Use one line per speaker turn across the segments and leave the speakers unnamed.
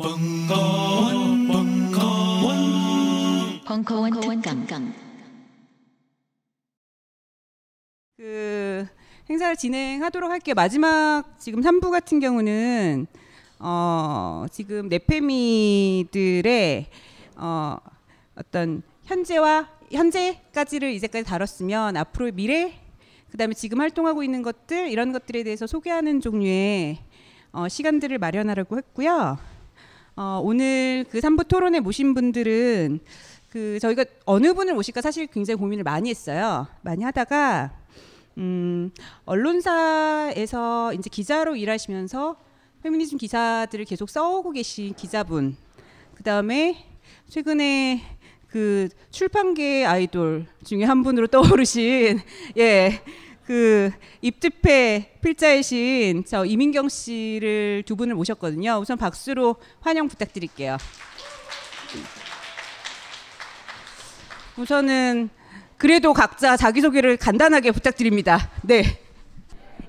벙커원, 벙커원, 벙커원 특강. 그 행사를 진행하도록 할게 요 마지막 지금 3부 같은 경우는 어 지금 네페미들의 어 어떤 현재와 현재까지를 이제까지 다뤘으면 앞으로의 미래 그다음에 지금 활동하고 있는 것들 이런 것들에 대해서 소개하는 종류의 어, 시간들을 마련하려고 했고요. 어, 오늘 그 3부 토론에 모신 분들은 그 저희가 어느 분을 모실까 사실 굉장히 고민을 많이 했어요. 많이 하다가 음, 언론사에서 이제 기자로 일하시면서 페미니즘 기사들을 계속 써오고 계신 기자분, 그 다음에 최근에 그 출판계 아이돌 중에 한 분으로 떠오르신 예그 입집회 필자이신 저 이민경 씨를 두 분을 모셨거든요. 우선 박수로 환영 부탁드릴게요. 우선은 그래도 각자 자기소개를 간단하게 부탁드립니다. 네.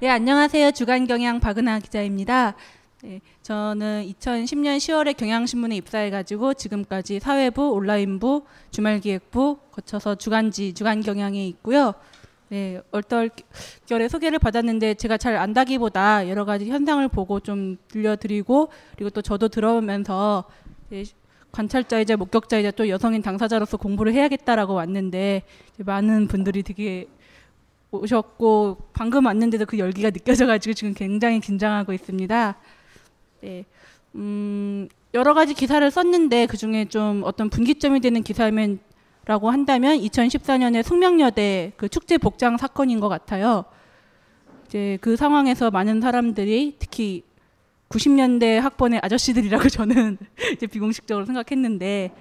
예, 안녕하세요. 주간 경향 박은하 기자입니다. 네, 저는 2010년 10월에 경향신문에 입사해가지고 지금까지 사회부, 온라인부, 주말기획부 거쳐서 주간지, 주간경향에 있고요. 네, 얼떨결에 소개를 받았는데 제가 잘 안다기보다 여러 가지 현상을 보고 좀 들려드리고 그리고 또 저도 들어오면서 관찰자이자 목격자이자 또 여성인 당사자로서 공부를 해야겠다라고 왔는데 많은 분들이 되게 오셨고 방금 왔는데도 그 열기가 느껴져가지고 지금 굉장히 긴장하고 있습니다. 네, 음, 여러 가지 기사를 썼는데 그 중에 좀 어떤 분기점이 되는 기사면 라고 한다면 2014년에 숙명여대 그 축제 복장 사건인 것 같아요. 이제 그 상황에서 많은 사람들이 특히 90년대 학번의 아저씨들이라고 저는 이제 비공식적으로 생각했는데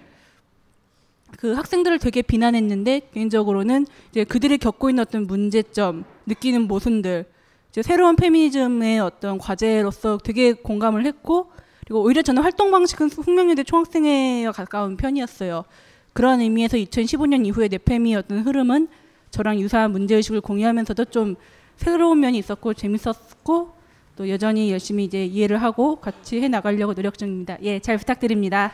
그 학생들을 되게 비난했는데 개인적으로는 이제 그들이 겪고 있는 어떤 문제점, 느끼는 모순들, 이제 새로운 페미니즘의 어떤 과제로서 되게 공감을 했고 그리고 오히려 저는 활동 방식은 숙명여대 총학생회와 가까운 편이었어요. 그런 의미에서 2015년 이후의 내페미의 어떤 흐름은 저랑 유사한 문제의식을 공유하면서도 좀 새로운 면이 있었고 재밌었고 또 여전히 열심히 이제 이해를 하고 같이 해 나가려고 노력 중입니다.
예, 잘 부탁드립니다.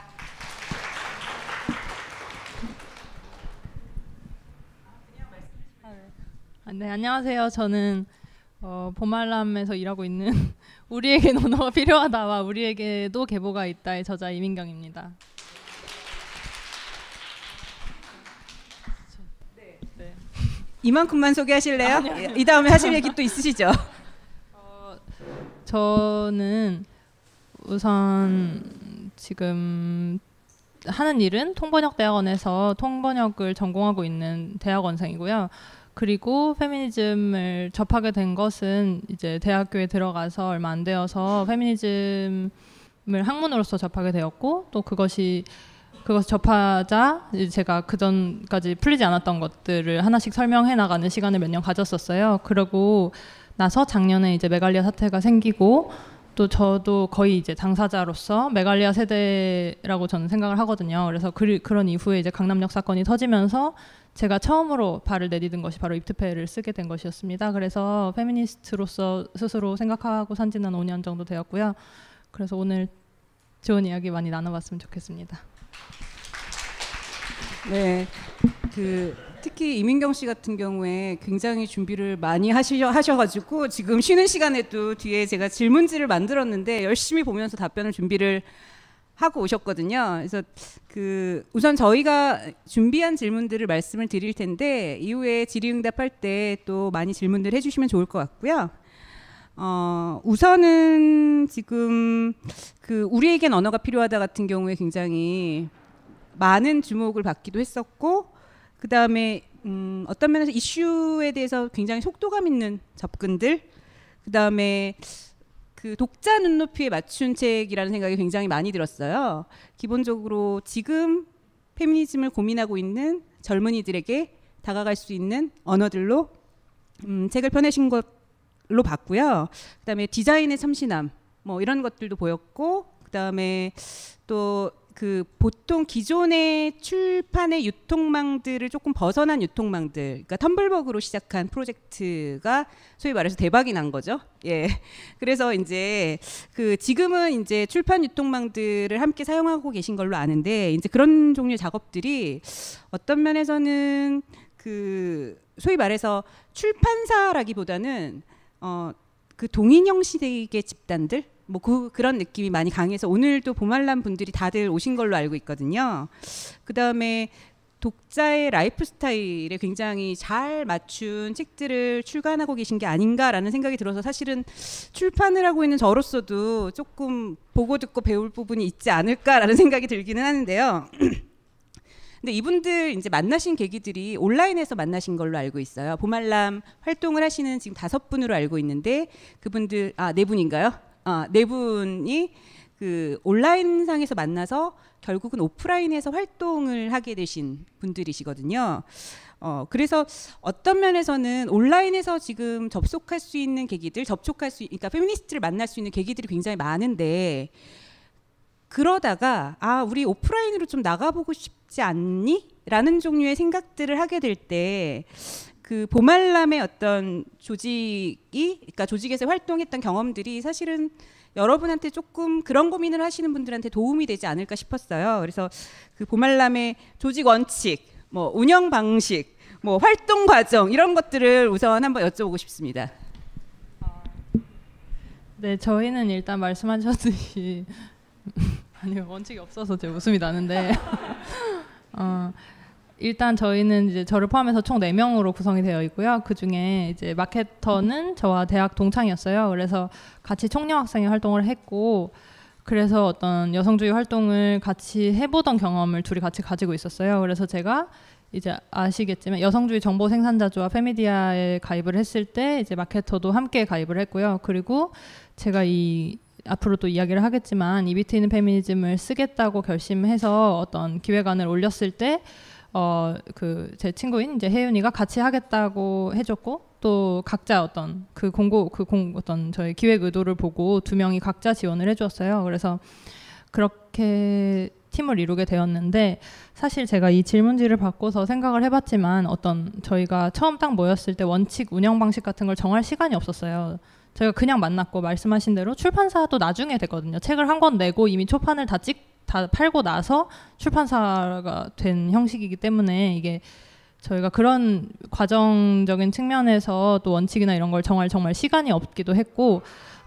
아, 네, 안녕하세요. 저는 어, 보말람에서 일하고 있는 우리에게 언어가 필요하다와 우리에게도 계보가 있다의 저자 이민경입니다. 이만큼만 소개하실래요? 아, 아니아니이 다음에 하실 얘기 또 있으시죠? 어, 저는 우선 지금 하는 일은 통번역 대학원에서 통번역을 전공하고 있는 대학원생이고요. 그리고 페미니즘을 접하게 된 것은 이제 대학교에 들어가서 얼마 안 되어서 페미니즘을 학문으로서 접하게 되었고 또 그것이 그것을 접하자 제가 그전까지 풀리지 않았던 것들을 하나씩 설명해 나가는 시간을 몇 년 가졌었어요. 그러고 나서 작년에 이제 메갈리아 사태가 생기고 또 저도 거의 이제 당사자로서 메갈리아 세대라고 저는 생각을 하거든요. 그래서 그, 런 이후에 이제 강남역 사건이 터지면서 제가 처음으로 발을 내딛은 것이 바로 입트페를 쓰게 된 것이었습니다. 그래서 페미니스트로서 스스로 생각하고 산 지는 5년 정도 되었고요. 그래서 오늘 좋은 이야기 많이 나눠봤으면 좋겠습니다. 네.
그 특히 이민경 씨 같은 경우에 굉장히 준비를 많이 하시려 하셔가지고 지금 쉬는 시간에도 뒤에 제가 질문지를 만들었는데 열심히 보면서 답변을 준비를 하고 오셨거든요. 그래서 그 우선 저희가 준비한 질문들을 말씀을 드릴 텐데 이후에 질의응답할 때 또 많이 질문들 해주시면 좋을 것 같고요. 어, 우선은 지금 그 우리에겐 언어가 필요하다 같은 경우에 굉장히 많은 주목을 받기도 했었고 그 다음에 음, 어떤 면에서 이슈에 대해서 굉장히 속도감 있는 접근들 그 다음에 그 독자 눈높이에 맞춘 책이라는 생각이 굉장히 많이 들었어요. 기본적으로 지금 페미니즘을 고민하고 있는 젊은이들에게 다가갈 수 있는 언어들로 음, 책을 펴내신 것로 봤고요. 그다음에 디자인의 참신함 뭐 이런 것들도 보였고 그다음에 또 그 보통 기존의 출판의 유통망들을 조금 벗어난 유통망들, 그러니까 텀블벅으로 시작한 프로젝트가 소위 말해서 대박이 난 거죠. 예. 그래서 이제 그 지금은 이제 출판 유통망들을 함께 사용하고 계신 걸로 아는데 이제 그런 종류의 작업들이 어떤 면에서는 그 소위 말해서 출판사라기보다는 어, 그 동인 형식의 시 집단들 뭐 그, 그런 느낌이 많이 강해서 오늘도 보말란 분들이 다들 오신 걸로 알고 있거든요. 그 다음에 독자의 라이프 스타일에 굉장히 잘 맞춘 책들을 출간하고 계신 게 아닌가라는 생각이 들어서 사실은 출판을 하고 있는 저로서도 조금 보고 듣고 배울 부분이 있지 않을까라는 생각이 들기는 하는데요. 근데 이분들 이제 만나신 계기들이 온라인에서 만나신 걸로 알고 있어요. 보말람 활동을 하시는 지금 다섯 분으로 알고 있는데 그분들 아 네 분인가요? 아 네 분이 그 온라인상에서 만나서 결국은 오프라인에서 활동을 하게 되신 분들이시거든요. 어, 그래서 어떤 면에서는 온라인에서 지금 접속할 수 있는 계기들, 접촉할 수, 그러니까 페미니스트를 만날 수 있는 계기들이 굉장히 많은데 그러다가 아 우리 오프라인으로 좀 나가보고 싶지 않니? 라는 종류의 생각들을 하게 될 때 그 보말람의 어떤 조직이 그러니까 조직에서 활동했던 경험들이 사실은 여러분한테 조금 그런 고민을 하시는 분들한테 도움이 되지 않을까 싶었어요. 그래서 그 보말람의 조직 원칙, 뭐 운영 방식, 뭐 활동 과정 이런 것들을 우선 한번 여쭤보고 싶습니다.
네, 저희는 일단 말씀하셨듯이 아니요 원칙이 없어서 제 웃음이 나는데 어, 일단 저희는 이제 저를 포함해서 총 4명으로 구성이 되어 있고요. 그 중에 이제 마케터는 저와 대학 동창이었어요. 그래서 같이 청년학생회 활동을 했고, 그래서 어떤 여성주의 활동을 같이 해보던 경험을 둘이 같이 가지고 있었어요. 그래서 제가 이제 아시겠지만 여성주의 정보 생산자 조합 페미디아에 가입을 했을 때 이제 마케터도 함께 가입을 했고요. 그리고 제가 이 앞으로도 이야기를 하겠지만 이비트인 페미니즘을 쓰겠다고 결심해서 어떤 기획안을 올렸을 때어그제 친구인 이제 혜윤이가 같이 하겠다고 해줬고 또 각자 어떤 그 공고 그 공 어떤 저희 기획 의도를 보고 두 명이 각자 지원을 해주었어요. 그래서 그렇게 팀을 이루게 되었는데 사실 제가 이 질문지를 받고서 생각을 해봤지만 어떤 저희가 처음 딱 모였을 때 원칙 운영 방식 같은 걸 정할 시간이 없었어요. 저희가 그냥 만났고 말씀하신 대로 출판사도 나중에 됐거든요. 책을 한 권 내고 이미 초판을 다 찍, 다 팔고 나서 출판사가 된 형식이기 때문에 이게 저희가 그런 과정적인 측면에서 또 원칙이나 이런 걸 정할 정말 시간이 없기도 했고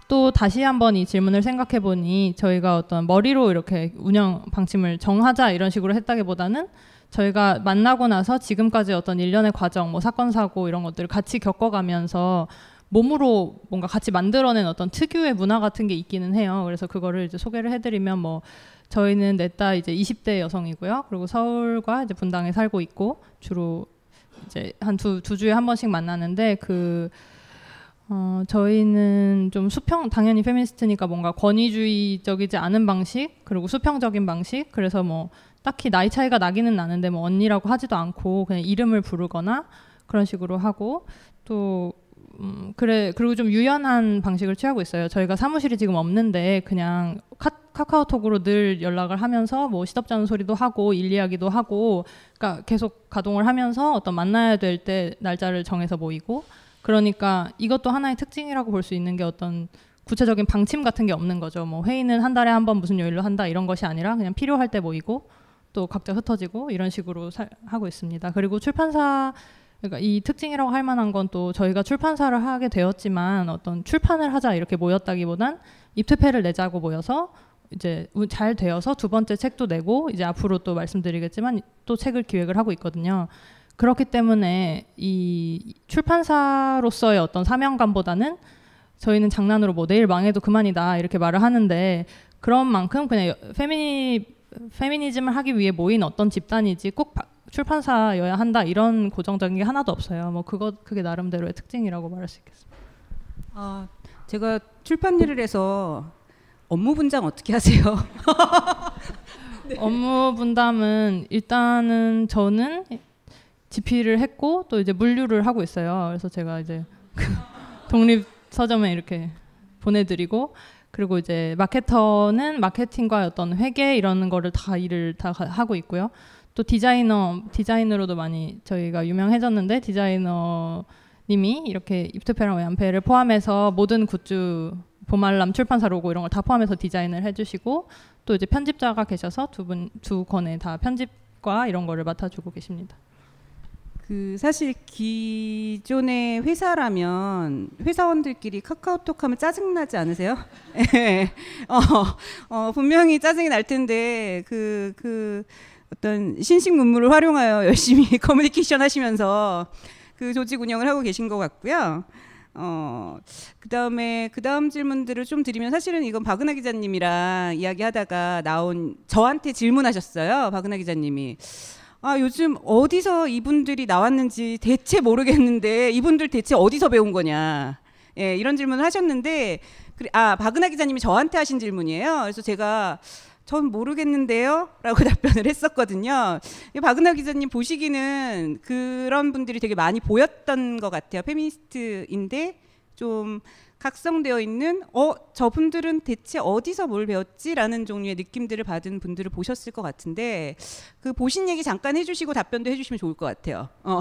또 다시 한번 이 질문을 생각해 보니 저희가 어떤 머리로 이렇게 운영 방침을 정하자 이런 식으로 했다기보다는 저희가 만나고 나서 지금까지 어떤 일련의 과정, 뭐 사건 사고 이런 것들을 같이 겪어가면서 몸으로 뭔가 같이 만들어낸 어떤 특유의 문화 같은 게 있기는 해요. 그래서 그거를 이제 소개를 해드리면 뭐 저희는 내다 이제 20대 여성이고요. 그리고 서울과 이제 분당에 살고 있고 주로 이제 한두두 주에 한 번씩 만나는데 그 어, 저희는 좀 수평 당연히 페미니스트니까 뭔가 권위주의적이지 않은 방식 그리고 수평적인 방식 그래서 뭐 딱히 나이 차이가 나기는 나는데 뭐 언니라고 하지도 않고 그냥 이름을 부르거나 그런 식으로 하고 또 음, 그래 그리고 좀 유연한 방식을 취하고 있어요. 저희가 사무실이 지금 없는데 그냥 카, 카오톡으로 늘 연락을 하면서 뭐 시덥잖은 소리도 하고 일 이야기도 하고 그러니까 계속 가동을 하면서 어떤 만나야 될 때 날짜를 정해서 모이고 그러니까 이것도 하나의 특징이라고 볼 수 있는 게 어떤 구체적인 방침 같은 게 없는 거죠. 뭐 회의는 한 달에 한 번 무슨 요일로 한다 이런 것이 아니라 그냥 필요할 때 모이고 또 각자 흩어지고 이런 식으로 사, 하고 있습니다. 그리고 출판사 그러니까 이 특징이라고 할 만한 건 또 저희가 출판사를 하게 되었지만 어떤 출판을 하자 이렇게 모였다기보단 입투패를 내자고 모여서 이제 잘 되어서 두 번째 책도 내고 이제 앞으로 또 말씀드리겠지만 또 책을 기획을 하고 있거든요. 그렇기 때문에 이 출판사로서의 어떤 사명감보다는 저희는 장난으로 뭐 내일 망해도 그만이다 이렇게 말을 하는데 그런 만큼 그냥 페미니 페미니즘을 하기 위해 모인 어떤 집단이지 꼭 바, 출판사여야 한다 이런 고정적인 게 하나도 없어요. 뭐 그것 그게 나름대로의 특징이라고 말할 수 있겠습니다. 아 제가 출판 일을 해서 업무 분장 어떻게 하세요? 네. 업무 분담은 일단은 저는 집필을 했고 또 이제 물류를 하고 있어요. 그래서 제가 이제 그 독립 서점에 이렇게 보내드리고 그리고 이제 마케터는 마케팅과 어떤 회계 이런 거를 다 일을 다 하고 있고요. 또 디자이너 디자인으로도 많이 저희가 유명해졌는데 디자이너님이 이렇게 입투페랑 외양패를 포함해서 모든 굿즈 보말람 출판사 로고 이런 걸 다 포함해서 디자인을 해주시고 또 이제 편집자가 계셔서 두 분두 두 권에 다 편집과 이런 거를 맡아주고 계십니다.
그 사실 기존의 회사라면
회사원들끼리
카카오톡 하면 짜증 나지 않으세요? 예. 어, 어, 분명히 짜증이 날 텐데 그그 그, 그 어떤 신식 문물을 활용하여 열심히 커뮤니케이션 하시면서 그 조직 운영을 하고 계신 것 같고요. 어, 그 다음에, 그 다음 질문들을 좀 드리면 사실은 이건 박은하 기자님이랑 이야기 하다가 나온 저한테 질문하셨어요. 박은하 기자님이. 아, 요즘 어디서 이분들이 나왔는지 대체 모르겠는데 이분들 대체 어디서 배운 거냐. 예, 이런 질문을 하셨는데, 아, 박은하 기자님이 저한테 하신 질문이에요. 그래서 제가 전 모르겠는데요? 라고 답변을 했었거든요. 박은하 기자님 보시기는 그런 분들이 되게 많이 보였던 것 같아요. 페미니스트인데 좀 각성되어 있는 어 저분들은 대체 어디서 뭘 배웠지라는 종류의 느낌들을 받은 분들을 보셨을 것 같은데 그 보신 얘기 잠깐 해주시고 답변도 해주시면 좋을 것 같아요. 어.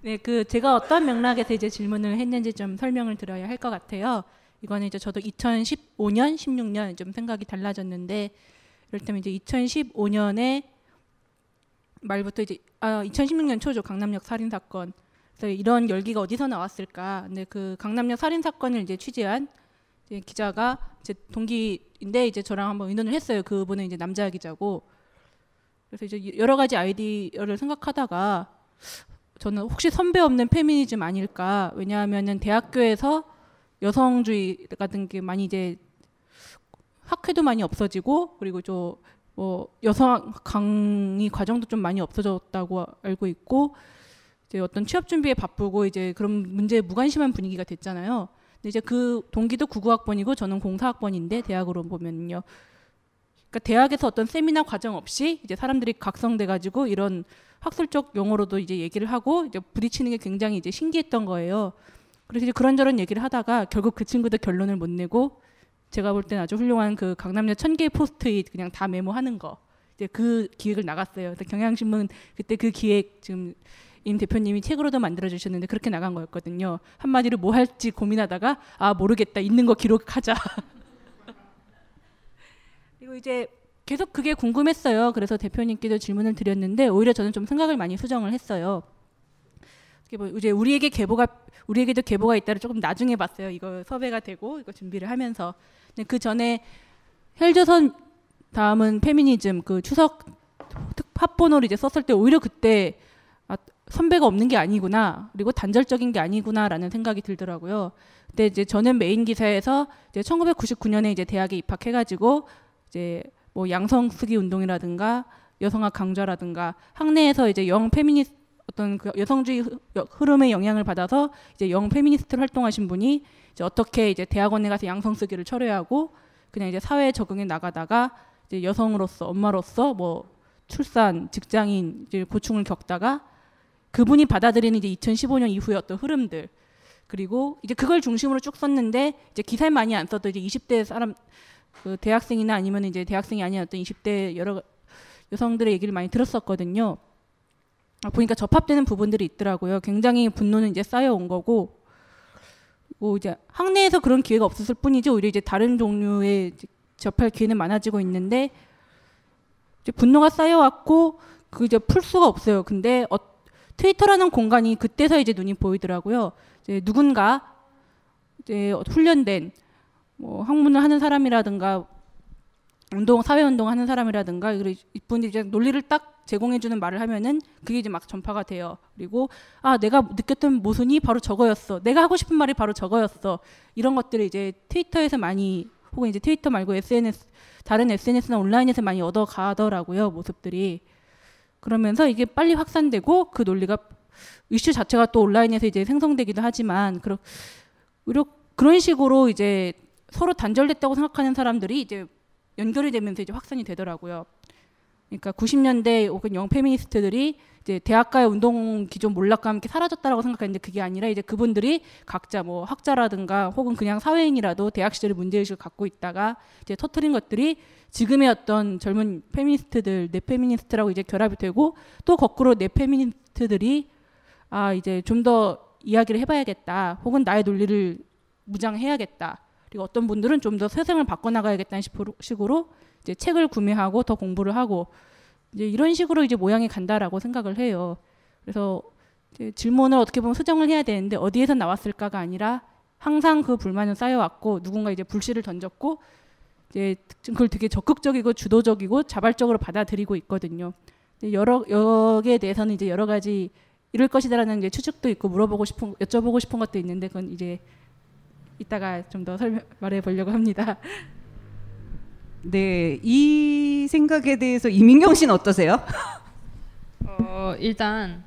네, 그 제가 어떤 맥락에서 이제 질문을 했는지 좀 설명을 드려야 할 것 같아요. 이거는 이제 저도 2015년, 16년 좀 생각이 달라졌는데 이를테면 이제 2015년에 말부터 이제 아 2016년 초죠 강남역 살인 사건. 그래서 이런 열기가 어디서 나왔을까? 근데 그 강남역 살인 사건을 이제 취재한 이제 기자가 이제 동기인데 이제 저랑 한번 의논을 했어요. 그분은 이제 남자 기자고. 그래서 이제 여러 가지 아이디어를 생각하다가 저는 혹시 선배 없는 페미니즘 아닐까? 왜냐하면은 대학교에서 여성주의 같은 게 많이 이제 학회도 많이 없어지고 그리고 저뭐 여성 강의 과정도 좀 많이 없어졌다고 알고 있고 이제 어떤 취업 준비에 바쁘고 이제 그런 문제에 무관심한 분위기가 됐잖아요. 근데 이제 그 동기도 구구학번이고 저는 공사학번인데 대학으로 보면요. 그러니까 대학에서 어떤 세미나 과정 없이 이제 사람들이 각성돼 가지고 이런 학술적 용어로도 이제 얘기를 하고 이제 부딪히는 게 굉장히 이제 신기했던 거예요. 그래서 이제 그런저런 얘기를 하다가 결국 그 친구도 결론을 못 내고 제가 볼 땐 아주 훌륭한 그 강남역 천 개의 포스트잇 그냥 다 메모하는 거 이제 그 기획을 나갔어요. 그래서 경향신문 그때 그 기획 지금 임 대표님이 책으로도 만들어 주셨는데 그렇게 나간 거였거든요. 한마디로 뭐 할지 고민하다가 아 모르겠다 있는 거 기록하자. 그리고 이제 계속 그게 궁금했어요. 그래서 대표님께도 질문을 드렸는데 오히려 저는 좀 생각을 많이 수정을 했어요. 이제 우리에게 계보가 우리에게도 계보가 있다를 조금 나중에 봤어요. 이거 섭외가 되고 이거 준비를 하면서 그 전에 헬조선 다음은 페미니즘 그 추석 합본을 이제 썼을 때 오히려 그때 아, 선배가 없는 게 아니구나 그리고 단절적인 게 아니구나라는 생각이 들더라고요. 근데 이제 저는 메인 기사에서 이제 1999년에 이제 대학에 입학해가지고 이제 뭐 양성 쓰기 운동이라든가 여성학 강좌라든가 학내에서 이제 영 페미니스 어떤 그 여성주의 흐름의 영향을 받아서 이제 영페미니스트를 활동하신 분이 이제 어떻게 이제 대학원에 가서 양성 쓰기를 철회하고 그냥 이제 사회에 적응해 나가다가 이제 여성으로서 엄마로서 뭐 출산, 직장인 이제 고충을 겪다가 그분이 받아들이는 이제 2015년 이후의 어떤 흐름들 그리고 이제 그걸 중심으로 쭉 썼는데 이제 기사에 많이 안 써도 이제 20대 사람 그 대학생이나 아니면 이제 대학생이 아니었던 20대 여러 여성들의 얘기를 많이 들었었거든요. 아, 보니까 접합되는 부분들이 있더라고요. 굉장히 분노는 이제 쌓여온 거고, 뭐 이제 학내에서 그런 기회가 없었을 뿐이지 오히려 이제 다른 종류의 접할 기회는 많아지고 있는데 이제 분노가 쌓여왔고 그 이제 풀 수가 없어요. 근데 어, 트위터라는 공간이 그때서 이제 눈이 보이더라고요. 이제 누군가 이제 훈련된 뭐 학문을 하는 사람이라든가 운동 사회 운동 하는 사람이라든가 이분들이 이제 논리를 딱 제공해주는 말을 하면은 그게 이제 막 전파가 돼요. 그리고 아 내가 느꼈던 모순이 바로 저거였어. 내가 하고 싶은 말이 바로 저거였어. 이런 것들을 이제 트위터에서 많이 혹은 이제 트위터 말고 SNS 다른 SNS나 온라인에서 많이 얻어가더라고요 모습들이. 그러면서 이게 빨리 확산되고 그 논리가 이슈 자체가 또 온라인에서 이제 생성되기도 하지만 그런 그런 식으로 이제 서로 단절됐다고 생각하는 사람들이 이제 연결이 되면서 이제 확산이 되더라고요. 그러니까 90년대 혹은 영페미니스트들이 이제 대학가의 운동 기존 몰락과 함께 사라졌다라고 생각했는데 그게 아니라 이제 그분들이 각자 뭐 학자라든가 혹은 그냥 사회인이라도 대학 시절에 문제의식을 갖고 있다가 이제 터트린 것들이 지금의 어떤 젊은 페미니스트들 내페미니스트라고 이제 결합이 되고 또 거꾸로 내페미니스트들이 아 이제 좀 더 이야기를 해봐야겠다 혹은 나의 논리를 무장해야겠다 그리고 어떤 분들은 좀 더 세상을 바꿔나가야겠다는 식으로 이제 책을 구매하고 더 공부를 하고 이제 이런 식으로 이제 모양이 간다라고 생각을 해요. 그래서 질문을 어떻게 보면 수정을 해야 되는데 어디에서 나왔을까가 아니라 항상 그 불만은 쌓여왔고 누군가 이제 불씨를 던졌고 이제 그걸 되게 적극적이고 주도적이고 자발적으로 받아들이고 있거든요. 여러 여기에 대해서는 이제 여러 가지 이럴 것이다라는 이제 추측도 있고 물어보고 싶은 여쭤보고 싶은 것도 있는데 그건 이제 이따가 좀 더 설명 말해 보려고 합니다.
네, 이 생각에 대해서 이민경 씨는 어떠세요?
어, 일단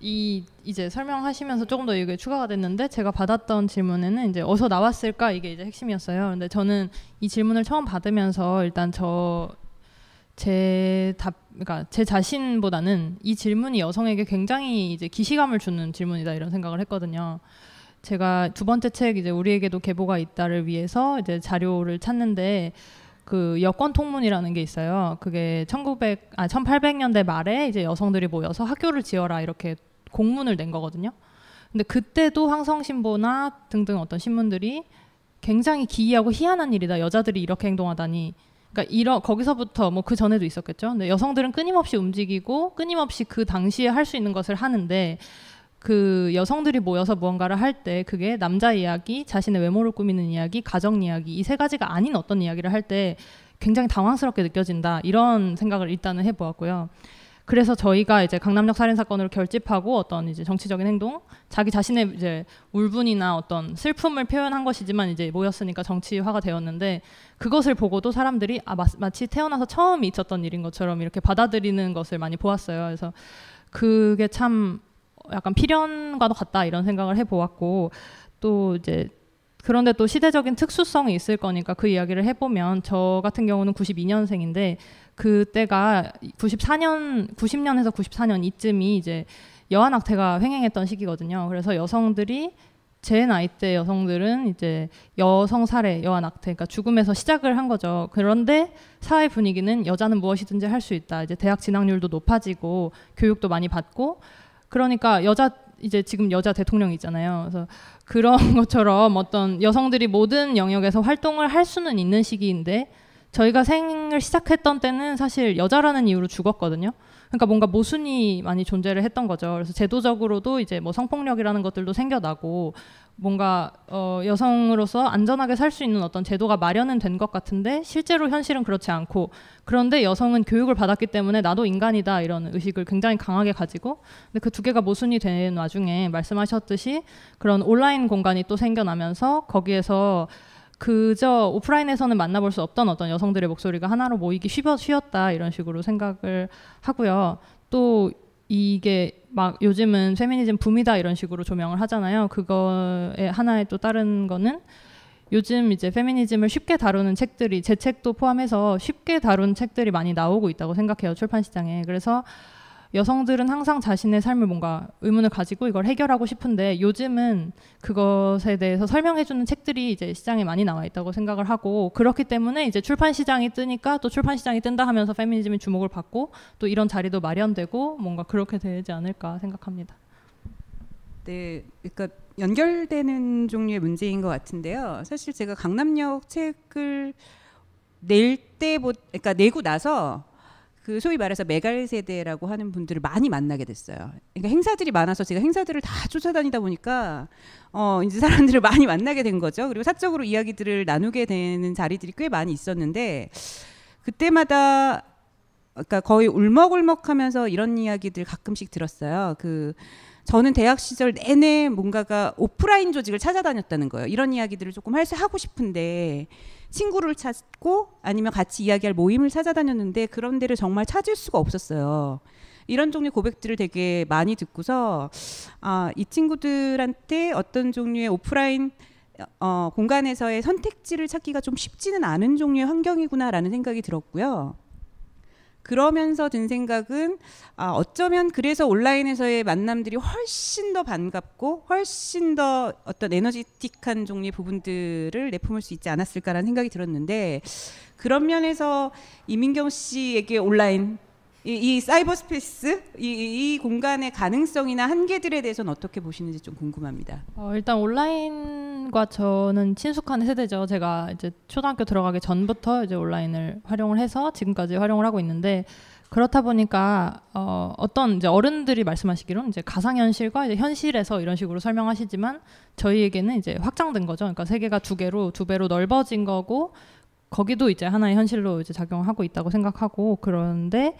이 이제 설명하시면서 조금 더 이게 추가가 됐는데 제가 받았던 질문에는 이제 어서 나왔을까 이게 이제 핵심이었어요. 근데 저는 이 질문을 처음 받으면서 일단 저 제 답 그러니까 제 자신보다는 이 질문이 여성에게 굉장히 이제 기시감을 주는 질문이다 이런 생각을 했거든요. 제가 두 번째 책 이제 우리에게도 계보가 있다를 위해서 이제 자료를 찾는데 그 여권 통문이라는 게 있어요. 그게 1900, 아, 1800년대 말에 이제 여성들이 모여서 학교를 지어라 이렇게 공문을 낸 거거든요. 근데 그때도 항성신보나 등등 어떤 신문들이 굉장히 기이하고 희한한 일이다. 여자들이 이렇게 행동하다니. 그러니까 이런 거기서부터 뭐 그 전에도 있었겠죠. 근데 여성들은 끊임없이 움직이고 끊임없이 그 당시에 할 수 있는 것을 하는데 그 여성들이 모여서 무언가를 할 때 그게 남자 이야기, 자신의 외모를 꾸미는 이야기, 가정 이야기 이 세 가지가 아닌 어떤 이야기를 할 때 굉장히 당황스럽게 느껴진다 이런 생각을 일단은 해보았고요. 그래서 저희가 이제 강남역 살인 사건으로 결집하고 어떤 이제 정치적인 행동, 자기 자신의 이제 울분이나 어떤 슬픔을 표현한 것이지만 이제 모였으니까 정치화가 되었는데 그것을 보고도 사람들이 아 마치 태어나서 처음 있었던 일인 것처럼 이렇게 받아들이는 것을 많이 보았어요. 그래서 그게 참 약간 필연과도 같다 이런 생각을 해보았고 또 이제 그런데 또 시대적인 특수성이 있을 거니까 그 이야기를 해보면 저 같은 경우는 92년생인데 그때가 94년 90년에서 94년 이쯤이 이제 여한학태가 횡행했던 시기거든요. 그래서 여성들이 제 나이 때 여성들은 이제 여성 살해, 여한 악태, 그러니까 죽음에서 시작을 한 거죠. 그런데 사회 분위기는 여자는 무엇이든지 할 수 있다. 이제 대학 진학률도 높아지고 교육도 많이 받고 그러니까 여자 이제 지금 여자 대통령이 잖아요 그래서 그런 것처럼 어떤 여성들이 모든 영역에서 활동을 할 수는 있는 시기인데 저희가 생을 시작했던 때는 사실 여자라는 이유로 죽었거든요. 그러니까 뭔가 모순이 많이 존재를 했던 거죠. 그래서 제도적으로도 이제 뭐 성폭력이라는 것들도 생겨나고 뭔가 어, 여성으로서 안전하게 살 수 있는 어떤 제도가 마련은 된 것 같은데 실제로 현실은 그렇지 않고 그런데 여성은 교육을 받았기 때문에 나도 인간이다 이런 의식을 굉장히 강하게 가지고 근데 그 두 개가 모순이 된 와중에 말씀하셨듯이 그런 온라인 공간이 또 생겨나면서 거기에서 그저 오프라인에서는 만나볼 수 없던 어떤 여성들의 목소리가 하나로 모이기 쉬워, 웠다 이런 식으로 생각을 하고요. 또 이게 막 요즘은 페미니즘 붐이다 이런 식으로 조명을 하잖아요. 그거의 하나의 또 다른 거는 요즘 이제 페미니즘을 쉽게 다루는 책들이 제 책도 포함해서 쉽게 다룬 책들이 많이 나오고 있다고 생각해요 출판 시장에. 그래서 여성들은 항상 자신의 삶을 뭔가 의문을 가지고 이걸 해결하고 싶은데 요즘은 그것에 대해서 설명해주는 책들이 이제 시장에 많이 나와 있다고 생각을 하고 그렇기 때문에 이제 출판 시장이 뜨니까 또 출판 시장이 뜬다 하면서 페미니즘이 주목을 받고 또 이런 자리도 마련되고 뭔가 그렇게 되지 않을까 생각합니다.
네, 그러니까 연결되는 종류의 문제인 것 같은데요. 사실 제가 강남역 책을 낼 때부터, 그러니까 내고 나서 그 소위 말해서 메갈 세대라고 하는 분들을 많이 만나게 됐어요. 그러니까 행사들이 많아서 제가 행사들을 다 쫓아다니다 보니까 어 이제 사람들을 많이 만나게 된 거죠. 그리고 사적으로 이야기들을 나누게 되는 자리들이 꽤 많이 있었는데 그때마다 그러니까 거의 울먹울먹하면서 이런 이야기들 가끔씩 들었어요. 그 저는 대학 시절 내내 뭔가가 오프라인 조직을 찾아다녔다는 거예요. 이런 이야기들을 조금 할 수 하고 싶은데 친구를 찾고 아니면 같이 이야기할 모임을 찾아다녔는데 그런 데를 정말 찾을 수가 없었어요. 이런 종류의 고백들을 되게 많이 듣고서 아, 이 친구들한테 어떤 종류의 오프라인 어, 공간에서의 선택지를 찾기가 좀 쉽지는 않은 종류의 환경이구나라는 생각이 들었고요. 그러면서 든 생각은 아, 어쩌면 그래서 온라인에서의 만남들이 훨씬 더 반갑고 훨씬 더 어떤 에너지틱한 종류의 부분들을 내뿜을 수 있지 않았을까라는 생각이 들었는데 그런 면에서 이민경 씨에게 온라인 이, 이 사이버 스페이스 이, 이, 공간의 가능성이나 한계들에 대해서는 어떻게 보시는지 좀 궁금합니다.
어, 일단 온라인과 저는 친숙한 세대죠. 제가 이제 초등학교 들어가기 전부터 이제 온라인을 활용을 해서 지금까지 활용을 하고 있는데 그렇다 보니까 어, 어떤 이제 어른들이 말씀하시기로는 이제 가상현실과 이제 현실에서 이런 식으로 설명하시지만 저희에게는 이제 확장된 거죠. 그러니까 세계가 두 개로 두 배로 넓어진 거고 거기도 이제 하나의 현실로 이제 작용하고 있다고 생각하고 그런데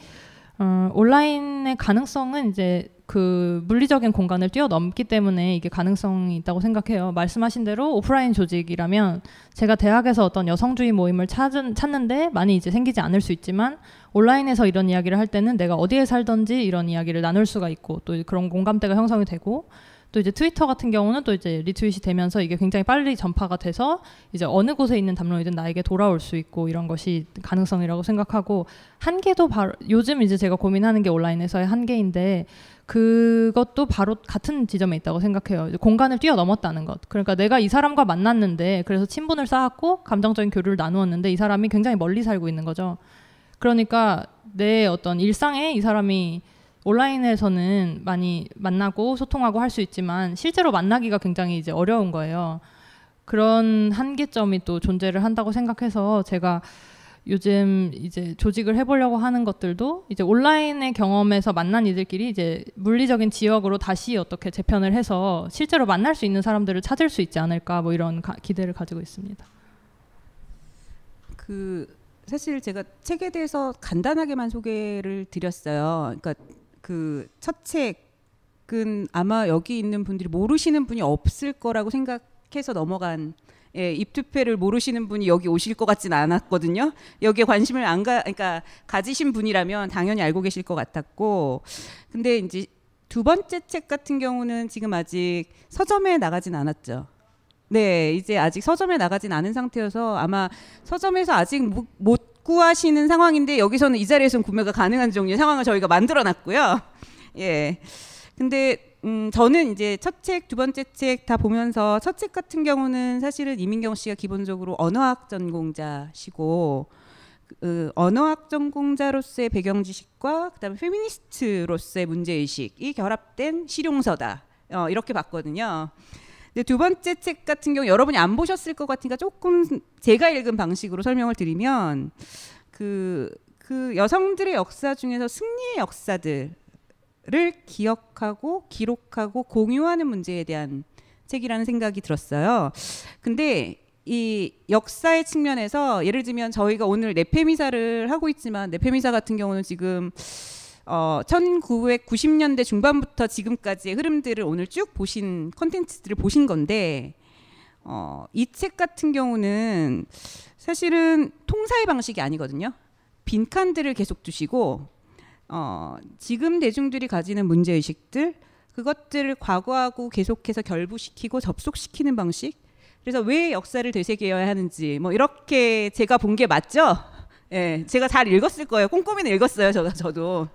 어, 온라인의 가능성은 이제 그 물리적인 공간을 뛰어넘기 때문에 이게 가능성이 있다고 생각해요. 말씀하신 대로 오프라인 조직이라면 제가 대학에서 어떤 여성주의 모임을 찾은, 찾는데 많이 이제 생기지 않을 수 있지만 온라인에서 이런 이야기를 할 때는 내가 어디에 살든지 이런 이야기를 나눌 수가 있고 또 그런 공감대가 형성이 되고 또 이제 트위터 같은 경우는 또 이제 리트윗이 되면서 이게 굉장히 빨리 전파가 돼서 이제 어느 곳에 있는 담론이든 나에게 돌아올 수 있고 이런 것이 가능성이라고 생각하고 한계도 바로 요즘 이제 제가 고민하는 게 온라인에서의 한계인데 그것도 바로 같은 지점에 있다고 생각해요. 공간을 뛰어넘었다는 것. 그러니까 내가 이 사람과 만났는데 그래서 친분을 쌓았고 감정적인 교류를 나누었는데 이 사람이 굉장히 멀리 살고 있는 거죠. 그러니까 내 어떤 일상에 이 사람이 온라인에서는 많이 만나고 소통하고 할 수 있지만 실제로 만나기가 굉장히 이제 어려운 거예요. 그런 한계점이 또 존재를 한다고 생각해서 제가 요즘 이제 조직을 해보려고 하는 것들도 이제 온라인의 경험에서 만난 이들끼리 이제 물리적인 지역으로 다시 어떻게 재편을 해서 실제로 만날 수 있는 사람들을 찾을 수 있지 않을까 뭐 이런 가, 기대를 가지고 있습니다.
그 사실 제가 책에 대해서 간단하게만 소개를 드렸어요. 그러니까 그첫 책은 아마 여기 있는 분들이 모르시는 분이 없을 거라고 생각해서 넘어간 예, 입투패를 모르시는 분이 여기 오실 것 같진 않았거든요. 여기에 관심을 안 가, 그러니까 가지신 분이라면 당연히 알고 계실 것 같았고, 근데 이제 두 번째 책 같은 경우는 지금 아직 서점에 나가진 않았죠. 네, 이제 아직 서점에 나가진 않은 상태여서 아마 서점에서 아직 못 구하시는 상황인데 여기서는 이 자리에서는 구매가 가능한 종류의 상황을 저희가 만들어놨고요. 예. 근데 음, 저는 이제 첫 책, 두 번째 책 다 보면서 첫 책 같은 경우는 사실은 이민경 씨가 기본적으로 언어학 전공자시고 그 언어학 전공자로서의 배경 지식과 그다음에 페미니스트로서의 문제 의식이 결합된 실용서다. 어, 이렇게 봤거든요. 근데 두 번째 책 같은 경우 여러분이 안 보셨을 것 같으니까 조금 제가 읽은 방식으로 설명을 드리면 그, 그 여성들의 역사 중에서 승리의 역사들을 기억하고 기록하고 공유하는 문제에 대한 책이라는 생각이 들었어요. 근데 이 역사의 측면에서 예를 들면 저희가 오늘 내페미사를 네 하고 있지만 내페미사 네 같은 경우는 지금 어, 1990년대 중반부터 지금까지의 흐름들을 오늘 쭉 보신 콘텐츠들을 보신 건데 어, 이 책 같은 경우는 사실은 통사의 방식이 아니거든요. 빈칸들을 계속 두시고 어, 지금 대중들이 가지는 문제 의식들 그것들을 과거하고 계속해서 결부시키고 접속시키는 방식. 그래서 왜 역사를 되새겨야 하는지 뭐 이렇게 제가 본 게 맞죠? 예, 제가 잘 읽었을 거예요. 꼼꼼히는 읽었어요. 저, 저도.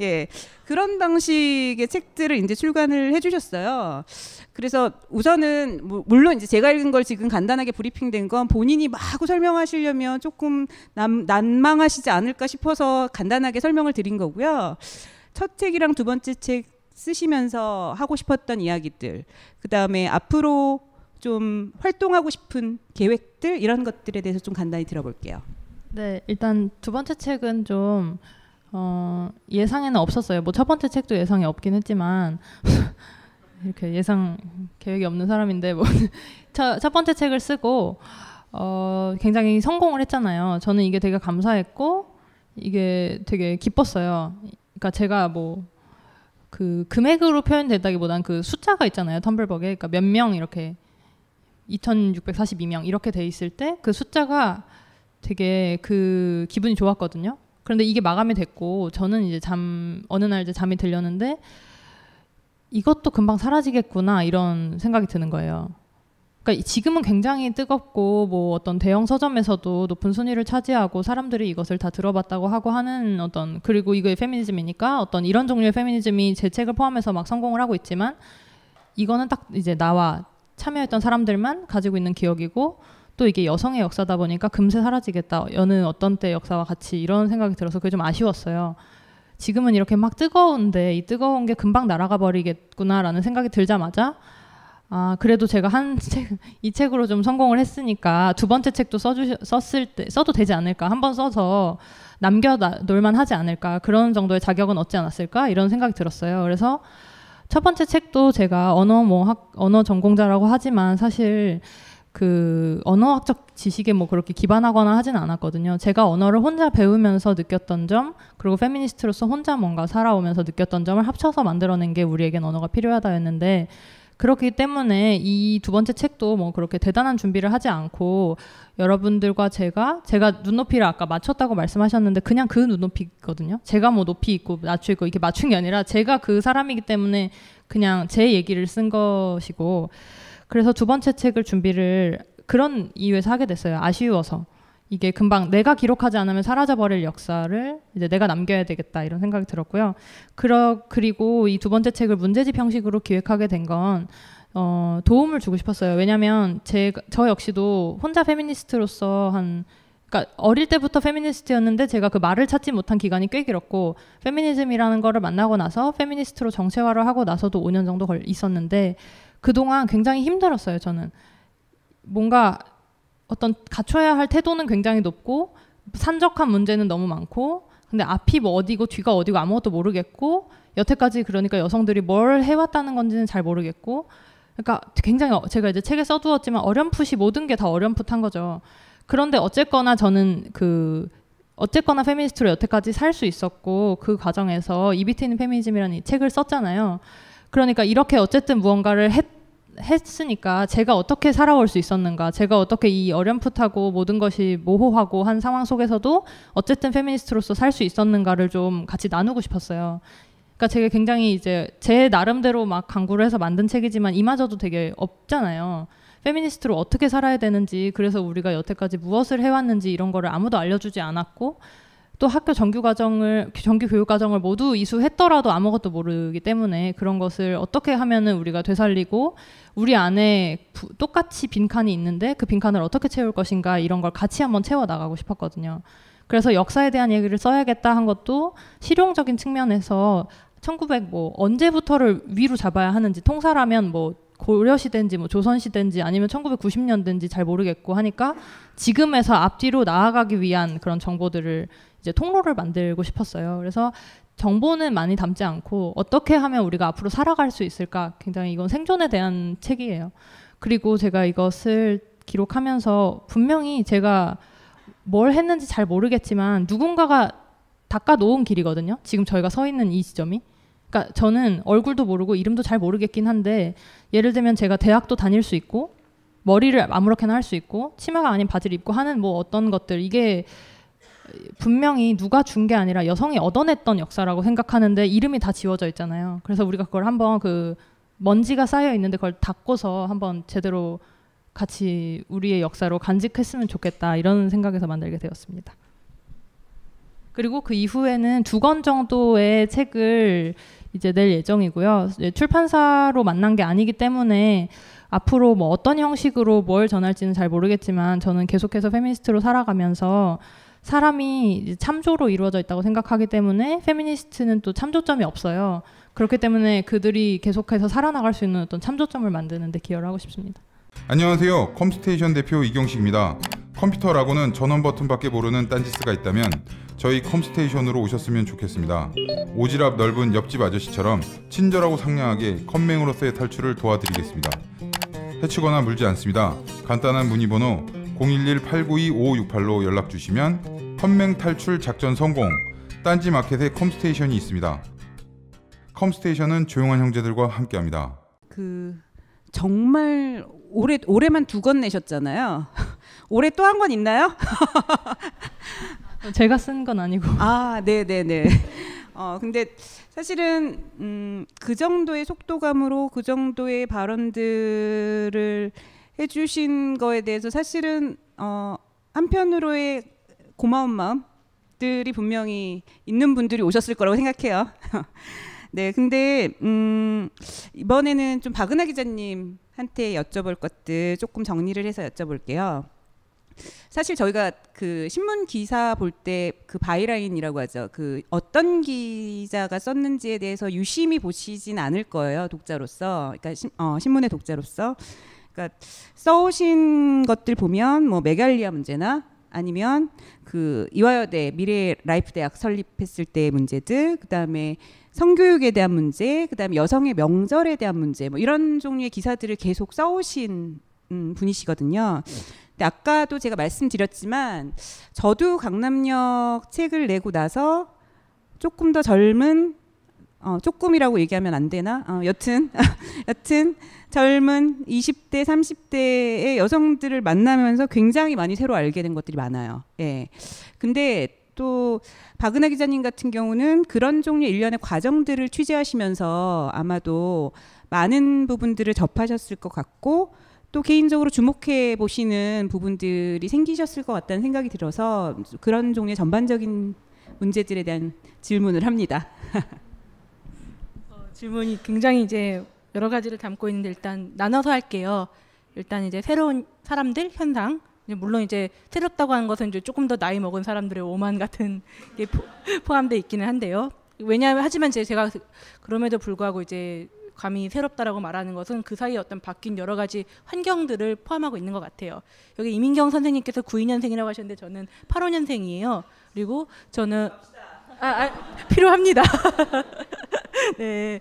예, 그런 방식의 책들을 이제 출간을 해주셨어요. 그래서 우선은 뭐, 물론 이제 제가 읽은 걸 지금 간단하게 브리핑된 건 본인이 막 설명하시려면 조금 난, 난망하시지 않을까 싶어서 간단하게 설명을 드린 거고요. 첫 책이랑 두 번째 책 쓰시면서 하고 싶었던 이야기들, 그 다음에 앞으로 좀 활동하고 싶은 계획들 이런 것들에 대해서 좀 간단히 들어볼게요.
네, 일단 두 번째 책은 좀 어, 예상에는 없었어요. 뭐 첫 번째 책도 예상이 없긴 했지만 이렇게 예상 계획이 없는 사람인데 뭐첫 첫 번째 책을 쓰고 어, 굉장히 성공을 했잖아요. 저는 이게 되게 감사했고 이게 되게 기뻤어요. 그러니까 제가 뭐 그 금액으로 표현됐다기보단그 숫자가 있잖아요. 텀블벅에 그러니까 몇 명 이렇게 2,642명 이렇게 돼 있을 때 그 숫자가 되게 그 기분이 좋았거든요. 그런데 이게 마감이 됐고 저는 이제 잠 어느 날 이제 잠이 들렸는데 이것도 금방 사라지겠구나 이런 생각이 드는 거예요. 그러니까 지금은 굉장히 뜨겁고 뭐 어떤 대형 서점에서도 높은 순위를 차지하고 사람들이 이것을 다 들어봤다고 하고 하는 어떤 그리고 이거의 페미니즘이니까 어떤 이런 종류의 페미니즘이 제 책을 포함해서 막 성공을 하고 있지만 이거는 딱 이제 나와 참여했던 사람들만 가지고 있는 기억이고 또 이게 여성의 역사다 보니까 금세 사라지겠다. 여는 어떤 때 역사와 같이 이런 생각이 들어서 그게 좀 아쉬웠어요. 지금은 이렇게 막 뜨거운데 이 뜨거운 게 금방 날아가 버리겠구나라는 생각이 들자마자 아 그래도 제가 한 책 이 책으로 좀 성공을 했으니까 두 번째 책도 써주 썼을 때 써도 되지 않을까 한번 써서 남겨 놀만 하지 않을까 그런 정도의 자격은 얻지 않았을까 이런 생각이 들었어요. 그래서 첫 번째 책도 제가 언어 뭐 학, 언어 전공자라고 하지만 사실 그 언어학적 지식에 뭐 그렇게 기반하거나 하진 않았거든요. 제가 언어를 혼자 배우면서 느꼈던 점, 그리고 페미니스트로서 혼자 뭔가 살아오면서 느꼈던 점을 합쳐서 만들어낸 게 우리에겐 언어가 필요하다였는데 그렇기 때문에 이 두 번째 책도 뭐 그렇게 대단한 준비를 하지 않고 여러분들과 제가 제가 눈높이를 아까 맞췄다고 말씀하셨는데 그냥 그 눈높이거든요. 제가 뭐 높이 있고 낮추 있고 이게 맞춘 게 아니라 제가 그 사람이기 때문에 그냥 제 얘기를 쓴 것이고 그래서 두 번째 책을 준비를 그런 이유에서 하게 됐어요. 아쉬워서. 이게 금방 내가 기록하지 않으면 사라져버릴 역사를 이제 내가 남겨야 되겠다 이런 생각이 들었고요. 그러, 그리고 이 두 번째 책을 문제집 형식으로 기획하게 된건 어, 도움을 주고 싶었어요. 왜냐하면 제, 저 역시도 혼자 페미니스트로서 한 그러니까 어릴 때부터 페미니스트였는데 제가 그 말을 찾지 못한 기간이 꽤 길었고 페미니즘이라는 거를 만나고 나서 페미니스트로 정체화를 하고 나서도 5년 정도 걸 있었는데 그동안 굉장히 힘들었어요, 저는. 뭔가 어떤 갖춰야 할 태도는 굉장히 높고 산적한 문제는 너무 많고 근데 앞이 뭐 어디고 뒤가 어디고 아무것도 모르겠고 여태까지 그러니까 여성들이 뭘 해왔다는 건지는 잘 모르겠고 그러니까 굉장히 어, 제가 이제 책에 써두었지만 어렴풋이 모든 게 다 어렴풋한 거죠. 그런데 어쨌거나 저는 그 어쨌거나 페미니스트로 여태까지 살 수 있었고 그 과정에서 이비트 인 페미니즘이라는 이 책을 썼잖아요. 그러니까 이렇게 어쨌든 무언가를 했 했으니까 제가 어떻게 살아올 수 있었는가, 제가 어떻게 이 어렴풋하고 모든 것이 모호하고 한 상황 속에서도 어쨌든 페미니스트로서 살 수 있었는가를 좀 같이 나누고 싶었어요. 그러니까 제가 굉장히 이제 제 나름대로 막 강구를 해서 만든 책이지만 이마저도 되게 없잖아요. 페미니스트로 어떻게 살아야 되는지, 그래서 우리가 여태까지 무엇을 해왔는지 이런 거를 아무도 알려주지 않았고, 또 학교 정규 과정을 정규 교육 과정을 모두 이수했더라도 아무것도 모르기 때문에 그런 것을 어떻게 하면은 우리가 되살리고 우리 안에 부, 똑같이 빈칸이 있는데 그 빈칸을 어떻게 채울 것인가 이런 걸 같이 한번 채워 나가고 싶었거든요. 그래서 역사에 대한 얘기를 써야겠다 한 것도 실용적인 측면에서 1900 뭐 언제부터를 위로 잡아야 하는지 통사라면 뭐 고려시대인지 뭐 조선시대인지 아니면 1990년대인지 잘 모르겠고 하니까 지금에서 앞뒤로 나아가기 위한 그런 정보들을 이제 통로를 만들고 싶었어요. 그래서 정보는 많이 담지 않고 어떻게 하면 우리가 앞으로 살아갈 수 있을까 굉장히 이건 생존에 대한 책이에요. 그리고 제가 이것을 기록하면서 분명히 제가 뭘 했는지 잘 모르겠지만 누군가가 닦아놓은 길이거든요. 지금 저희가 서 있는 이 지점이. 그러니까 저는 얼굴도 모르고 이름도 잘 모르겠긴 한데 예를 들면 제가 대학도 다닐 수 있고 머리를 아무렇게나 할 수 있고 치마가 아닌 바지를 입고 하는 뭐 어떤 것들 이게 분명히 누가 준 게 아니라 여성이 얻어냈던 역사라고 생각하는데 이름이 다 지워져 있잖아요. 그래서 우리가 그걸 한번 그 먼지가 쌓여 있는데 그걸 닦고서 한번 제대로 같이 우리의 역사로 간직했으면 좋겠다 이런 생각에서 만들게 되었습니다. 그리고 그 이후에는 두 권 정도의 책을 이제 낼 예정이고요. 출판사로 만난 게 아니기 때문에 앞으로 뭐 어떤 형식으로 뭘 전할지는 잘 모르겠지만 저는 계속해서 페미니스트로 살아가면서 사람이 참조로 이루어져 있다고 생각하기 때문에 페미니스트는 또 참조점이 없어요. 그렇기 때문에 그들이 계속해서 살아나갈 수 있는 어떤 참조점을 만드는 데 기여를 하고 싶습니다. 안녕하세요. 컴스테이션 대표 이경식입니다. 컴퓨터라고는 전원 버튼밖에 모르는 딴지스가 있다면 저희 컴스테이션으로 오셨으면 좋겠습니다. 오지랖 넓은 옆집 아저씨처럼 친절하고 상냥하게 컴맹으로서의 탈출을 도와드리겠습니다. 해치거나 물지 않습니다. 간단한 문의 번호 011-892-5568로 연락 주시면 컴맹 탈출 작전 성공 딴지 마켓에 컴스테이션이 있습니다. 컴스테이션은 조용한 형제들과 함께합니다.
그 정말 올해 올해만 두권 내셨잖아요. 올해 또한권 있나요? 제가 쓴 건 아니고. 아, 네, 네, 네. 어, 근데 사실은 음, 그 정도의 속도감으로 그 정도의 발언들을 해주신 거에 대해서 사실은 어, 한편으로의 고마운 마음들이 분명히 있는 분들이 오셨을 거라고 생각해요. 네, 근데 음, 이번에는 좀 박은하 기자님한테 여쭤볼 것들 조금 정리를 해서 여쭤볼게요. 사실 저희가 그 신문 기사 볼 때 그 바이라인이라고 하죠. 그 어떤 기자가 썼는지에 대해서 유심히 보시진 않을 거예요, 독자로서. 그러니까 신, 어, 신문의 독자로서. 그러니까 써오신 것들 보면 뭐 메갈리아 문제나 아니면 그 이화여대 미래 라이프 대학 설립했을 때의 문제들 그다음에 성교육에 대한 문제 그다음에 여성의 명절에 대한 문제 뭐 이런 종류의 기사들을 계속 써오신 음, 분이시거든요. 근데 아까도 제가 말씀드렸지만 저도 강남역 책을 내고 나서 조금 더 젊은 어, 조금이라고 얘기하면 안 되나? 어, 여튼 여튼 젊은 20대 30대의 여성들을 만나면서 굉장히 많이 새로 알게 된 것들이 많아요. 예. 근데 또 박은하 기자님 같은 경우는 그런 종류의 일련의 과정들을 취재하시면서 아마도 많은 부분들을 접하셨을 것 같고 또 개인적으로 주목해 보시는 부분들이 생기셨을 것 같다는 생각이 들어서 그런 종류의 전반적인 문제들에 대한 질문을 합니다.
질문이 굉장히 이제 여러 가지를 담고 있는데 일단 나눠서 할게요. 일단 이제 새로운 사람들 현상 물론 이제 새롭다고 하는 것은 이제 조금 더 나이 먹은 사람들의 오만 같은 게 포, 함돼 있기는 한데요. 왜냐하면 하지만 제가 그럼에도 불구하고 이제 감히 새롭다라고 말하는 것은 그 사이에 어떤 바뀐 여러 가지 환경들을 포함하고 있는 것 같아요. 여기 이민경 선생님께서 92년생이라고 하셨는데 저는 85년생이에요. 그리고 저는 아, 아, 필요합니다. 네.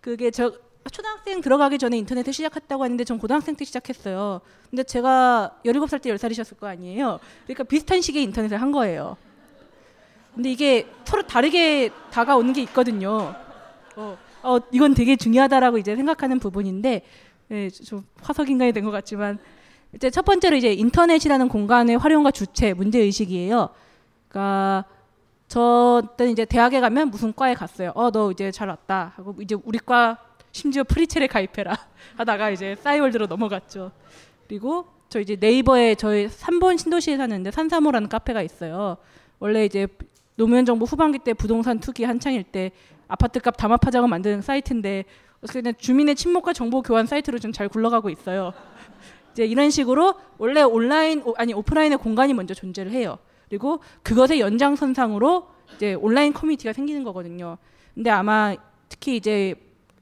그게 저 초등학생 들어가기 전에 인터넷을 시작했다고 하는데 전 고등학생 때 시작했어요. 근데 제가 17살 때 10살이셨을 거 아니에요. 그러니까 비슷한 시기에 인터넷을 한 거예요. 근데 이게 서로 다르게 다가오는 게 있거든요. 어, 어 이건 되게 중요하다라고 이제 생각하는 부분인데 예, 좀 화석인간이 된 것 같지만 이제 첫 번째로 이제 인터넷이라는 공간의 활용과 주체 문제 의식이에요. 그러니까 저는 이제 대학에 가면 무슨 과에 갔어요. 어, 너 이제 잘 왔다. 하고 이제 우리 과 심지어 프리첼에 가입해라. 하다가 이제 싸이월드로 넘어갔죠. 그리고 저 이제 네이버에 저희 3번 신도시에 사는데 산사모라는 카페가 있어요. 원래 이제 노무현 정부 후반기 때 부동산 투기 한창일 때 아파트값 담합하자고 만든 사이트인데 어쨌든 주민의 침묵과 정보 교환 사이트로 좀 잘 굴러가고 있어요. 이제 이런 식으로 원래 온라인 아니 오프라인의 공간이 먼저 존재를 해요. 그리고 그것의 연장선상으로 이제 온라인 커뮤니티가 생기는 거거든요. 근데 아마 특히 이제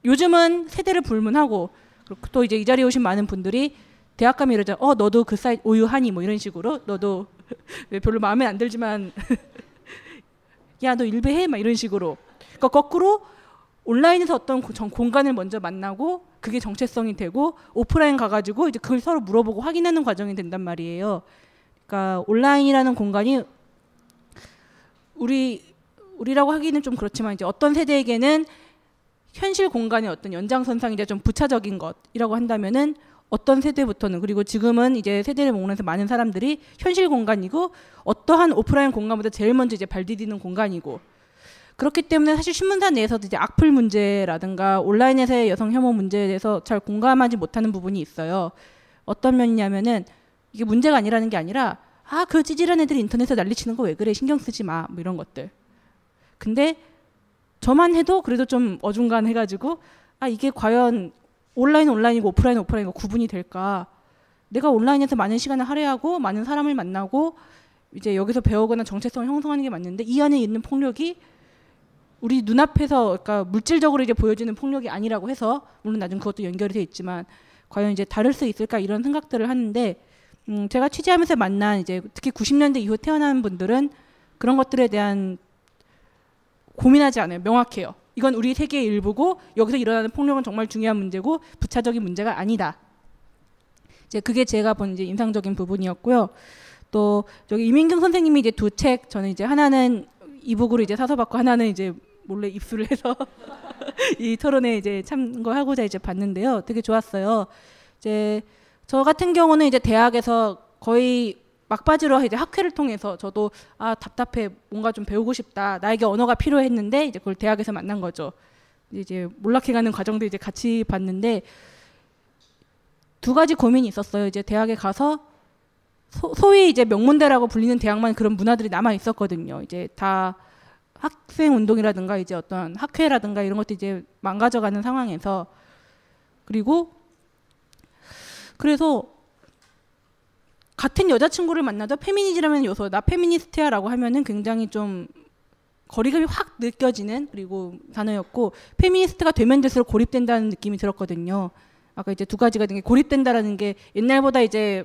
요즘은 세대를 불문하고 또 이제 이 자리에 오신 많은 분들이 대학 가면 이러죠. 어, 너도 그사이 오유하니 뭐 이런 식으로 너도 별로 마음에 안 들지만 야, 너 일배해 막 이런 식으로. 그러니까 거꾸로 온라인에서 어떤 공간을 먼저 만나고 그게 정체성이 되고 오프라인 가가지고 이제 그걸 서로 물어보고 확인하는 과정이 된단 말이에요. 그러니까 온라인이라는 공간이 우리 우리라고 하기는 좀 그렇지만 이제 어떤 세대에게는 현실 공간의 어떤 연장선상 이제 좀 부차적인 것이라고 한다면은 어떤 세대부터는 그리고 지금은 이제 세대를 모으면서 많은 사람들이 현실 공간이고 어떠한 오프라인 공간보다 제일 먼저 이제 발디디는 공간이고 그렇기 때문에 사실 신문사 내에서도 이제 악플 문제라든가 온라인에서의 여성 혐오 문제에 대해서 잘 공감하지 못하는 부분이 있어요. 어떤 면이냐면은 이게 문제가 아니라는 게 아니라 아 그 찌질한 애들이 인터넷에 난리치는 거 왜 그래 신경 쓰지 마 뭐 이런 것들 근데 저만 해도 그래도 좀 어중간해가지고 아 이게 과연 온라인 온라인이고 오프라인 오프라인이고 구분이 될까 내가 온라인에서 많은 시간을 할애하고 많은 사람을 만나고 이제 여기서 배우거나 정체성을 형성하는 게 맞는데 이 안에 있는 폭력이 우리 눈앞에서 그러니까 물질적으로 이제 보여지는 폭력이 아니라고 해서 물론 나중 그것도 연결이 돼 있지만 과연 이제 다를 수 있을까 이런 생각들을 하는데 음, 제가 취재하면서 만난 이제 특히 90년대 이후 태어난 분들은 그런 것들에 대한 고민하지 않아요. 명확해요. 이건 우리 세계의 일부고 여기서 일어나는 폭력은 정말 중요한 문제고 부차적인 문제가 아니다. 이제 그게 제가 본 이제 인상적인 부분이었고요. 또 저기 이민경 선생님이 이제 두 책 저는 이제 하나는 이북으로 이제 사서 받고 하나는 이제 몰래 입수를 해서 이 토론에 이제 참고하고자 이제 봤는데요. 되게 좋았어요. 이제 저 같은 경우는 이제 대학에서 거의 막바지로 이제 학회를 통해서 저도 아 답답해 뭔가 좀 배우고 싶다 나에게 언어가 필요했는데 이제 그걸 대학에서 만난 거죠 이제 몰락해가는 과정도 이제 같이 봤는데 두 가지 고민이 있었어요 이제 대학에 가서 소, 소위 이제 명문대라고 불리는 대학만 그런 문화들이 남아 있었거든요 이제 다 학생 운동이라든가 이제 어떤 학회라든가 이런 것도 이제 망가져가는 상황에서 그리고 그래서 같은 여자친구를 만나도 페미니즘이라는 요소, 나 페미니스트야라고 하면은 굉장히 좀 거리감이 확 느껴지는 그리고 단어였고 페미니스트가 되면 될수록 고립된다는 느낌이 들었거든요. 아까 이제 두 가지가 된 게 고립된다라는 게 옛날보다 이제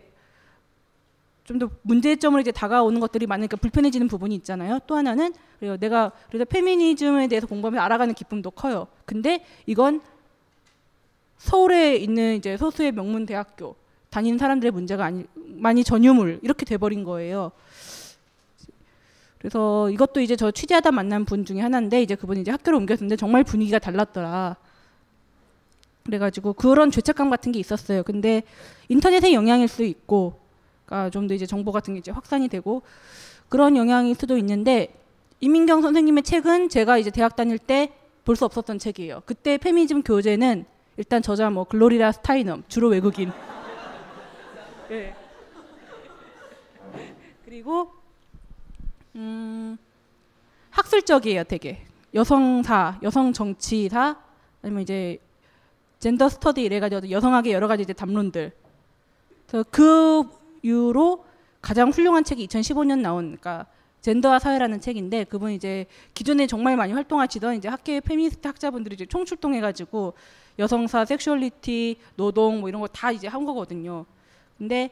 좀 더 문제점으로 이제 다가오는 것들이 많으니까 불편해지는 부분이 있잖아요. 또 하나는 그리고 내가 그래서 페미니즘에 대해서 공부하면 알아가는 기쁨도 커요. 근데 이건 서울에 있는 이제 소수의 명문 대학교 다니는 사람들의 문제가 아니 많이 전유물 이렇게 돼버린 거예요. 그래서 이것도 이제 저 취재하다 만난 분 중에 하나인데 이제 그분이 이제 학교를 옮겼는데 정말 분위기가 달랐더라. 그래가지고 그런 죄책감 같은 게 있었어요. 근데 인터넷의 영향일 수 있고, 그러니까 좀더 이제 정보 같은 게 이제 확산이 되고 그런 영향일 수도 있는데 이민경 선생님의 책은 제가 이제 대학 다닐 때 볼 수 없었던 책이에요. 그때 페미니즘 교재는 일단 저자 뭐 글로리라 스타이넘 주로 외국인. 네. 그리고 음, 학술적이에요, 되게 여성사, 여성 정치사 아니면 이제 젠더 스터디 이래가지고 여성학의 여러 가지 이제 담론들. 그 이후로 가장 훌륭한 책이 2015년 나온 그니까 젠더와 사회라는 책인데 그분 이제 기존에 정말 많이 활동하시던 이제 학계 페미니스트 학자분들이 이제 총출동해가지고 여성사, 섹슈얼리티, 노동 뭐 이런 거 다 이제 한 거거든요. 근데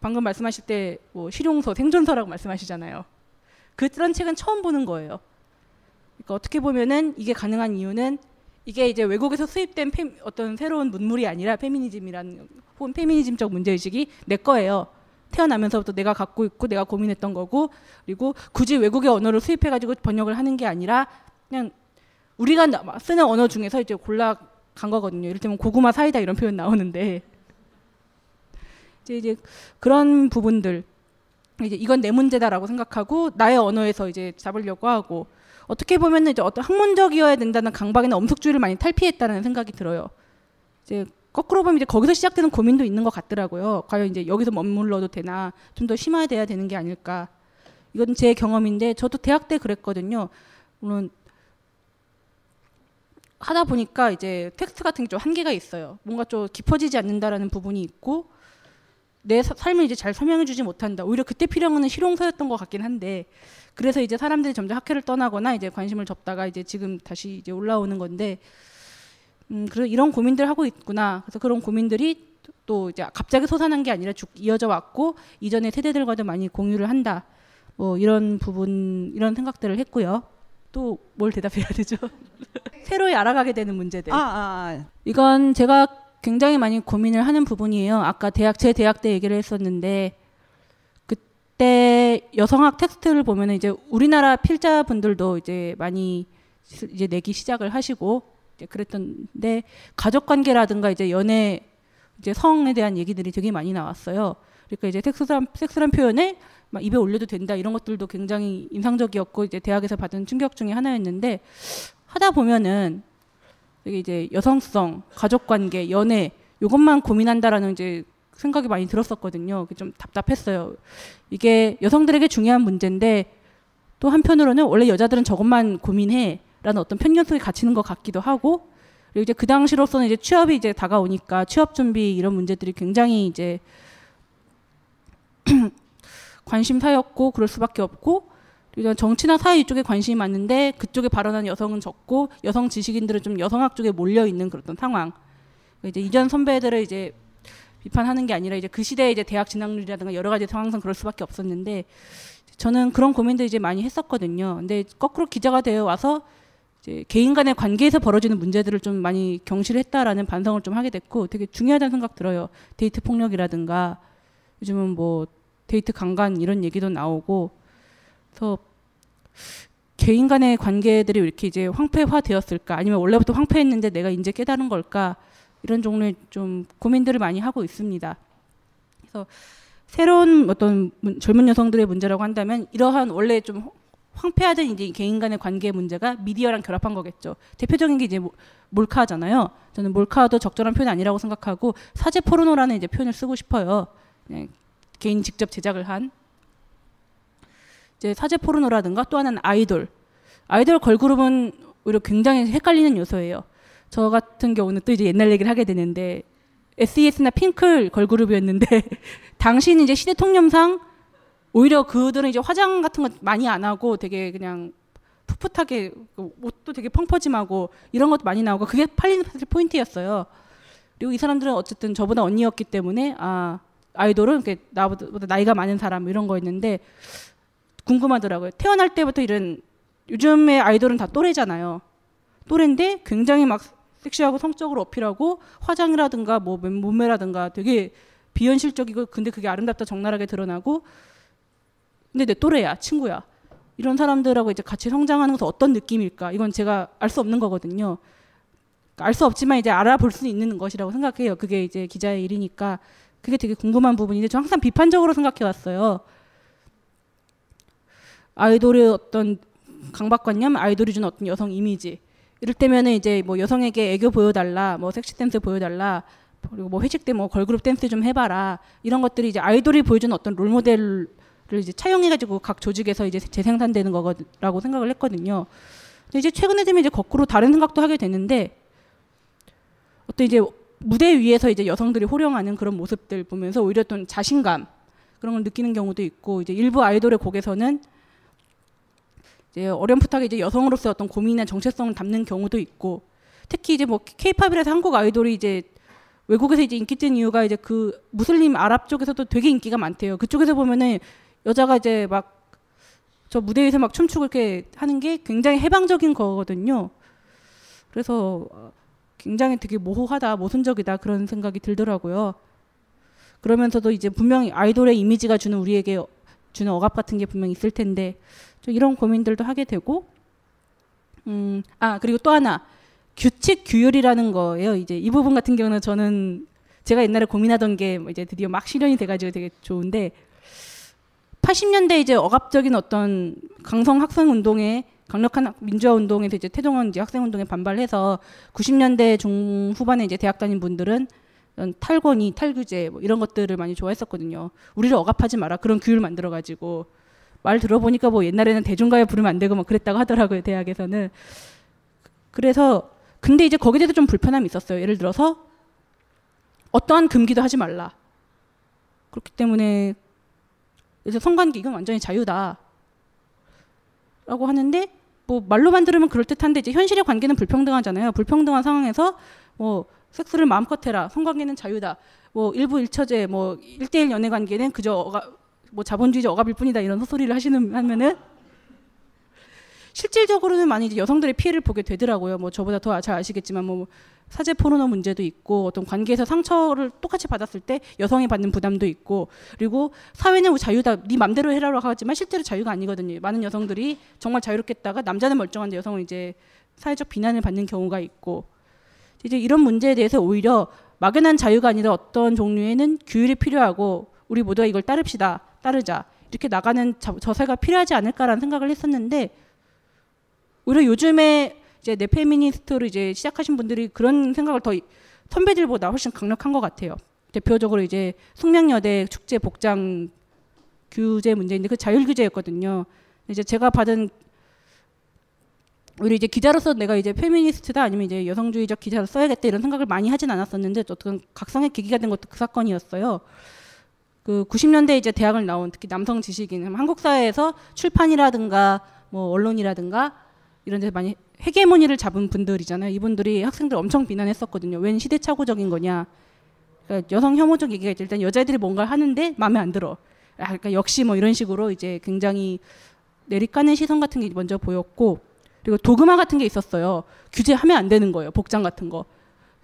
방금 말씀하실 때 뭐 실용서, 생존서라고 말씀하시잖아요. 그런 책은 처음 보는 거예요. 그러니까 어떻게 보면은 이게 가능한 이유는 이게 이제 외국에서 수입된 페, 어떤 새로운 문물이 아니라 페미니즘이라는 혹은 페미니즘적 문제의식이 내 거예요. 태어나면서부터 내가 갖고 있고 내가 고민했던 거고 그리고 굳이 외국의 언어를 수입해가지고 번역을 하는 게 아니라 그냥 우리가 쓰는 언어 중에서 이제 골라 간 거거든요. 이를테면 고구마 사이다 이런 표현 나오는데 이제 이제 그런 부분들 이제 이건 내 문제다라고 생각하고 나의 언어에서 이제 잡으려고 하고 어떻게 보면 이제 어떤 학문적이어야 된다는 강박이나 엄숙주의를 많이 탈피했다는 생각이 들어요. 이제 거꾸로 보면 이제 거기서 시작되는 고민도 있는 것 같더라고요. 과연 이제 여기서 머물러도 되나 좀 더 심화돼야 되는 게 아닐까. 이건 제 경험인데 저도 대학 때 그랬거든요. 물론 하다 보니까 이제 텍스트 같은 게 좀 한계가 있어요. 뭔가 좀 깊어지지 않는다라는 부분이 있고 내 사, 삶을 이제 잘 설명해주지 못한다. 오히려 그때 필요한 실용서였던 것 같긴 한데 그래서 이제 사람들이 점점 학회를 떠나거나 이제 관심을 접다가 이제 지금 다시 이제 올라오는 건데 음, 그런 이런 고민들 하고 있구나. 그래서 그런 고민들이 또 이제 갑자기 솟아난 게 아니라 쭉 이어져 왔고 이전의 세대들과도 많이 공유를 한다. 뭐 이런 부분 이런 생각들을 했고요. 또뭘 대답해야 되죠? 새로이 알아가게 되는 문제들. 아, 아, 아. 이건 제가 굉장히 많이 고민을 하는 부분이에요. 아까 대학 제 대학 때 얘기를 했었는데 그때 여성학 텍스트를 보면 이제 우리나라 필자분들도 이제 많이 이제 내기 시작을 하시고 이제 그랬던데 가족 관계라든가 이제 연애 이제 성에 대한 얘기들이 되게 많이 나왔어요. 그러니까 이제 섹스란, 섹스란 표현에 막 입에 올려도 된다 이런 것들도 굉장히 인상적이었고 이제 대학에서 받은 충격 중에 하나였는데 하다 보면은 이제 여성성, 가족 관계, 연애 이것만 고민한다라는 이제 생각이 많이 들었었거든요. 좀 답답했어요. 이게 여성들에게 중요한 문제인데 또 한편으로는 원래 여자들은 저것만 고민해라는 어떤 편견 속에 갇히는 것 같기도 하고 그리고 이제 그 당시로서는 이제 취업이 이제 다가오니까 취업 준비 이런 문제들이 굉장히 이제 관심사였고 그럴 수밖에 없고 그리고 정치나 사회 이쪽에 관심이 많은데 그쪽에 발언한 여성은 적고 여성 지식인들은 좀 여성학 쪽에 몰려 있는 그런 상황. 이제 이전 선배들을 이제 비판하는 게 아니라 이제 그 시대에 이제 대학 진학률이라든가 여러 가지 상황상 그럴 수밖에 없었는데 저는 그런 고민들 이제 많이 했었거든요. 근데 거꾸로 기자가 되어 와서 이제 개인 간의 관계에서 벌어지는 문제들을 좀 많이 경시를 했다라는 반성을 좀 하게 됐고 되게 중요하다는 생각 들어요. 데이트 폭력이라든가 요즘은 뭐 데이트 강간 이런 얘기도 나오고 그래서 개인 간의 관계들이 이렇게 이제 황폐화 되었을까 아니면 원래부터 황폐했는데 내가 이제 깨달은 걸까 이런 종류의 좀 고민들을 많이 하고 있습니다. 그래서 새로운 어떤 젊은 여성들의 문제라고 한다면 이러한 원래 좀황폐화된 이제 개인 간의 관계 문제가 미디어랑 결합한 거겠죠. 대표적인 게 이제 몰카잖아요. 저는 몰카도 적절한 표현이 아니라고 생각하고 사제 포르노라는 이제 표현을 쓰고 싶어요. 네, 개인이 직접 제작을 한 이제 사제 포르노라든가 또 하나는 아이돌. 아이돌 걸그룹은 오히려 굉장히 헷갈리는 요소예요. 저 같은 경우는 또 이제 옛날 얘기를 하게 되는데 SES나 핑클 걸그룹이었는데 당시는 이제 시대 통념상 오히려 그들은 이제 화장 같은 거 많이 안 하고 되게 그냥 풋풋하게 그 옷도 되게 펑퍼짐하고 이런 것도 많이 나오고 그게 팔리는 포인트였어요. 그리고 이 사람들은 어쨌든 저보다 언니였기 때문에 아 아이돌은 이렇게 나보다 나이가 많은 사람 이런 거였는데 궁금하더라고요. 태어날 때부터 이런 요즘의 아이돌은 다 또래잖아요. 또래인데 굉장히 막 섹시하고 성적으로 어필하고 화장이라든가 뭐 몸매라든가 되게 비현실적이고 근데 그게 아름답다 적나라하게 드러나고 근데 내 또래야 친구야 이런 사람들하고 이제 같이 성장하는 것은 어떤 느낌일까 이건 제가 알 수 없는 거거든요 알 수 없지만 이제 알아볼 수 있는 것이라고 생각해요 그게 이제 기자의 일이니까 그게 되게 궁금한 부분인데 저 항상 비판적으로 생각해 왔어요. 아이돌의 어떤 강박관념, 아이돌이 준 어떤 여성 이미지. 이럴 때면은 이제 뭐 여성에게 애교 보여달라, 뭐 섹시 댄스 보여달라, 그리고 뭐 회식 때 뭐 걸그룹 댄스 좀 해봐라 이런 것들이 이제 아이돌이 보여준 어떤 롤 모델을 이제 차용해가지고 각 조직에서 이제 재생산되는 거라고 생각을 했거든요. 근데 이제 최근에 되면 이제 거꾸로 다른 생각도 하게 되는데 어떤 이제 무대 위에서 이제 여성들이 호령하는 그런 모습들 보면서 오히려 또 자신감 그런 걸 느끼는 경우도 있고 이제 일부 아이돌의 곡에서는 이제 어렴풋하게 이제 여성으로서 어떤 고민이나 정체성을 담는 경우도 있고 특히 이제 뭐 케이팝이라서 한국 아이돌이 이제 외국에서 이제 인기 뜬 이유가 이제 그 무슬림 아랍 쪽에서도 되게 인기가 많대요. 그쪽에서 보면은 여자가 이제 막 저 무대 위 에서막 춤추고 이렇게 하는 게 굉장히 해방적인 거거든요. 그래서 굉장히 되게 모호하다, 모순적이다 그런 생각이 들더라고요. 그러면서도 이제 분명히 아이돌의 이미지가 주는 우리에게 주는 억압 같은 게 분명히 있을 텐데 이런 고민들도 하게 되고 음, 아 그리고 또 하나 규칙 규율이라는 거예요. 이제 이 부분 같은 경우는 저는 제가 옛날에 고민하던 게 뭐 이제 드디어 막 실현이 돼가지고 되게 좋은데 80년대 이제 억압적인 어떤 강성 학생 운동에 강력한 민주화 운동에서 이제 태종은 이제 학생 운동에 반발해서 90년대 중 후반에 이제 대학 다닌 분들은 탈권이 탈규제 뭐 이런 것들을 많이 좋아했었거든요. 우리를 억압하지 마라 그런 규율 만들어 가지고 말 들어보니까 뭐 옛날에는 대중가요 부르면 안 되고 막 그랬다고 하더라고요 대학에서는. 그래서 근데 이제 거기에 대해서 좀 불편함이 있었어요. 예를 들어서 어떠한 금기도 하지 말라. 그렇기 때문에 이제 성관계 이건 완전히 자유다. 라고 하는데 뭐 말로만 들으면 그럴듯한데 이제 현실의 관계는 불평등하잖아요. 불평등한 상황에서 뭐 섹스를 마음껏 해라. 성관계는 자유다. 뭐 일부 일처제 뭐일대일 연애 관계는 그저 억압, 뭐 자본주의적 억압일 뿐이다. 이런 소리를 하시는 하면은 실질적으로는 많이 이제 여성들의 피해를 보게 되더라고요. 뭐 저보다 더 잘 아시겠지만 뭐 사제 포르노 문제도 있고 어떤 관계에서 상처를 똑같이 받았을 때 여성이 받는 부담도 있고 그리고 사회는 자유다 네 맘대로 해라라고 하지만 실제로 자유가 아니거든요 많은 여성들이 정말 자유롭겠다가 남자는 멀쩡한데 여성은 이제 사회적 비난을 받는 경우가 있고 이제 이런 문제에 대해서 오히려 막연한 자유가 아니라 어떤 종류에는 규율이 필요하고 우리 모두가 이걸 따릅시다 따르자 이렇게 나가는 저세가 필요하지 않을까라는 생각을 했었는데 오히려 요즘에 이제 네페미니스트로 이제 시작하신 분들이 그런 생각을 더 선배들보다 훨씬 강력한 것 같아요. 대표적으로 이제 숙명여대 축제 복장 규제 문제인데 그 자율 규제였거든요. 이제 제가 받은 우리 이제 기자로서 내가 이제 페미니스트다 아니면 이제 여성주의적 기자를 써야겠다 이런 생각을 많이 하진 않았었는데 어떤 각성의 계기가 된 것도 그 사건이었어요. 그 90년대 이제 대학을 나온 특히 남성 지식인 한국 사회에서 출판이라든가 뭐 언론이라든가 이런 데서 많이 헤게모니를 잡은 분들이잖아요. 이분들이 학생들 엄청 비난했었거든요. 웬 시대착오적인 거냐. 그러니까 여성 혐오적 얘기가 일단 여자애들이 뭔가를 하는데 마음에 안 들어. 아, 그러니까 역시 뭐 이런 식으로 이제 굉장히 내리까는 시선 같은 게 먼저 보였고 그리고 도그마 같은 게 있었어요. 규제하면 안 되는 거예요. 복장 같은 거.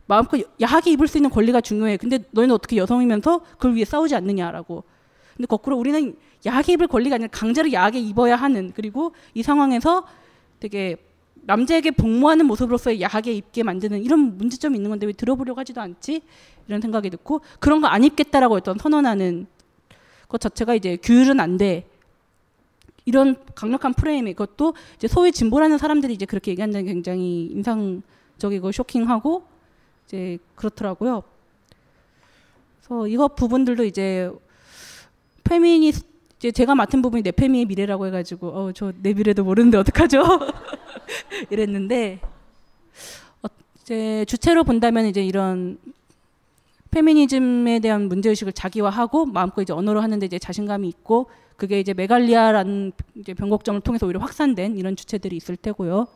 마음껏 야하게 입을 수 있는 권리가 중요해. 근데 너희는 어떻게 여성이면서 그걸 위해 싸우지 않느냐라고. 근데 거꾸로 우리는 야하게 입을 권리가 아니라 강제로 야하게 입어야 하는 그리고 이 상황에서 되게 남자에게 복무하는 모습으로서 야하게 입게 만드는 이런 문제점이 있는 건데 왜 들어보려고 하지도 않지? 이런 생각이 듣고 그런 거 안 입겠다라고 했던 선언하는 것 자체가 이제 규율은 안 돼. 이런 강력한 프레임이 그것도 이제 소위 진보라는 사람들이 이제 그렇게 얘기한다는 게 굉장히 인상적이고 쇼킹하고 이제 그렇더라고요. 그래서 이거 부분들도 이제 페미니스 이제 제가 맡은 부분이 내페미의 미래라고 해가지고 어 저 내 미래도 모르는데 어떡하죠? 이랬는데 어, 이제 주체로 본다면 이제 이런 페미니즘에 대한 문제의식을 자기화하고 마음껏 이제 언어로 하는데 이제 자신감이 있고 그게 이제 메갈리아라는 이제 변곡점을 통해서 오히려 확산된 이런 주체들이 있을 테고요.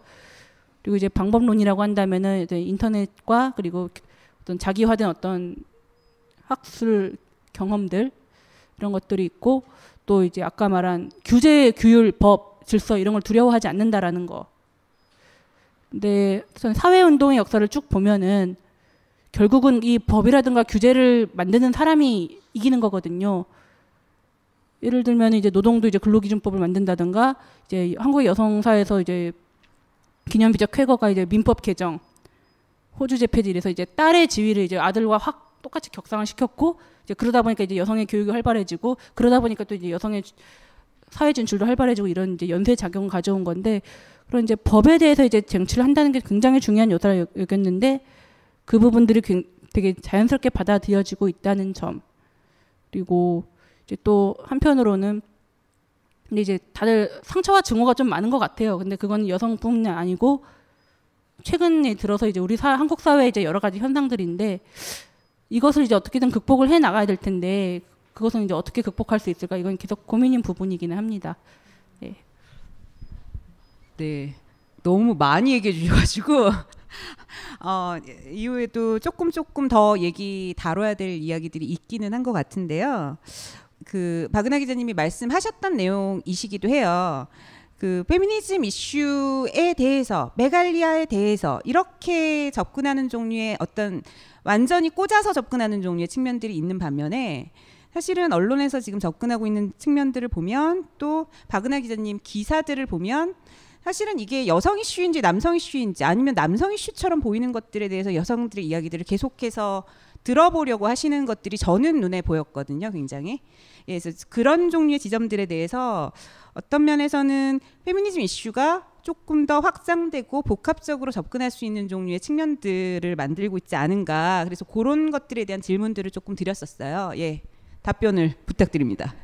그리고 이제 방법론이라고 한다면은 이제 인터넷과 그리고 어떤 자기화된 어떤 학술 경험들 이런 것들이 있고 또 이제 아까 말한 규제, 규율, 법, 질서 이런 걸 두려워하지 않는다라는 거. 근데 전 사회운동의 역사를 쭉 보면은 결국은 이 법이라든가 규제를 만드는 사람이 이기는 거거든요. 예를 들면 이제 노동도 이제 근로기준법을 만든다든가 이제 한국의 여성사에서 이제 기념비적 쾌거가 이제 민법 개정, 호주 재패지 이래서 이제 딸의 지위를 이제 아들과 확 똑같이 격상을 시켰고 이제 그러다 보니까 이제 여성의 교육이 활발해지고 그러다 보니까 또 이제 여성의 사회 진출도 활발해지고 이런 이제 연쇄 작용을 가져온 건데 그런 이제 법에 대해서 이제 쟁취를 한다는 게 굉장히 중요한 요소라 여겼는데 그 부분들이 되게 자연스럽게 받아들여지고 있다는 점 그리고 이제 또 한편으로는 근데 이제 다들 상처와 증오가 좀 많은 것 같아요. 근데 그건 여성뿐이 아니고 최근에 들어서 이제 우리 사, 한국 사회 이제 여러 가지 현상들인데 이것을 이제 어떻게든 극복을 해 나가야 될 텐데 그것은 이제 어떻게 극복할 수 있을까 이건 계속 고민인 부분이기는 합니다. 네.
네. 너무 많이 얘기해 주셔가지고 어, 이후에도 조금 조금 더 얘기 다뤄야 될 이야기들이 있기는 한 것 같은데요. 그 박은하 기자님이 말씀하셨던 내용이시기도 해요. 그 페미니즘 이슈에 대해서 메갈리아에 대해서 이렇게 접근하는 종류의 어떤 완전히 꽂아서 접근하는 종류의 측면들이 있는 반면에 사실은 언론에서 지금 접근하고 있는 측면들을 보면 또 박은하 기자님 기사들을 보면 사실은 이게 여성 이슈인지 남성 이슈인지 아니면 남성 이슈처럼 보이는 것들에 대해서 여성들의 이야기들을 계속해서 들어보려고 하시는 것들이 저는 눈에 보였거든요, 굉장히. 예, 그래서 그런 종류의 지점들에 대해서 어떤 면에서는 페미니즘 이슈가 조금 더 확장되고 복합적으로 접근할 수 있는 종류의 측면들을 만들고 있지 않은가. 그래서 그런 것들에 대한 질문들을 조금 드렸었어요. 예. 답변을 부탁드립니다.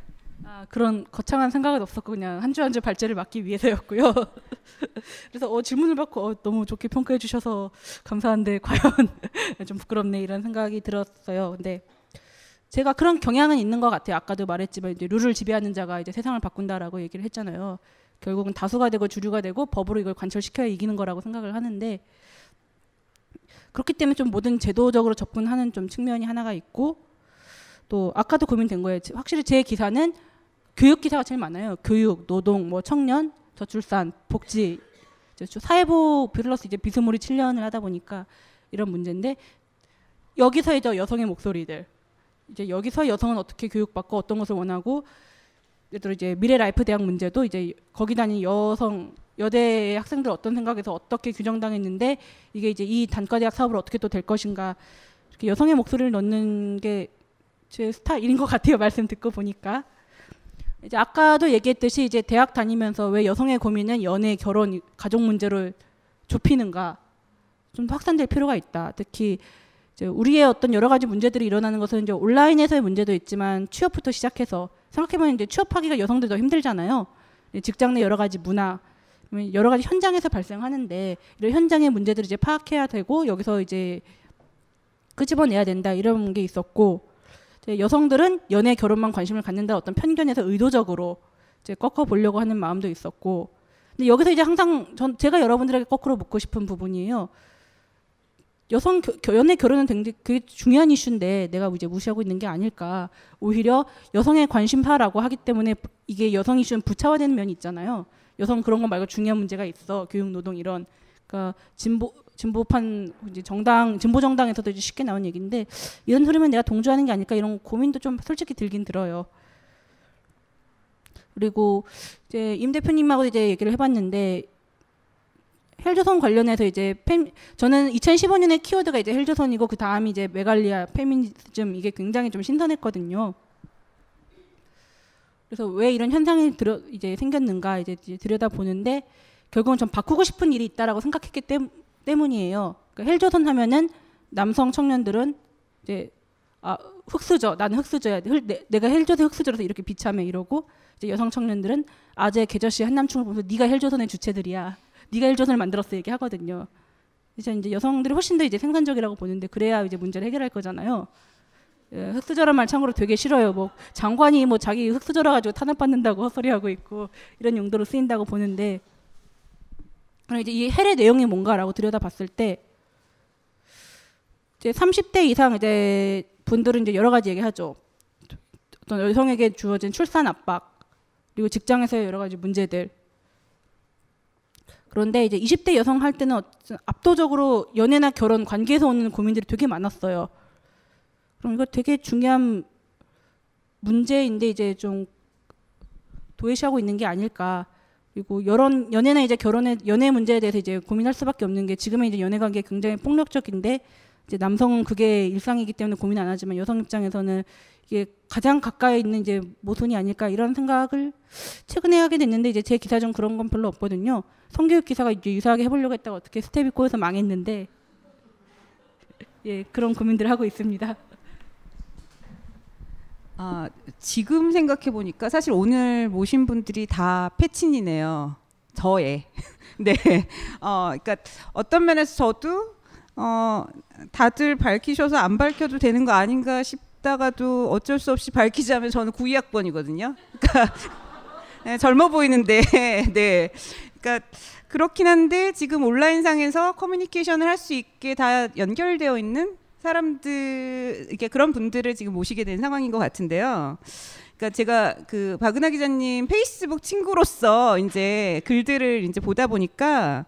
아, 그런 거창한 생각은 없었고 그냥 한 주 한 주 발제를 막기
위해서였고요. 그래서 어, 질문을 받고 어, 너무 좋게 평가해 주셔서 감사한데 과연 좀 부끄럽네 이런 생각이 들었어요. 근데 제가 그런 경향은 있는 것 같아요. 아까도 말했지만 이제 룰을 지배하는 자가 이제 세상을 바꾼다라고 얘기를 했잖아요. 결국은 다수가 되고 주류가 되고 법으로 이걸 관철시켜야 이기는 거라고 생각을 하는데 그렇기 때문에 좀 모든 제도적으로 접근하는 좀 측면이 하나가 있고 또 아까도 고민된 거예요. 확실히 제 기사는 교육 기사가 제일 많아요. 교육, 노동, 뭐 청년, 저출산, 복지, 사회보 플러스 이제 비스몰리 7년을 하다 보니까 이런 문제인데 여기서 이제 여성의 목소리들 이제 여기서 여성은 어떻게 교육받고 어떤 것을 원하고 예를 들어 이제 미래 라이프 대학 문제도 이제 거기 다니는 여성 여대 학생들 어떤 생각에서 어떻게 규정당했는데 이게 이제 이 단과 대학 사업을 어떻게 또 될 것인가 이렇게 여성의 목소리를 넣는 게 제 스타일인 것 같아요 말씀 듣고 보니까 이제 아까도 얘기했듯이 이제 대학 다니면서 왜 여성의 고민은 연애 결혼 가족 문제를 좁히는가 좀 확산될 필요가 있다 특히 우리의 어떤 여러 가지 문제들이 일어나는 것은 이제 온라인에서의 문제도 있지만 취업부터 시작해서 생각해보면 이제 취업하기가 여성들도 힘들잖아요. 직장 내 여러 가지 문화, 뭐 여러 가지 현장에서 발생하는데 이런 현장의 문제들을 이제 파악해야 되고 여기서 이제 끄집어내야 된다 이런 게 있었고 여성들은 연애 결혼만 관심을 갖는다 어떤 편견에서 의도적으로 이제 꺾어 보려고 하는 마음도 있었고 근데 여기서 이제 항상 전 제가 여러분들에게 거꾸로 묻고 싶은 부분이에요. 여성 겨, 연애 결혼은 굉장히 그게 중요한 이슈인데 내가 이제 무시하고 있는 게 아닐까 오히려 여성의 관심사라고 하기 때문에 이게 여성 이슈는 부차화되는 면이 있잖아요 여성 그런 거 말고 중요한 문제가 있어 교육 노동 이런 그러니까 진보 진보판 이제 정당 진보 정당에서도 이제 쉽게 나온 얘기인데 이런 소리면 내가 동조하는 게 아닐까 이런 고민도 좀 솔직히 들긴 들어요. 그리고 이제 임 대표님하고 이제 얘기를 해봤는데 헬조선 관련해서 이제 페미, 저는 2015년에 키워드가 이제 헬조선이고 그 다음이 이제 메갈리아 페미니즘 이게 굉장히 좀 신선했거든요. 그래서 왜 이런 현상이 들어, 이제 생겼는가 이제 들여다 보는데 결국은 좀 바꾸고 싶은 일이 있다라고 생각했기 때문, 이에요 그러니까 헬조선 하면은 남성 청년들은 이제 아 흑수저 나는 흑수저야 흑, 내, 가 헬조선 흑수저라서 이렇게 비참해 이러고 이제 여성 청년들은 아재 개저씨 한남충을 보면서 네가 헬조선의 주체들이야 네가 일조선을 만들었어 얘기하거든요. 그래서 이제 여성들이 훨씬 더 이제 생산적이라고 보는데 그래야 이제 문제를 해결할 거잖아요. 예, 흑수저란 말 참고로 되게 싫어요. 뭐 장관이 뭐 자기 흑수저라 가지고 탄압받는다고 헛소리하고 있고 이런 용도로 쓰인다고 보는데 그럼 이제 이 해례 내용이 뭔가라고 들여다봤을 때 이제 30대 이상 이제 분들은 이제 여러 가지 얘기하죠. 어떤 여성에게 주어진 출산 압박 그리고 직장에서의 여러 가지 문제들 그런데 이제 20대 여성 할 때는 압도적으로 연애나 결혼 관계에서 오는 고민들이 되게 많았어요. 그럼 이거 되게 중요한 문제인데 이제 좀 도외시하고 있는 게 아닐까. 그리고 여론 연애나 이제 결혼의 연애 문제에 대해서 이제 고민할 수밖에 없는 게 지금의 이제 연애 관계 굉장히 폭력적인데 이제 남성은 그게 일상이기 때문에 고민 안 하지만 여성 입장에서는 이게 가장 가까이 있는 이제 모순이 아닐까 이런 생각을 최근에 하게 됐는데 이제 제 기사 중 그런 건 별로 없거든요. 성교육 기사가 이제 유사하게 해보려고 했다가 어떻게 스텝이 꼬여서 망했는데
예 그런 고민들을 하고 있습니다. 아 지금 생각해 보니까 사실 오늘 모신 분들이 다 패친이네요. 저의 네. 어, 그러니까 어떤 면에서 저도 어, 다들 밝히셔서 안 밝혀도 되는 거 아닌가 싶다가도 어쩔 수 없이 밝히자면 저는 92학번이거든요. 그러니까 네, 젊어 보이는데 네. 그러니까 그렇긴 한데 지금 온라인상에서 커뮤니케이션을 할 수 있게 다 연결되어 있는 사람들 이렇게 그런 분들을 지금 모시게 된 상황인 것 같은데요. 그니까 제가 그 박은하 기자님 페이스북 친구로서 이제 글들을 이제 보다 보니까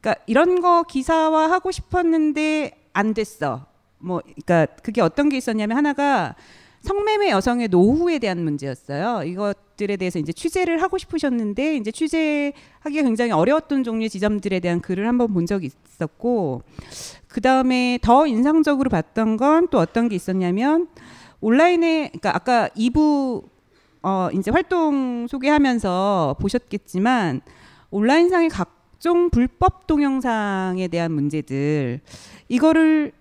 그러니까 이런 거 기사화 하고 싶었는데 안 됐어. 뭐 그러니까 그게 어떤 게 있었냐면 하나가 성매매 여성의 노후에 대한 문제였어요. 이것들에 대해서 이제 취재를 하고 싶으셨는데 이제 취재하기가 굉장히 어려웠던 종류의 지점들에 대한 글을 한번 본 적이 있었고 그 다음에 더 인상적으로 봤던 건 또 어떤 게 있었냐면 온라인에 그러니까 아까 2부 어 이제 활동 소개하면서 보셨겠지만 온라인상에 각 각종 불법 동영상에 대한 문제들 이거를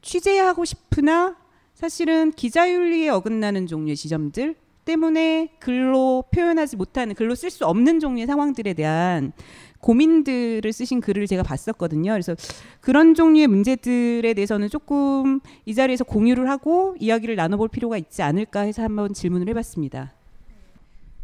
취재하고 싶으나 사실은 기자윤리에 어긋나는 종류의 지점들 때문에 글로 표현하지 못하는 글로 쓸 수 없는 종류의 상황들에 대한 고민들을 쓰신 글을 제가 봤었거든요. 그래서 그런 종류의 문제들에 대해서는 조금 이 자리에서 공유를 하고 이야기를 나눠볼 필요가 있지 않을까 해서 한번 질문을 해봤습니다.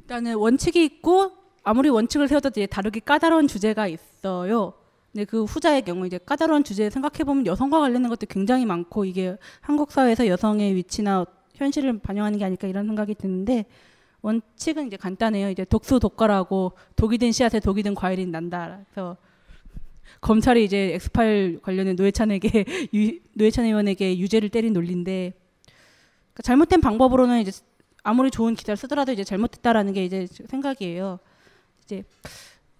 일단은 원칙이 있고 아무리 원칙을 세워도 이제 다르게
까다로운 주제가 있어요. 근데 그 후자의 경우 이제 까다로운 주제 생각해 보면 여성과 관련된 것도 굉장히 많고 이게 한국 사회에서 여성의 위치나 현실을 반영하는 게 아닐까 이런 생각이 드는데 원칙은 이제 간단해요. 이제 독수 독과라고 독이 든 씨앗에 독이 든 과일이 난다. 그래서 검찰이 이제 엑스파일 관련된 노회찬에게 유, 노회찬 의원에게 유죄를 때린 논리인데 그러니까 잘못된 방법으로는 이제 아무리 좋은 기사를 쓰더라도 이제 잘못됐다라는 게 이제 생각이에요. 이제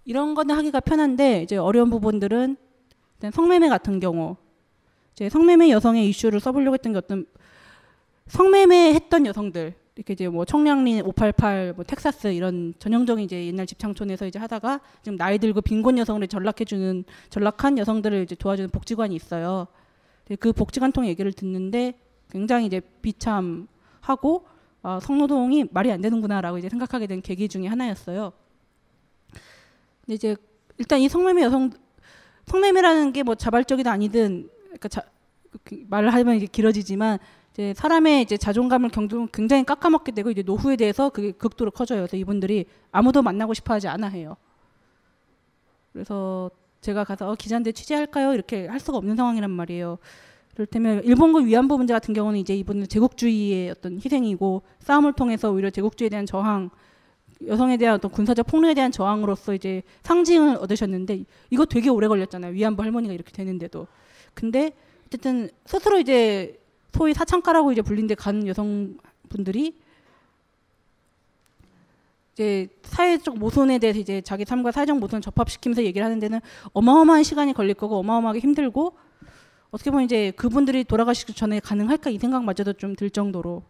이런 거는 하기가 편한데 이제 어려운 부분들은 성매매 같은 경우 이제 성매매 여성의 이슈를 써보려고 했던 게 어떤 성매매 했던 여성들 이렇게 이제 뭐 청량리 588, 뭐 텍사스 이런 전형적인 이제 옛날 집창촌에서 이제 하다가 지금 나이 들고 빈곤 여성을 전락해주는 전락한 여성들을 이제 도와주는 복지관이 있어요. 그 복지관 통 얘기를 듣는데 굉장히 이제 비참하고 아, 성노동이 말이 안 되는구나라고 이제 생각하게 된 계기 중에 하나였어요. 근데 이제 일단 이 성매매 여성 성매매라는 게 뭐 자발적이든 아니든 그러니까 자, 그 말을 하면 이게 길어지지만 이제 사람의 이제 자존감을 경도 굉장히 깎아먹게 되고 이제 노후에 대해서 그게 극도로 커져요. 그래서 이분들이 아무도 만나고 싶어하지 않아 해요. 그래서 제가 가서 어, 기자인데 취재할까요? 이렇게 할 수가 없는 상황이란 말이에요. 그렇다면 일본군 위안부 문제 같은 경우는 이제 이분은 제국주의의 어떤 희생이고 싸움을 통해서 오히려 제국주의에 대한 저항 여성에 대한 어떤 군사적 폭력에 대한 저항으로서 이제 상징을 얻으셨는데 이거 되게 오래 걸렸잖아요. 위안부 할머니가 이렇게 되는데도. 근데 어쨌든 스스로 이제 소위 사창가라고 이제 불린데 간 여성분들이 이제 사회적 모순에 대해서 이제 자기 삶과 사회적 모순을 접합시키면서 얘기를 하는 데는 어마어마한 시간이 걸릴 거고 어마어마하게 힘들고 어떻게 보면 이제 그분들이 돌아가시기 전에 가능할까 이 생각마저도 좀 들 정도로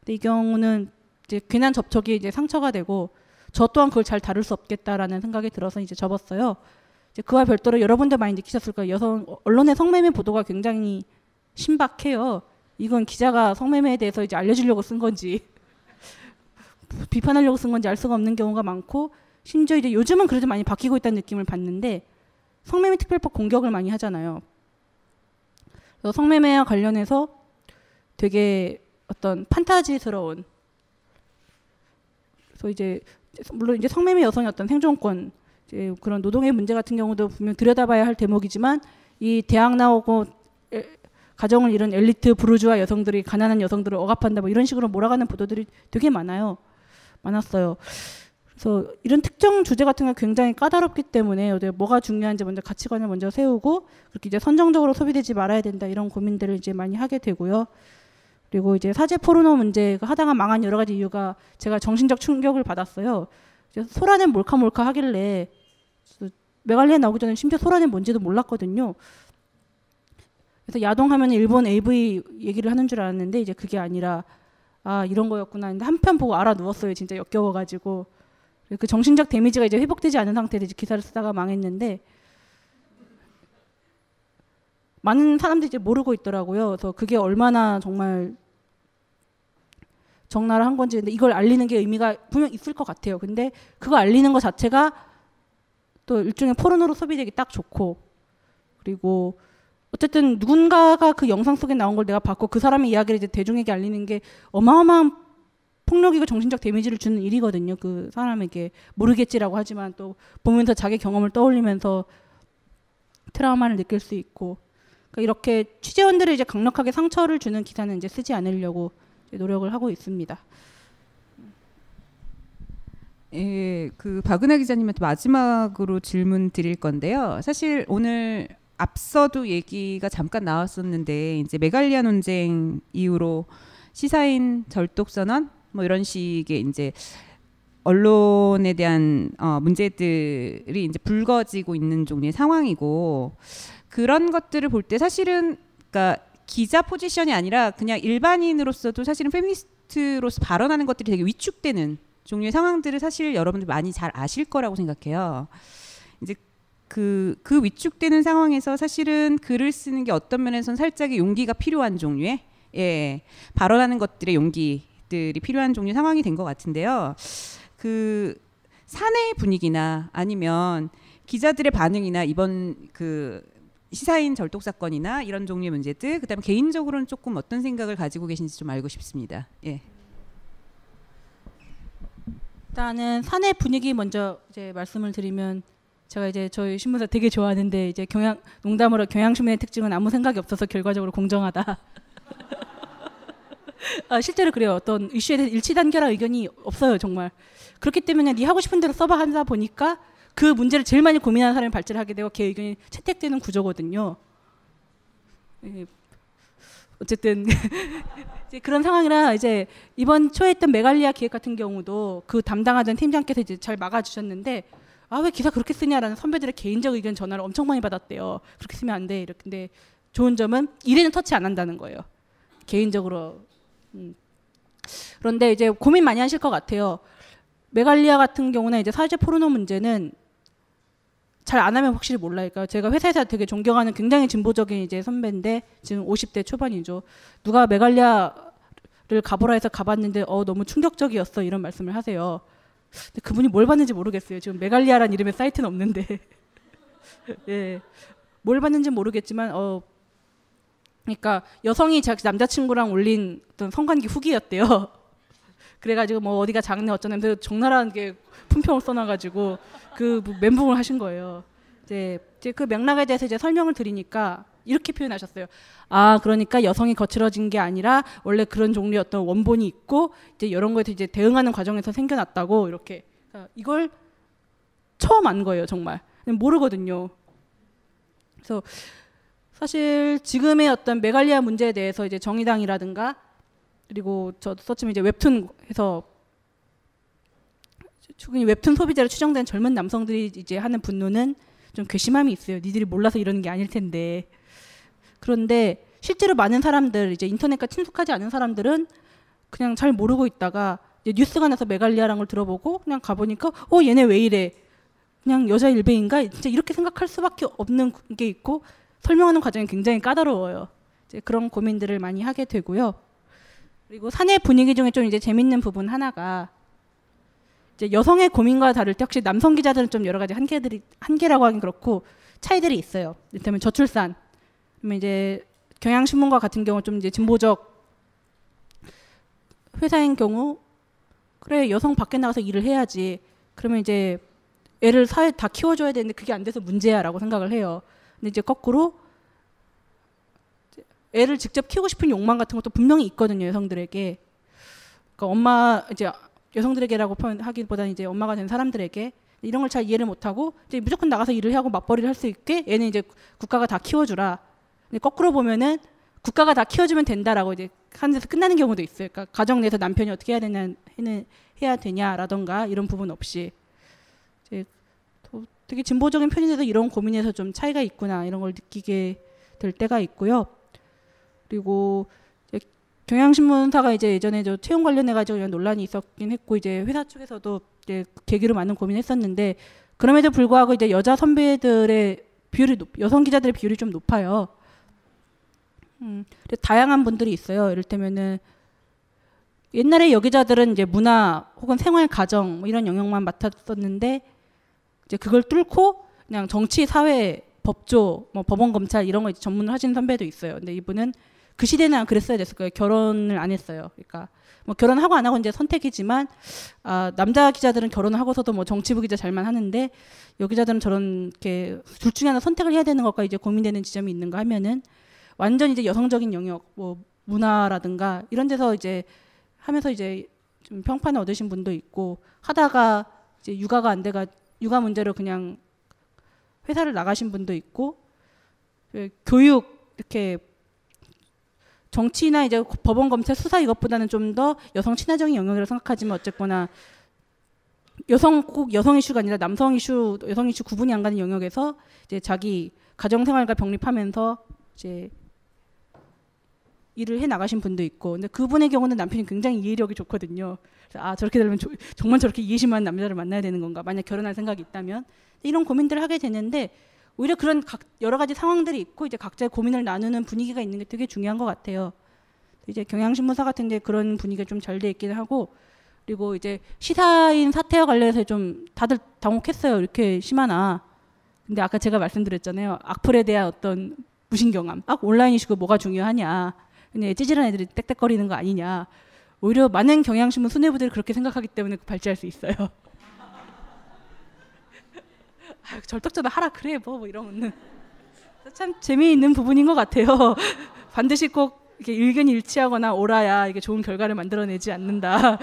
근데 이 경우는 이제 괜한 접촉이 이제 상처가 되고 저 또한 그걸 잘 다룰 수 없겠다라는 생각이 들어서 이제 접었어요. 이제 그와 별도로 여러분들 많이 느끼셨을 거예요. 여성 언론의 성매매 보도가 굉장히 신박해요. 이건 기자가 성매매에 대해서 이제 알려주려고 쓴 건지 비판하려고 쓴 건지 알 수가 없는 경우가 많고 심지어 이제 요즘은 그래도 많이 바뀌고 있다는 느낌을 받는데 성매매 특별법 공격을 많이 하잖아요. 성매매와 관련해서 되게 어떤 판타지스러운 그래서 이제 물론 이제 성매매 여성이 어떤 생존권 이제 그런 노동의 문제 같은 경우도 분명 들여다봐야 할 대목이지만 이 대학 나오고 가정을 잃은 엘리트 부르주아 여성들이 가난한 여성들을 억압한다 뭐 이런 식으로 몰아가는 보도들이 되게 많아요. 많았어요. 그래서 이런 특정 주제 같은 건 굉장히 까다롭기 때문에 뭐가 중요한지 먼저 가치관을 먼저 세우고 그렇게 이제 선정적으로 소비되지 말아야 된다 이런 고민들을 이제 많이 하게 되고요. 그리고 이제 사제 포르노 문제가 하다가 망한 여러 가지 이유가 제가 정신적 충격을 받았어요. 소라는 몰카 몰카 하길래 메갈리에 나오기 전에 심지어 소라는 뭔지도 몰랐거든요. 그래서 야동하면 일본 AV 얘기를 하는 줄 알았는데 이제 그게 아니라 아 이런 거였구나 했는데 한 편 보고 알아 누웠어요 진짜 역겨워가지고 그 정신적 데미지가 이제 회복되지 않은 상태로 이제 기사를 쓰다가 망했는데 많은 사람들이 이제 모르고 있더라고요 그래서 그게 얼마나 정말 정나라 한 건지 근데 이걸 알리는 게 의미가 분명 있을 것 같아요. 근데 그거 알리는 것 자체가 또 일종의 포르노로 소비되기 딱 좋고 그리고 어쨌든 누군가가 그 영상 속에 나온 걸 내가 봤고 그 사람의 이야기를 이제 대중에게 알리는 게 어마어마한 폭력이고 정신적 데미지를 주는 일이거든요. 그 사람에게 모르겠지라고 하지만 또 보면서 자기 경험을 떠올리면서 트라우마를 느낄 수 있고 그러니까 이렇게 취재원들을 이제 강력하게 상처를 주는 기사는 이제 쓰지 않으려고 노력을 하고 있습니다.
예, 그 박은하 기자님한테 마지막으로 질문 드릴 건데요. 사실 오늘 앞서도 얘기가 잠깐 나왔었는데 이제 메갈리아 논쟁 이후로 시사인 절독 선언 뭐 이런 식의 이제 언론에 대한 어, 문제들이 이제 불거지고 있는 종류의 상황이고 그런 것들을 볼 때 사실은 그러니까 기자 포지션이 아니라 그냥 일반인으로서도 사실은 페미니스트로서 발언하는 것들이 되게 위축되는 종류의 상황들을 사실 여러분들 많이 잘 아실 거라고 생각해요. 이제 그, 그 위축되는 상황에서 사실은 글을 쓰는 게 어떤 면에선 살짝의 용기가 필요한 종류의 예, 발언하는 것들의 용기들이 필요한 종류 상황이 된 것 같은데요. 그사내 분위기나 아니면 기자들의 반응이나 이번 그 시사인 절도 사건이나 이런 종류의 문제들 그다음에 개인적으로는 조금 어떤 생각을 가지고 계신지 좀 알고 싶습니다. 예.
일단은 사내 분위기 먼저 이제 말씀을 드리면 제가 이제 저희 신문사 되게 좋아하는데 이제 경향 농담으로 경향신문의 특징은 아무 생각이 없어서 결과적으로 공정하다. 아, 실제로 그래요. 어떤 이슈에 대해 일치 단결한 의견이 없어요, 정말. 그렇기 때문에 네 하고 싶은 대로 써봐 한다 보니까 그 문제를 제일 많이 고민하는 사람이 발제하게 를 되고 걔 의견이 채택되는 구조거든요. 예. 어쨌든 이제 그런 상황이라 이제 이번 초에 했던 메갈리아 기획 같은 경우도 그 담당하던 팀장께서 이제 잘 막아주셨는데 아왜 기사 그렇게 쓰냐라는 선배들의 개인적 의견 전화를 엄청 많이 받았대요. 그렇게 쓰면 안 돼. 이렇게 근데 좋은 점은 일에는 터치 안 한다는 거예요. 개인적으로 음. 그런데 이제 고민 많이 하실 것 같아요. 메갈리아 같은 경우는 이제 사회적 포르노 문제는 잘안 하면 확실히 몰라요. 그러니까 제가 회사에서 되게 존경하는 굉장히 진보적인 이제 선배인데 지금 50대 초반이죠. 누가 메갈리아를 가보라 해서 가봤는데 어 너무 충격적이었어 이런 말씀을 하세요. 근데 그분이 뭘 봤는지 모르겠어요. 지금 메갈리아란 이름의 사이트는 없는데 예. 뭘 봤는지 모르겠지만 어 그러니까 여성이 자기 남자친구랑 올린 어떤 성관계 후기였대요. 그래가지고 뭐 어디가 작네 어쩌네 적나라한 게 품평을 써놔가지고 그 멘붕을 하신 거예요. 이제, 이제 그 맥락에 대해서 이제 설명을 드리니까 이렇게 표현하셨어요. 아, 그러니까 여성이 거칠어진 게 아니라 원래 그런 종류의 어떤 원본이 있고 이제 이런 거에 이제 대응하는 과정에서 생겨났다고 이렇게 그러니까 이걸 처음 안 거예요, 정말. 모르거든요. 그래서 사실 지금의 어떤 메갈리아 문제에 대해서 이제 정의당이라든가 그리고 저썼지면 이제 웹툰 해서 최근 웹툰 소비자로 추정된 젊은 남성들이 이제 하는 분노는 좀 괘씸함이 있어요. 니들이 몰라서 이러는 게 아닐 텐데. 그런데 실제로 많은 사람들 이제 인터넷과 친숙하지 않은 사람들은 그냥 잘 모르고 있다가 이제 뉴스가 나서 메갈리아라는 걸 들어보고 그냥 가보니까 어 얘네 왜 이래 그냥 여자 일베인가 진짜 이렇게 생각할 수밖에 없는 게 있고 설명하는 과정이 굉장히 까다로워요. 이제 그런 고민들을 많이 하게 되고요. 그리고 사내 분위기 중에 좀 이제 재밌는 부분 하나가 이제 여성의 고민과 다를 때 혹시 남성 기자들은 좀 여러 가지 한계들이 한계라고 하긴 그렇고 차이들이 있어요. 이를테면 저출산, 그러면 이제 경향신문과 같은 경우 좀 이제 진보적 회사인 경우 그래 여성 밖에 나가서 일을 해야지. 그러면 이제 애를 사회 다 키워줘야 되는데 그게 안 돼서 문제야라고 생각을 해요. 근데 이제 거꾸로 애를 직접 키우고 싶은 욕망 같은 것도 분명히 있거든요 여성들에게 그러니까 엄마 이제 여성들에게라고 표현하기보다는 이제 엄마가 된 사람들에게 이런 걸 잘 이해를 못하고 이제 무조건 나가서 일을 하고 맞벌이를 할 수 있게 얘는 이제 국가가 다 키워주라 근데 거꾸로 보면은 국가가 다 키워주면 된다라고 이제 하는 데서 끝나는 경우도 있어요 그러니까 가정 내에서 남편이 어떻게 해야 되냐 해야 되냐라던가 이런 부분 없이 이제 되게 진보적인 편의에서 이런 고민에서 좀 차이가 있구나 이런 걸 느끼게 될 때가 있고요. 그리고 이제 경향신문사가 이제 예전에 저 채용 관련해 가지고 이런 논란이 있었긴 했고 이제 회사 측에서도 이제 계기로 많은 고민했었는데 그럼에도 불구하고 이제 여자 선배들의 비율이 높, 여성 기자들의 비율이 좀 높아요. 음, 다양한 분들이 있어요. 이를테면은 옛날에 여기자들은 이제 문화 혹은 생활 가정 뭐 이런 영역만 맡았었는데 이제 그걸 뚫고 그냥 정치 사회 법조 뭐 법원 검찰 이런 거 전문을 하신 선배도 있어요. 근데 이분은 그 시대는 안 그랬어야 됐을 거예요. 결혼을 안 했어요. 그러니까 뭐 결혼하고 안 하고 이제 선택이지만 아, 남자 기자들은 결혼하고서도 뭐 정치부 기자 잘만 하는데 여기자들은 저런 이렇게 둘 중에 하나 선택을 해야 되는 것과 이제 고민되는 지점이 있는가 하면은 완전 이제 여성적인 영역 뭐 문화라든가 이런 데서 이제 하면서 이제 좀 평판을 얻으신 분도 있고 하다가 이제 육아가 안 돼가 육아 문제로 그냥 회사를 나가신 분도 있고 그 교육 이렇게 정치나 이제 법원 검찰 수사 이것보다는 좀 더 여성 친화적인 영역이라고 생각하지만 어쨌거나 여성 꼭 여성 이슈가 아니라 남성 이슈 여성 이슈 구분이 안 가는 영역에서 이제 자기 가정 생활과 병립하면서 이제 일을 해 나가신 분도 있고 근데 그분의 경우는 남편이 굉장히 이해력이 좋거든요. 아 저렇게 되면 조, 정말 저렇게 이해심 많은 남자를 만나야 되는 건가? 만약 결혼할 생각이 있다면 이런 고민들을 하게 되는데 오히려 그런 각, 여러 가지 상황들이 있고 이제 각자의 고민을 나누는 분위기가 있는 게 되게 중요한 것 같아요. 이제 경향신문사 같은 게 그런 분위기가 좀잘돼 있기는 하고 그리고 이제 시사인 사태와 관련해서 좀 다들 당혹했어요. 이렇게 심하나. 근데 아까 제가 말씀드렸잖아요. 악플에 대한 어떤 무신경함. 아, 온라인 이슈가 뭐가 중요하냐. 그냥 찌질한 애들이 땡땡거리는 거 아니냐. 오히려 많은 경향신문 수뇌부들이 그렇게 생각하기 때문에 발제할 수 있어요. 아유, 절떡전화 하라 그래 뭐, 뭐 이러면은 참 재미있는 부분인 것 같아요. 반드시 꼭 이렇게 의견이 일치하거나 오라야 이게 좋은 결과를 만들어내지 않는다.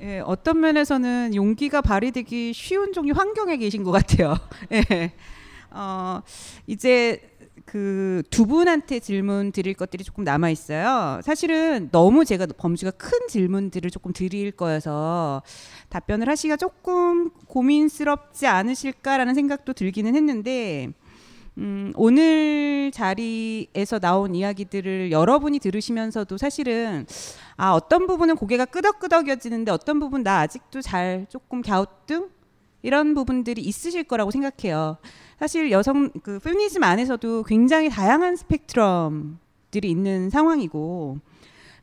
예, 어떤 면에서는 용기가 발휘되기 쉬운 종류 환경에 계신 것 같아요. 예. 어, 이제 그두 분한테 질문 드릴 것들이 조금 남아 있어요. 사실은 너무 제가 범주가 큰 질문들을 조금 드릴 거여서 답변을 하시기가 조금 고민스럽지 않으실까라는 생각도 들기는 했는데 음, 오늘 자리에서 나온 이야기들을 여러분이 들으시면서도 사실은 아 어떤 부분은 고개가 끄덕끄덕여지는데 어떤 부분 나 아직도 잘 조금 갸우뚱 이런 부분들이 있으실 거라고 생각해요. 사실 여성 그 페미니즘 안에서도 굉장히 다양한 스펙트럼들이 있는 상황이고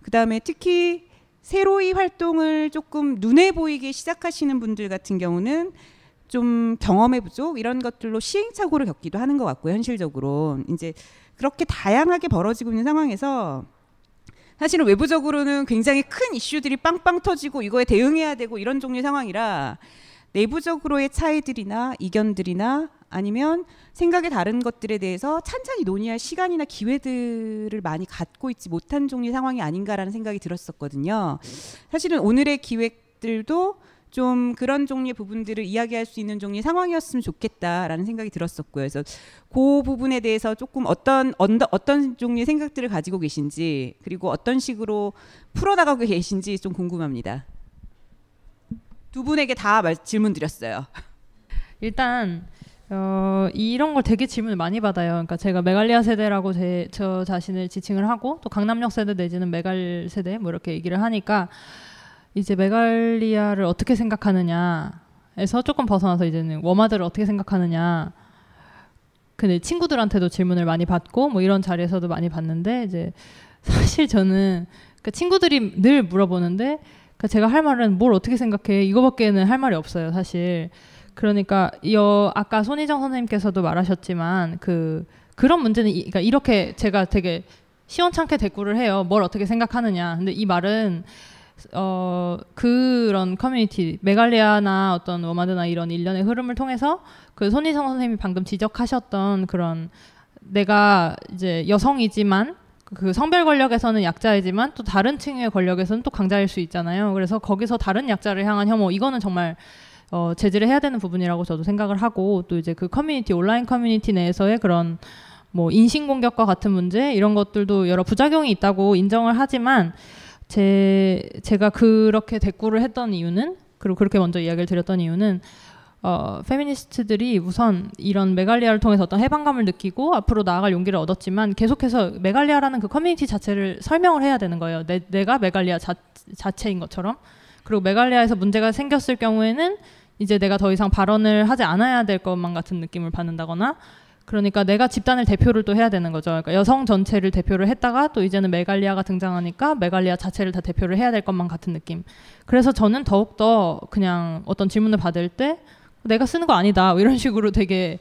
그다음에 특히 새로이 활동을 조금 눈에 보이게 시작하시는 분들 같은 경우는 좀 경험의 부족 이런 것들로 시행착오를 겪기도 하는 것 같고요 현실적으로 이제 그렇게 다양하게 벌어지고 있는 상황에서 사실은 외부적으로는 굉장히 큰 이슈들이 빵빵 터지고 이거에 대응해야 되고 이런 종류의 상황이라 내부적으로의 차이들이나 이견들이나 아니면 생각의 다른 것들에 대해서 찬찬히 논의할 시간이나 기회들을 많이 갖고 있지 못한 종류의 상황이 아닌가라는 생각이 들었었거든요. 사실은 오늘의 기획들도 좀 그런 종류의 부분들을 이야기할 수 있는 종류의 상황이었으면 좋겠다라는 생각이 들었었고요. 그래서 그 부분에 대해서 조금 어떤 언더, 어떤 종류의 생각들을 가지고 계신지 그리고 어떤 식으로 풀어나가고 계신지 좀 궁금합니다.
두 분에게 다 말, 질문 드렸어요. 일단 어, 이런 걸 되게 질문을 많이 받아요. 그러니까 제가 메갈리아 세대라고 제, 저 자신을 지칭을 하고 또 강남역 세대 내지는 메갈 세대 뭐 이렇게 얘기를 하니까 이제 메갈리아를 어떻게 생각하느냐에서 조금 벗어나서 이제는 워마들을 어떻게 생각하느냐. 근데 친구들한테도 질문을 많이 받고 뭐 이런 자리에서도 많이 받는데 이제 사실 저는 그 친구들이 늘 물어보는데 그러니까 제가 할 말은 뭘 어떻게 생각해 이거밖에는 할 말이 없어요 사실. 그러니까 이 아까 손희정 선생님께서도 말하셨지만 그 그런 문제는 이, 그러니까 이렇게 제가 되게 시원찮게 대꾸를 해요. 뭘 어떻게 생각하느냐. 근데 이 말은 어 그런 커뮤니티 메갈리아나 어떤 워마드나 이런 일련의 흐름을 통해서 그손희정 선생님이 방금 지적하셨던 그런 내가 이제 여성이지만 그 성별 권력에서는 약자이지만 또 다른 층의 권력에서는 또 강자일 수 있잖아요. 그래서 거기서 다른 약자를 향한 혐오 이거는 정말 어, 제재를 해야 되는 부분이라고 저도 생각을 하고 또 이제 그 커뮤니티 온라인 커뮤니티 내에서의 그런 뭐 인신 공격과 같은 문제 이런 것들도 여러 부작용이 있다고 인정을 하지만 제 제가 그렇게 대꾸를 했던 이유는 그리고 그렇게 먼저 이야기를 드렸던 이유는 어, 페미니스트들이 우선 이런 메갈리아를 통해서 어떤 해방감을 느끼고 앞으로 나아갈 용기를 얻었지만 계속해서 메갈리아라는 그 커뮤니티 자체를 설명을 해야 되는 거예요. 내, 내가 메갈리아 자, 자체인 것처럼. 그리고 메갈리아에서 문제가 생겼을 경우에는 이제 내가 더 이상 발언을 하지 않아야 될 것만 같은 느낌을 받는다거나 그러니까 내가 집단을 대표를 또 해야 되는 거죠. 그러니까 여성 전체를 대표를 했다가 또 이제는 메갈리아가 등장하니까 메갈리아 자체를 다 대표를 해야 될 것만 같은 느낌. 그래서 저는 더욱더 그냥 어떤 질문을 받을 때 내가 쓰는 거 아니다 뭐 이런 식으로 되게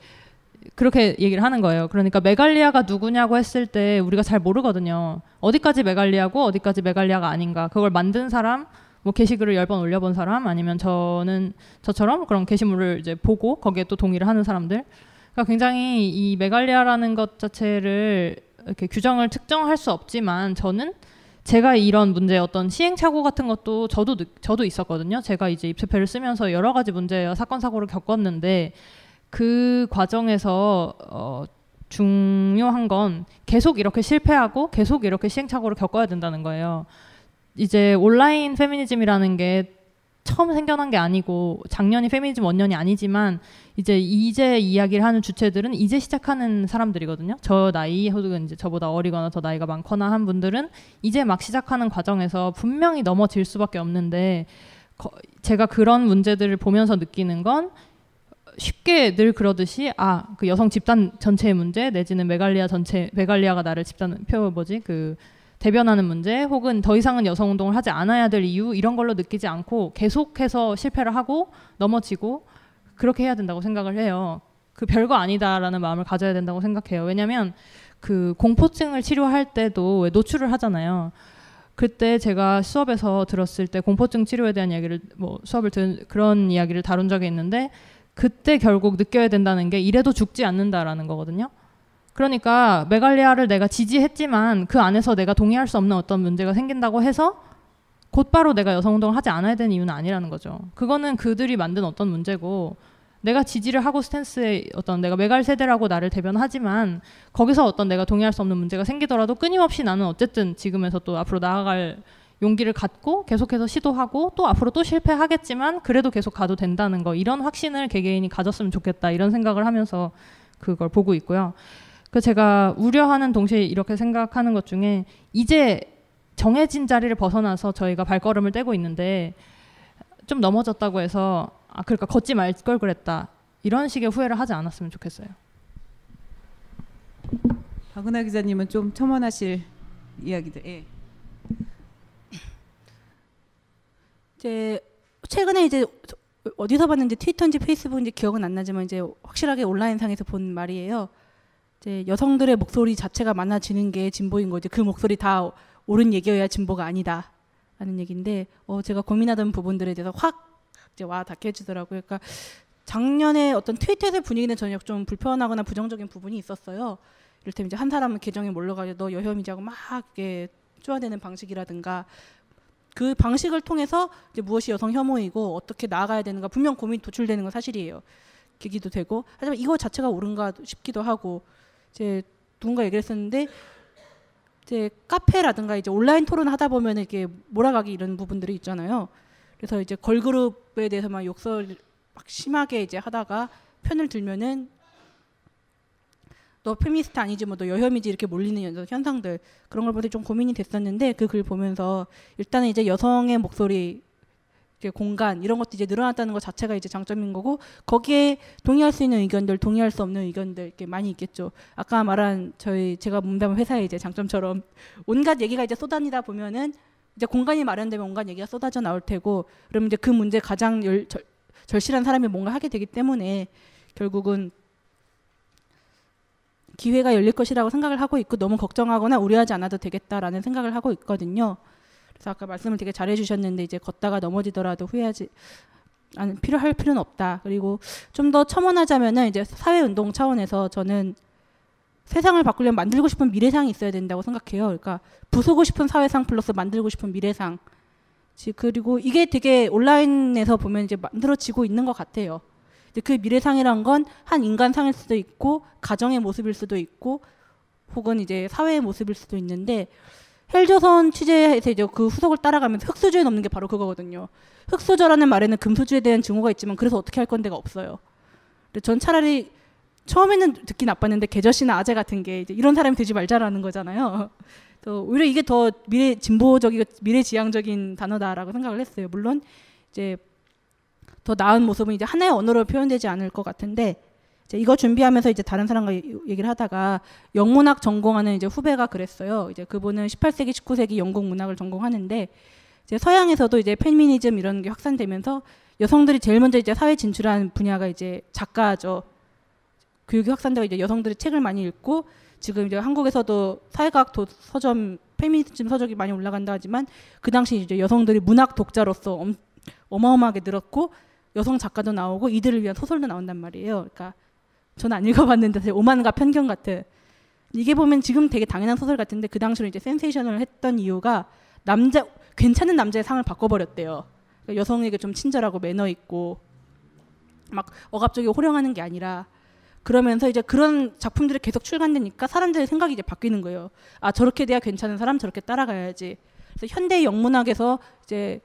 그렇게 얘기를 하는 거예요. 그러니까 메갈리아가 누구냐고 했을 때 우리가 잘 모르거든요. 어디까지 메갈리아고 어디까지 메갈리아가 아닌가. 그걸 만든 사람, 뭐 게시글을 열 번 올려본 사람, 아니면 저는 저처럼 그런 게시물을 이제 보고 거기에 또 동의를 하는 사람들. 그러니까 굉장히 이 메갈리아라는 것 자체를 이렇게 규정을 특정할 수 없지만 저는 제가 이런 문제 어떤 시행착오 같은 것도 저도 저도 있었거든요. 제가 이제 입수표를 쓰면서 여러 가지 문제 사건 사고를 겪었는데 그 과정에서 어, 중요한 건 계속 이렇게 실패하고 계속 이렇게 시행착오를 겪어야 된다는 거예요. 이제 온라인 페미니즘이라는 게 처음 생겨난 게 아니고 작년이 페미니즘 원년이 아니지만 이제 이제 이야기를 하는 주체들은 이제 시작하는 사람들이거든요. 저 나이 혹은 이제 저보다 어리거나 더 나이가 많거나 한 분들은 이제 막 시작하는 과정에서 분명히 넘어질 수밖에 없는데 거, 제가 그런 문제들을 보면서 느끼는 건 쉽게 늘 그러듯이 아 그 여성 집단 전체의 문제 내지는 메갈리아 전체 메갈리아가 나를 집단 표 뭐지 그 대변하는 문제 혹은 더 이상은 여성 운동을 하지 않아야 될 이유 이런 걸로 느끼지 않고 계속해서 실패를 하고 넘어지고 그렇게 해야 된다고 생각을 해요. 그 별거 아니다라는 마음을 가져야 된다고 생각해요. 왜냐하면 그 공포증을 치료할 때도 노출을 하잖아요. 그때 제가 수업에서 들었을 때 공포증 치료에 대한 이야기를 뭐 수업을 든 그런 이야기를 다룬 적이 있는데 그때 결국 느껴야 된다는 게 이래도 죽지 않는다라는 거거든요. 그러니까 메갈리아를 내가 지지했지만 그 안에서 내가 동의할 수 없는 어떤 문제가 생긴다고 해서 곧바로 내가 여성 운동을 하지 않아야 되는 이유는 아니라는 거죠. 그거는 그들이 만든 어떤 문제고 내가 지지를 하고 스탠스에 어떤 내가 메갈 세대라고 나를 대변하지만 거기서 어떤 내가 동의할 수 없는 문제가 생기더라도 끊임없이 나는 어쨌든 지금에서 또 앞으로 나아갈 용기를 갖고 계속해서 시도하고 또 앞으로 또 실패하겠지만 그래도 계속 가도 된다는 거 이런 확신을 개개인이 가졌으면 좋겠다 이런 생각을 하면서 그걸 보고 있고요. 그 제가 우려하는 동시에 이렇게 생각하는 것 중에 이제 정해진 자리를 벗어나서 저희가 발걸음을 떼고 있는데 좀 넘어졌다고 해서 아 그러니까 걷지 말 걸 그랬다 이런 식의 후회를 하지 않았으면 좋겠어요. 박은하 기자님은 좀 첨언하실
이야기들. 예.
이제 최근에 이제 어디서 봤는지 트위터인지 페이스북인지 기억은 안 나지만 이제 확실하게 온라인상에서 본 말이에요. 이제 여성들의 목소리 자체가 많아지는 게 진보인 거지 그 목소리 다 옳은 얘기여야 진보가 아니다라는 얘기인데 어 제가 고민하던 부분들에 대해서 확 이제 와 닿게 해주더라고요. 그러니까 작년에 어떤 트위터에의 분위기는 전혀 좀 불편하거나 부정적인 부분이 있었어요. 이를테면 이제 한 사람은 계정에 몰려가지고 너 여혐이자고 막게 쪼아대는 방식이라든가 그 방식을 통해서 이제 무엇이 여성 혐오이고 어떻게 나아가야 되는가 분명 고민 도출되는 건 사실이에요. 계기도 되고 하지만 이거 자체가 옳은가 싶기도 하고 이제 누군가 얘기를 했었는데 이제 카페라든가 이제 온라인 토론 하다 보면 이게 몰아가기 이런 부분들이 있잖아요. 그래서 이제 걸그룹에 대해서 막 욕설 막 심하게 이제 하다가 편을 들면은 너 페미니스트 아니지 뭐 너 여혐이지 이렇게 몰리는 현상들 그런 걸볼때좀 고민이 됐었는데 그 글 보면서 일단은 이제 여성의 목소리 공간 이런 것도 이제 늘어났다는 것 자체가 이제 장점인 거고 거기에 동의할 수 있는 의견들 동의할 수 없는 의견들 이렇게 많이 있겠죠 아까 말한 저희 제가 문담 회사의 이제 장점처럼 온갖 얘기가 이제 쏟아니다 보면은 이제 공간이 마련되면 온갖 얘기가 쏟아져 나올 테고 그러면 이제 그 문제 가장 열, 절, 절실한 사람이 뭔가 하게 되기 때문에 결국은 기회가 열릴 것이라고 생각을 하고 있고 너무 걱정하거나 우려하지 않아도 되겠다라는 생각을 하고 있거든요. 그래서 아까 말씀을 되게 잘해 주셨는데 이제 걷다가 넘어지더라도 후회하지 안 필요할 필요는 없다. 그리고 좀 더 첨언하자면은 이제 사회 운동 차원에서 저는 세상을 바꾸려면 만들고 싶은 미래상이 있어야 된다고 생각해요. 그러니까 부수고 싶은 사회상 플러스 만들고 싶은 미래상. 그리고 이게 되게 온라인에서 보면 이제 만들어지고 있는 것 같아요. 그 미래상이란 건 한 인간상일 수도 있고 가정의 모습일 수도 있고 혹은 이제 사회의 모습일 수도 있는데 헬조선 취재에서 이제 그 후속을 따라가면서 흑수저에 넘는 게 바로 그거거든요. 흑수저라는 말에는 금수저에 대한 증오가 있지만 그래서 어떻게 할 건데가 없어요. 전 차라리 처음에는 듣기 나빴는데 계저씨나 아재 같은 게 이제 이런 사람이 되지 말자라는 거잖아요. 또 오히려 이게 더 미래 진보적이고 미래지향적인 단어다라고 생각을 했어요. 물론 이제 더 나은 모습은 이제 하나의 언어로 표현되지 않을 것 같은데 이제 이거 준비하면서 이제 다른 사람과 얘기를 하다가 영문학 전공하는 이제 후배가 그랬어요. 이제 그분은 18세기, 19세기 영국 문학을 전공하는데 이제 서양에서도 이제 페미니즘 이런 게 확산되면서 여성들이 제일 먼저 이제 사회 진출한 분야가 이제 작가죠. 교육이 확산되고 이제 여성들이 책을 많이 읽고 지금 이제 한국에서도 사회과학 도, 서점 페미니즘 서적이 많이 올라간다 하지만 그 당시 이제 여성들이 문학 독자로서 엄, 어마어마하게 늘었고 여성 작가도 나오고 이들을 위한 소설도 나온단 말이에요. 그러니까 저는 안 읽어봤는데 되게 오만과 편견 같은 이게 보면 지금 되게 당연한 소설 같은데 그 당시로 이제 센세이션을 했던 이유가 남자 괜찮은 남자의 상을 바꿔버렸대요. 그러니까 여성에게 좀 친절하고 매너 있고 막 억압적이고 호령하는 게 아니라 그러면서 이제 그런 작품들이 계속 출간되니까 사람들의 생각이 이제 바뀌는 거예요. 아 저렇게 돼야 괜찮은 사람 저렇게 따라가야지. 그래서 현대 영문학에서 이제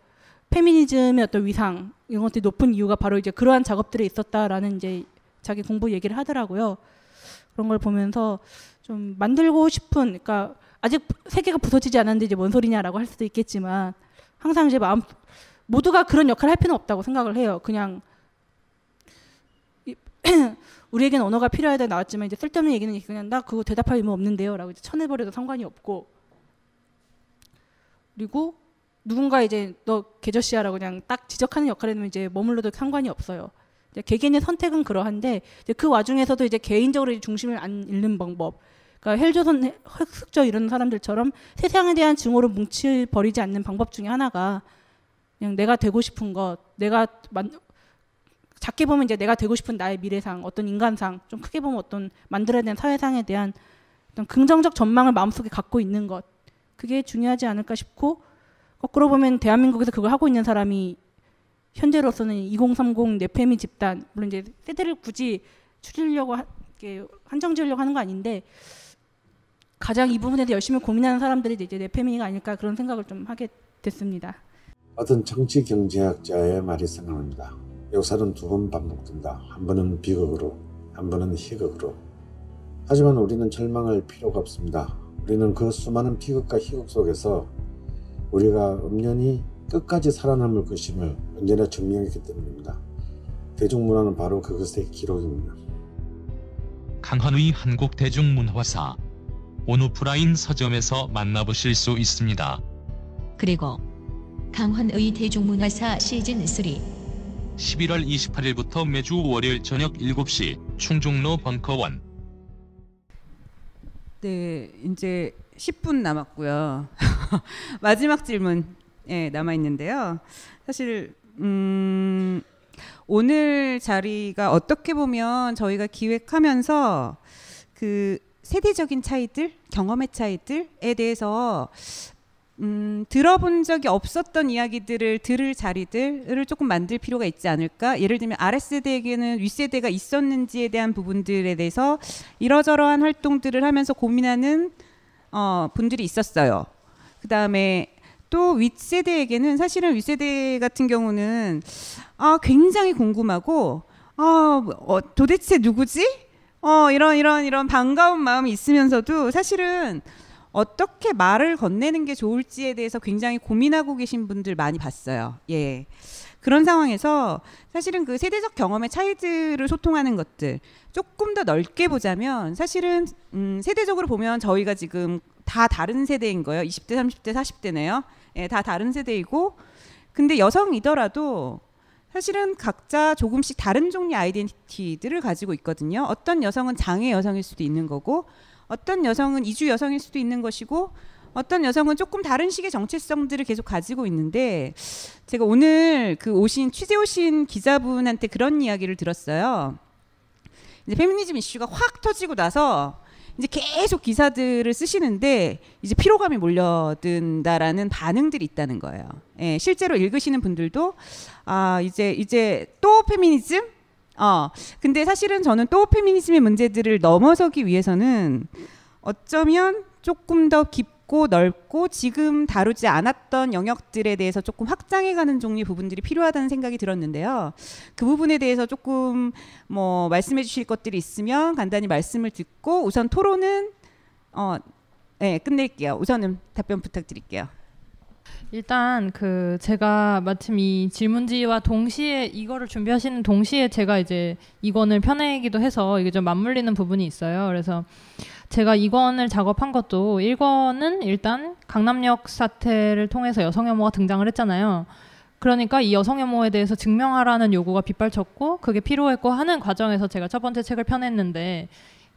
페미니즘의 어떤 위상 이런 것들이 높은 이유가 바로 이제 그러한 작업들이 있었다라는 이제 자기 공부 얘기를 하더라고요. 그런 걸 보면서 좀 만들고 싶은 그러니까 아직 세계가 부서지지 않았는데 이제 뭔 소리냐라고 할 수도 있겠지만 항상 이제 마음 모두가 그런 역할을 할 필요는 없다고 생각을 해요. 그냥 우리에겐 언어가 필요하다 나왔지만 이제 쓸데없는 얘기는 그냥 나 그거 대답할 의무 없는데요라고 이제 쳐내버려도 상관이 없고 그리고 누군가 이제 너 개저씨야라고 그냥 딱 지적하는 역할에는 이제 머물러도 상관이 없어요. 개개인의 선택은 그러한데 그 와중에서도 이제 개인적으로 중심을 안 잃는 방법. 그러니까 헬조선 흑숙저 이런 사람들처럼 세상에 대한 증오를 뭉칠 버리지 않는 방법 중에 하나가 그냥 내가 되고 싶은 것, 내가 만, 작게 보면 이제 내가 되고 싶은 나의 미래상, 어떤 인간상, 좀 크게 보면 어떤 만들어야 되는 사회상에 대한 어떤 긍정적 전망을 마음속에 갖고 있는 것. 그게 중요하지 않을까 싶고 거꾸로 보면 대한민국에서 그걸 하고 있는 사람이 현재로서는 2030 네페미 집단 물론 이제 세대를 굳이 추이려고 한정 지으려고 하는 거 아닌데 가장 이 부분에 대해 열심히 고민하는 사람들이 이제 네페미가 아닐까 그런 생각을 좀 하게 됐습니다. 어떤 정치 경제학자의 말이 생각납니다. 역사는 두 번 반복된다. 한 번은 비극으로, 한 번은 희극으로. 하지만 우리는 절망할 필요가 없습니다. 우리는 그 수많은 비극과 희극 속에서 우리가 엄연히 끝까지 살아남을 것임을 언제나 증명했기 때문입니다. 대중문화는 바로 그것의 기록입니다. 강헌의 한국 대중문화사 온오프라인 서점에서 만나보실 수 있습니다.
그리고 강헌의 대중문화사 시즌 3
11월 28일부터 매주 월요일 저녁 7시 충종로 벙커원.
네, 이제 10분 남았고요. 마지막 질문 예, 남아 있는데요. 사실 음, 오늘 자리가 어떻게 보면 저희가 기획하면서 그 세대적인 차이들, 경험의 차이들에 대해서 음, 들어본 적이 없었던 이야기들을 들을 자리들을 조금 만들 필요가 있지 않을까? 예를 들면 아랫세대에게는 윗세대가 있었는지에 대한 부분들에 대해서 이러저러한 활동들을 하면서 고민하는 어, 분들이 있었어요. 그 다음에 또 윗세대에게는 사실은 윗세대 같은 경우는 아, 굉장히 궁금하고 아, 어, 도대체 누구지? 어, 이런 이런 이런 반가운 마음이 있으면서도 사실은 어떻게 말을 건네는 게 좋을지에 대해서 굉장히 고민하고 계신 분들 많이 봤어요. 예. 그런 상황에서 사실은 그 세대적 경험의 차이들을 소통하는 것들 조금 더 넓게 보자면 사실은 음 세대적으로 보면 저희가 지금 다 다른 세대인 거예요. 20대, 30대, 40대네요. 예, 다 다른 세대이고 근데 여성이더라도 사실은 각자 조금씩 다른 종류 아이덴티티들을 가지고 있거든요. 어떤 여성은 장애 여성일 수도 있는 거고 어떤 여성은 이주 여성일 수도 있는 것이고 어떤 여성은 조금 다른 식의 정체성들을 계속 가지고 있는데 제가 오늘 그 오신 취재 오신 기자분한테 그런 이야기를 들었어요. 이제 페미니즘 이슈가 확 터지고 나서 이제 계속 기사들을 쓰시는데 이제 피로감이 몰려든다라는 반응들이 있다는 거예요. 예, 실제로 읽으시는 분들도 아 이제 이제 또 페미니즘 어. 근데 사실은 저는 또 페미니즘의 문제들을 넘어서기 위해서는 어쩌면 조금 더 깊고 넓고 지금 다루지 않았던 영역들에 대해서 조금 확장해가는 종류의 부분들이 필요하다는 생각이 들었는데요. 그 부분에 대해서 조금 뭐 말씀해 주실 것들이 있으면 간단히 말씀을 듣고 우선 토론은 어, 네, 끝낼게요. 우선은 답변 부탁드릴게요.
일단 그 제가 마침 이 질문지와 동시에 이거를 준비하시는 동시에 제가 이제 이 권을 펴내기도 해서 이게 좀 맞물리는 부분이 있어요. 그래서 제가 이 권을 작업한 것도 1권은 일단 강남역 사태를 통해서 여성 혐오가 등장을 했잖아요. 그러니까 이 여성 혐오에 대해서 증명하라는 요구가 빗발쳤고 그게 필요했고 하는 과정에서 제가 첫 번째 책을 펴냈는데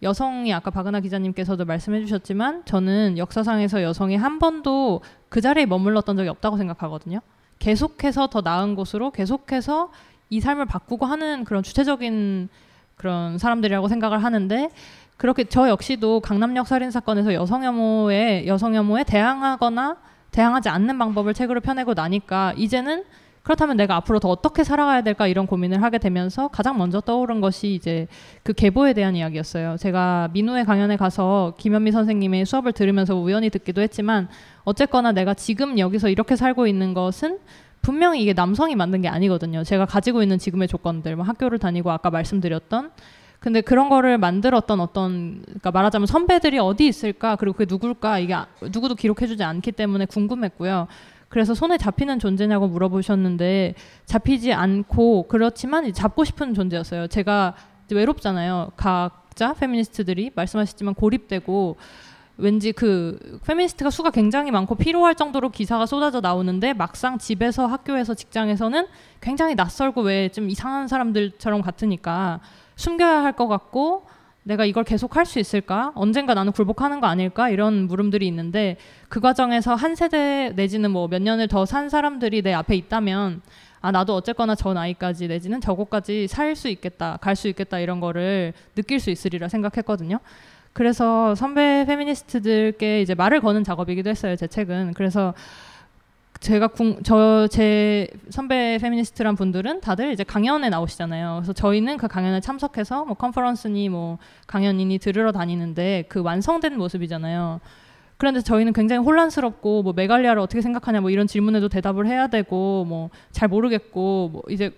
여성이 아까 박은하 기자님께서도 말씀해 주셨지만 저는 역사상에서 여성이 한 번도 그 자리에 머물렀던 적이 없다고 생각하거든요. 계속해서 더 나은 곳으로 계속해서 이 삶을 바꾸고 하는 그런 주체적인 그런 사람들이라고 생각을 하는데 그렇게 저 역시도 강남역 살인 사건에서 여성 혐오에 여성 혐오에 대항하거나 대항하지 않는 방법을 책으로 펴내고 나니까 이제는 그렇다면 내가 앞으로 더 어떻게 살아가야 될까 이런 고민을 하게 되면서 가장 먼저 떠오른 것이 이제 그 계보에 대한 이야기였어요. 제가 민우의 강연에 가서 김현미 선생님의 수업을 들으면서 우연히 듣기도 했지만 어쨌거나 내가 지금 여기서 이렇게 살고 있는 것은 분명히 이게 남성이 만든 게 아니거든요. 제가 가지고 있는 지금의 조건들, 뭐 학교를 다니고 아까 말씀드렸던 근데 그런 거를 만들었던 어떤 그러니까 말하자면 선배들이 어디 있을까 그리고 그게 누굴까 이게 아, 누구도 기록해주지 않기 때문에 궁금했고요. 그래서 손에 잡히는 존재냐고 물어보셨는데 잡히지 않고 그렇지만 잡고 싶은 존재였어요. 제가 외롭잖아요. 각자 페미니스트들이 말씀하셨지만 고립되고 왠지 그 페미니스트가 수가 굉장히 많고 필요할 정도로 기사가 쏟아져 나오는데 막상 집에서 학교에서 직장에서는 굉장히 낯설고 왜 좀 이상한 사람들처럼 같으니까 숨겨야 할 것 같고 내가 이걸 계속 할 수 있을까? 언젠가 나는 굴복하는 거 아닐까? 이런 물음들이 있는데 그 과정에서 한 세대 내지는 뭐 몇 년을 더 산 사람들이 내 앞에 있다면 아 나도 어쨌거나 저 나이까지 내지는 저곳까지 살 수 있겠다, 갈 수 있겠다 이런 거를 느낄 수 있으리라 생각했거든요. 그래서 선배 페미니스트들께 이제 말을 거는 작업이기도 했어요. 제 책은. 그래서 제가 궁 저 제 선배 페미니스트란 분들은 다들 이제 강연에 나오시잖아요. 그래서 저희는 그 강연에 참석해서 뭐 컨퍼런스니 뭐 강연이니 들으러 다니는데 그 완성된 모습이잖아요. 그런데 저희는 굉장히 혼란스럽고 뭐 메갈리아를 어떻게 생각하냐 뭐 이런 질문에도 대답을 해야 되고 뭐 잘 모르겠고 뭐 이제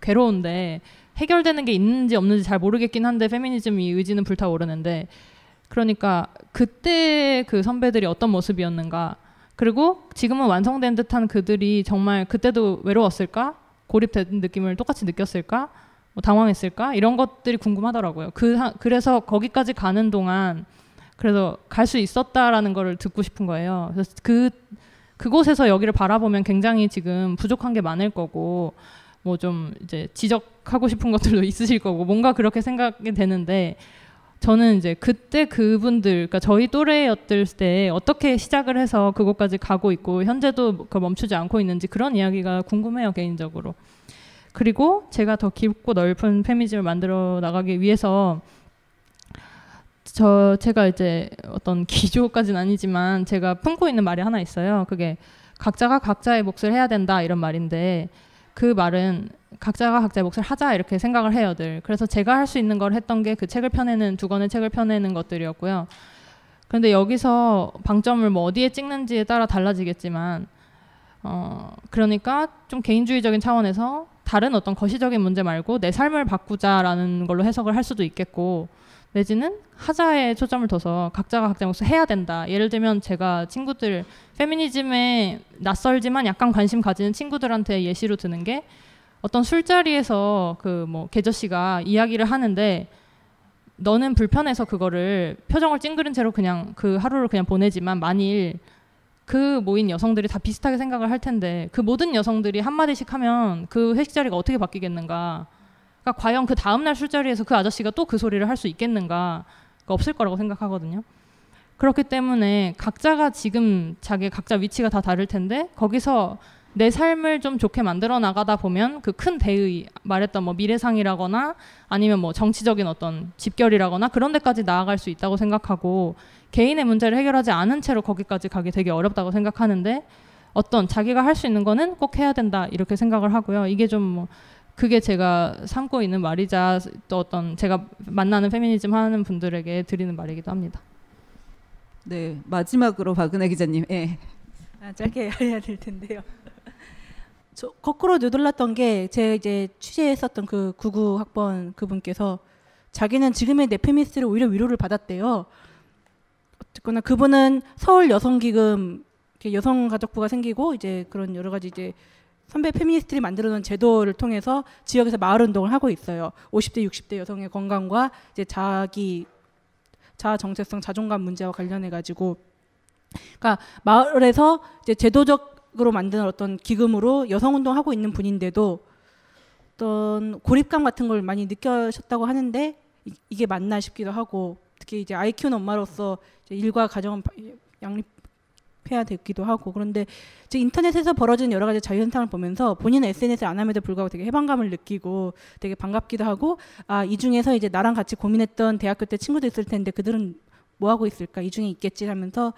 괴로운데 해결되는 게 있는지 없는지 잘 모르겠긴 한데 페미니즘이 의지는 불타오르는데 그러니까 그때 그 선배들이 어떤 모습이었는가 그리고 지금은 완성된 듯한 그들이 정말 그때도 외로웠을까? 고립된 느낌을 똑같이 느꼈을까? 뭐 당황했을까? 이런 것들이 궁금하더라고요. 그, 그래서 거기까지 가는 동안 그래서 갈 수 있었다라는 거를 듣고 싶은 거예요. 그래서 그 그곳에서 여기를 바라보면 굉장히 지금 부족한 게 많을 거고 뭐 좀 이제 지적하고 싶은 것들도 있으실 거고 뭔가 그렇게 생각이 되는데 저는 이제 그때 그분들, 그러니까 저희 또래였을 때 어떻게 시작을 해서 그곳까지 가고 있고 현재도 그 멈추지 않고 있는지 그런 이야기가 궁금해요 개인적으로. 그리고 제가 더 깊고 넓은 페미즘을 만들어 나가기 위해서 저 제가 이제 어떤 기조까지는 아니지만 제가 품고 있는 말이 하나 있어요. 그게 각자가 각자의 몫을 해야 된다 이런 말인데 그 말은 각자가 각자의 몫을 하자 이렇게 생각을 해요 늘. 그래서 제가 할 수 있는 걸 했던 게 그 책을 펴내는 두 권의 책을 펴내는 것들이었고요. 그런데 여기서 방점을 뭐 어디에 찍는지에 따라 달라지겠지만 어 그러니까 좀 개인주의적인 차원에서 다른 어떤 거시적인 문제 말고 내 삶을 바꾸자라는 걸로 해석을 할 수도 있겠고 내지는 하자에 초점을 둬서 각자가 각자 몫을 해야 된다. 예를 들면 제가 친구들 페미니즘에 낯설지만 약간 관심 가지는 친구들한테 예시로 드는 게 어떤 술자리에서 그뭐 계저 씨가 이야기를 하는데 너는 불편해서 그거를 표정을 찡그린 채로 그냥 그 하루를 그냥 보내지만 만일 그 모인 여성들이 다 비슷하게 생각을 할 텐데 그 모든 여성들이 한마디씩 하면 그 회식 자리가 어떻게 바뀌겠는가 그러니까 과연 그 다음날 술자리에서 그 아저씨가 또 그 소리를 할 수 있겠는가? 그러니까 없을 거라고 생각하거든요. 그렇기 때문에 각자가 지금 자기 각자 위치가 다 다를 텐데 거기서 내 삶을 좀 좋게 만들어 나가다 보면 그 큰 대의 말했던 뭐 미래상이라거나 아니면 뭐 정치적인 어떤 집결이라거나 그런 데까지 나아갈 수 있다고 생각하고 개인의 문제를 해결하지 않은 채로 거기까지 가기 되게 어렵다고 생각하는데 어떤 자기가 할 수 있는 거는 꼭 해야 된다 이렇게 생각을 하고요. 이게 좀뭐 그게 제가 삼고 있는 말이자 또 어떤 제가 만나는 페미니즘 하는 분들에게 드리는 말이기도 합니다. 네 마지막으로 박은혜 기자님.
예.
아, 짧게 해야 될 텐데요.
저 거꾸로 느들렀던
게제 이제 취재했었던 그 구구 학번 그분께서 자기는 지금의 네페미스를 오히려 위로를 받았대요. 어쨌거나 그분은 서울 여성기금 여성가족부가 생기고 이제 그런 여러 가지 이제 선배 페미니스트들이 만들어놓은 제도를 통해서 지역에서 마을 운동을 하고 있어요. 50대, 60대 여성의 건강과 이제 자기 자아 정체성, 자존감 문제와 관련해 가지고, 그러니까 마을에서 이제 제도적으로 만든 어떤 기금으로 여성 운동하고 있는 분인데도 어떤 고립감 같은 걸 많이 느껴셨다고 하는데 이게 맞나 싶기도 하고 특히 이제 아이 키우는 엄마로서 일과 가정 양립 해야 되기도 하고 그런데 지금 인터넷에서 벌어진 여러 가지 자유 현상을 보면서 본인은 SNS를 안 함에도 불구하고 되게 해방감을 느끼고 되게 반갑기도 하고 아 이 중에서 이제 나랑 같이 고민했던 대학교 때 친구도 있을 텐데 그들은 뭐 하고 있을까 이 중에 있겠지 하면서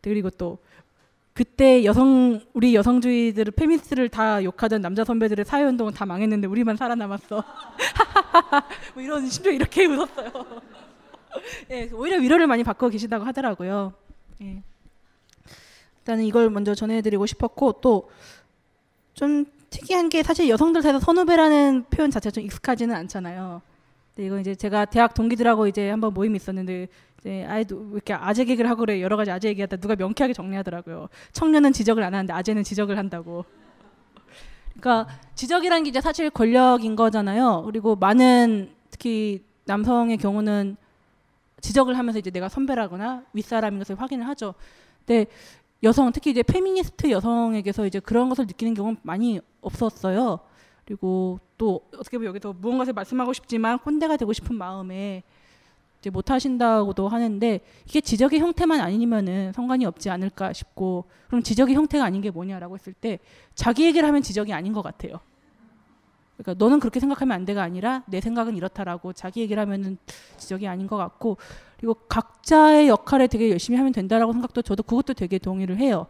그리고 또 그때 여성 우리 여성주의들 페미니스를다 욕하던 남자 선배들의 사회 운동은 다 망했는데 우리만 살아남았어. 뭐 이런 심정 이렇게 웃었어요. 예, 오히려 위로를 많이 받고 계신다고 하더라고요. 예. 일단은 이걸 먼저 전해드리고 싶었고 또 좀 특이한 게 사실 여성들 사이에서 선후배라는 표현 자체가 좀 익숙하지는 않잖아요. 근데 이건 이제 제가 대학 동기들하고 이제 한번 모임이 있었는데 이제 아이도 이렇게 아재 개그를 하고 그래 여러 가지 아재 얘기하다 누가 명쾌하게 정리하더라고요. 청년은 지적을 안 하는데 아재는 지적을 한다고. 그러니까 지적이란 게 이제 사실 권력인 거잖아요. 그리고 많은 특히 남성의 경우는 지적을 하면서 이제 내가 선배라거나 윗사람인 것을 확인을 하죠. 근데 여성 특히 이제 페미니스트 여성에게서 이제 그런 것을 느끼는 경우는 많이 없었어요. 그리고 또 어떻게 보면 여기서 무언가를 말씀하고 싶지만 꼰대가 되고 싶은 마음에 이제 못 하신다고도 하는데 이게 지적의 형태만 아니면은 상관이 없지 않을까 싶고 그럼 지적의 형태가 아닌 게 뭐냐라고 했을 때 자기 얘기를 하면 지적이 아닌 것 같아요. 그러니까 너는 그렇게 생각하면 안 돼가 아니라 내 생각은 이렇다라고 자기 얘기를 하면은 지적이 아닌 것 같고 그리고 각자의 역할에 되게 열심히 하면 된다라고 생각도 저도 그것도 되게 동의를 해요.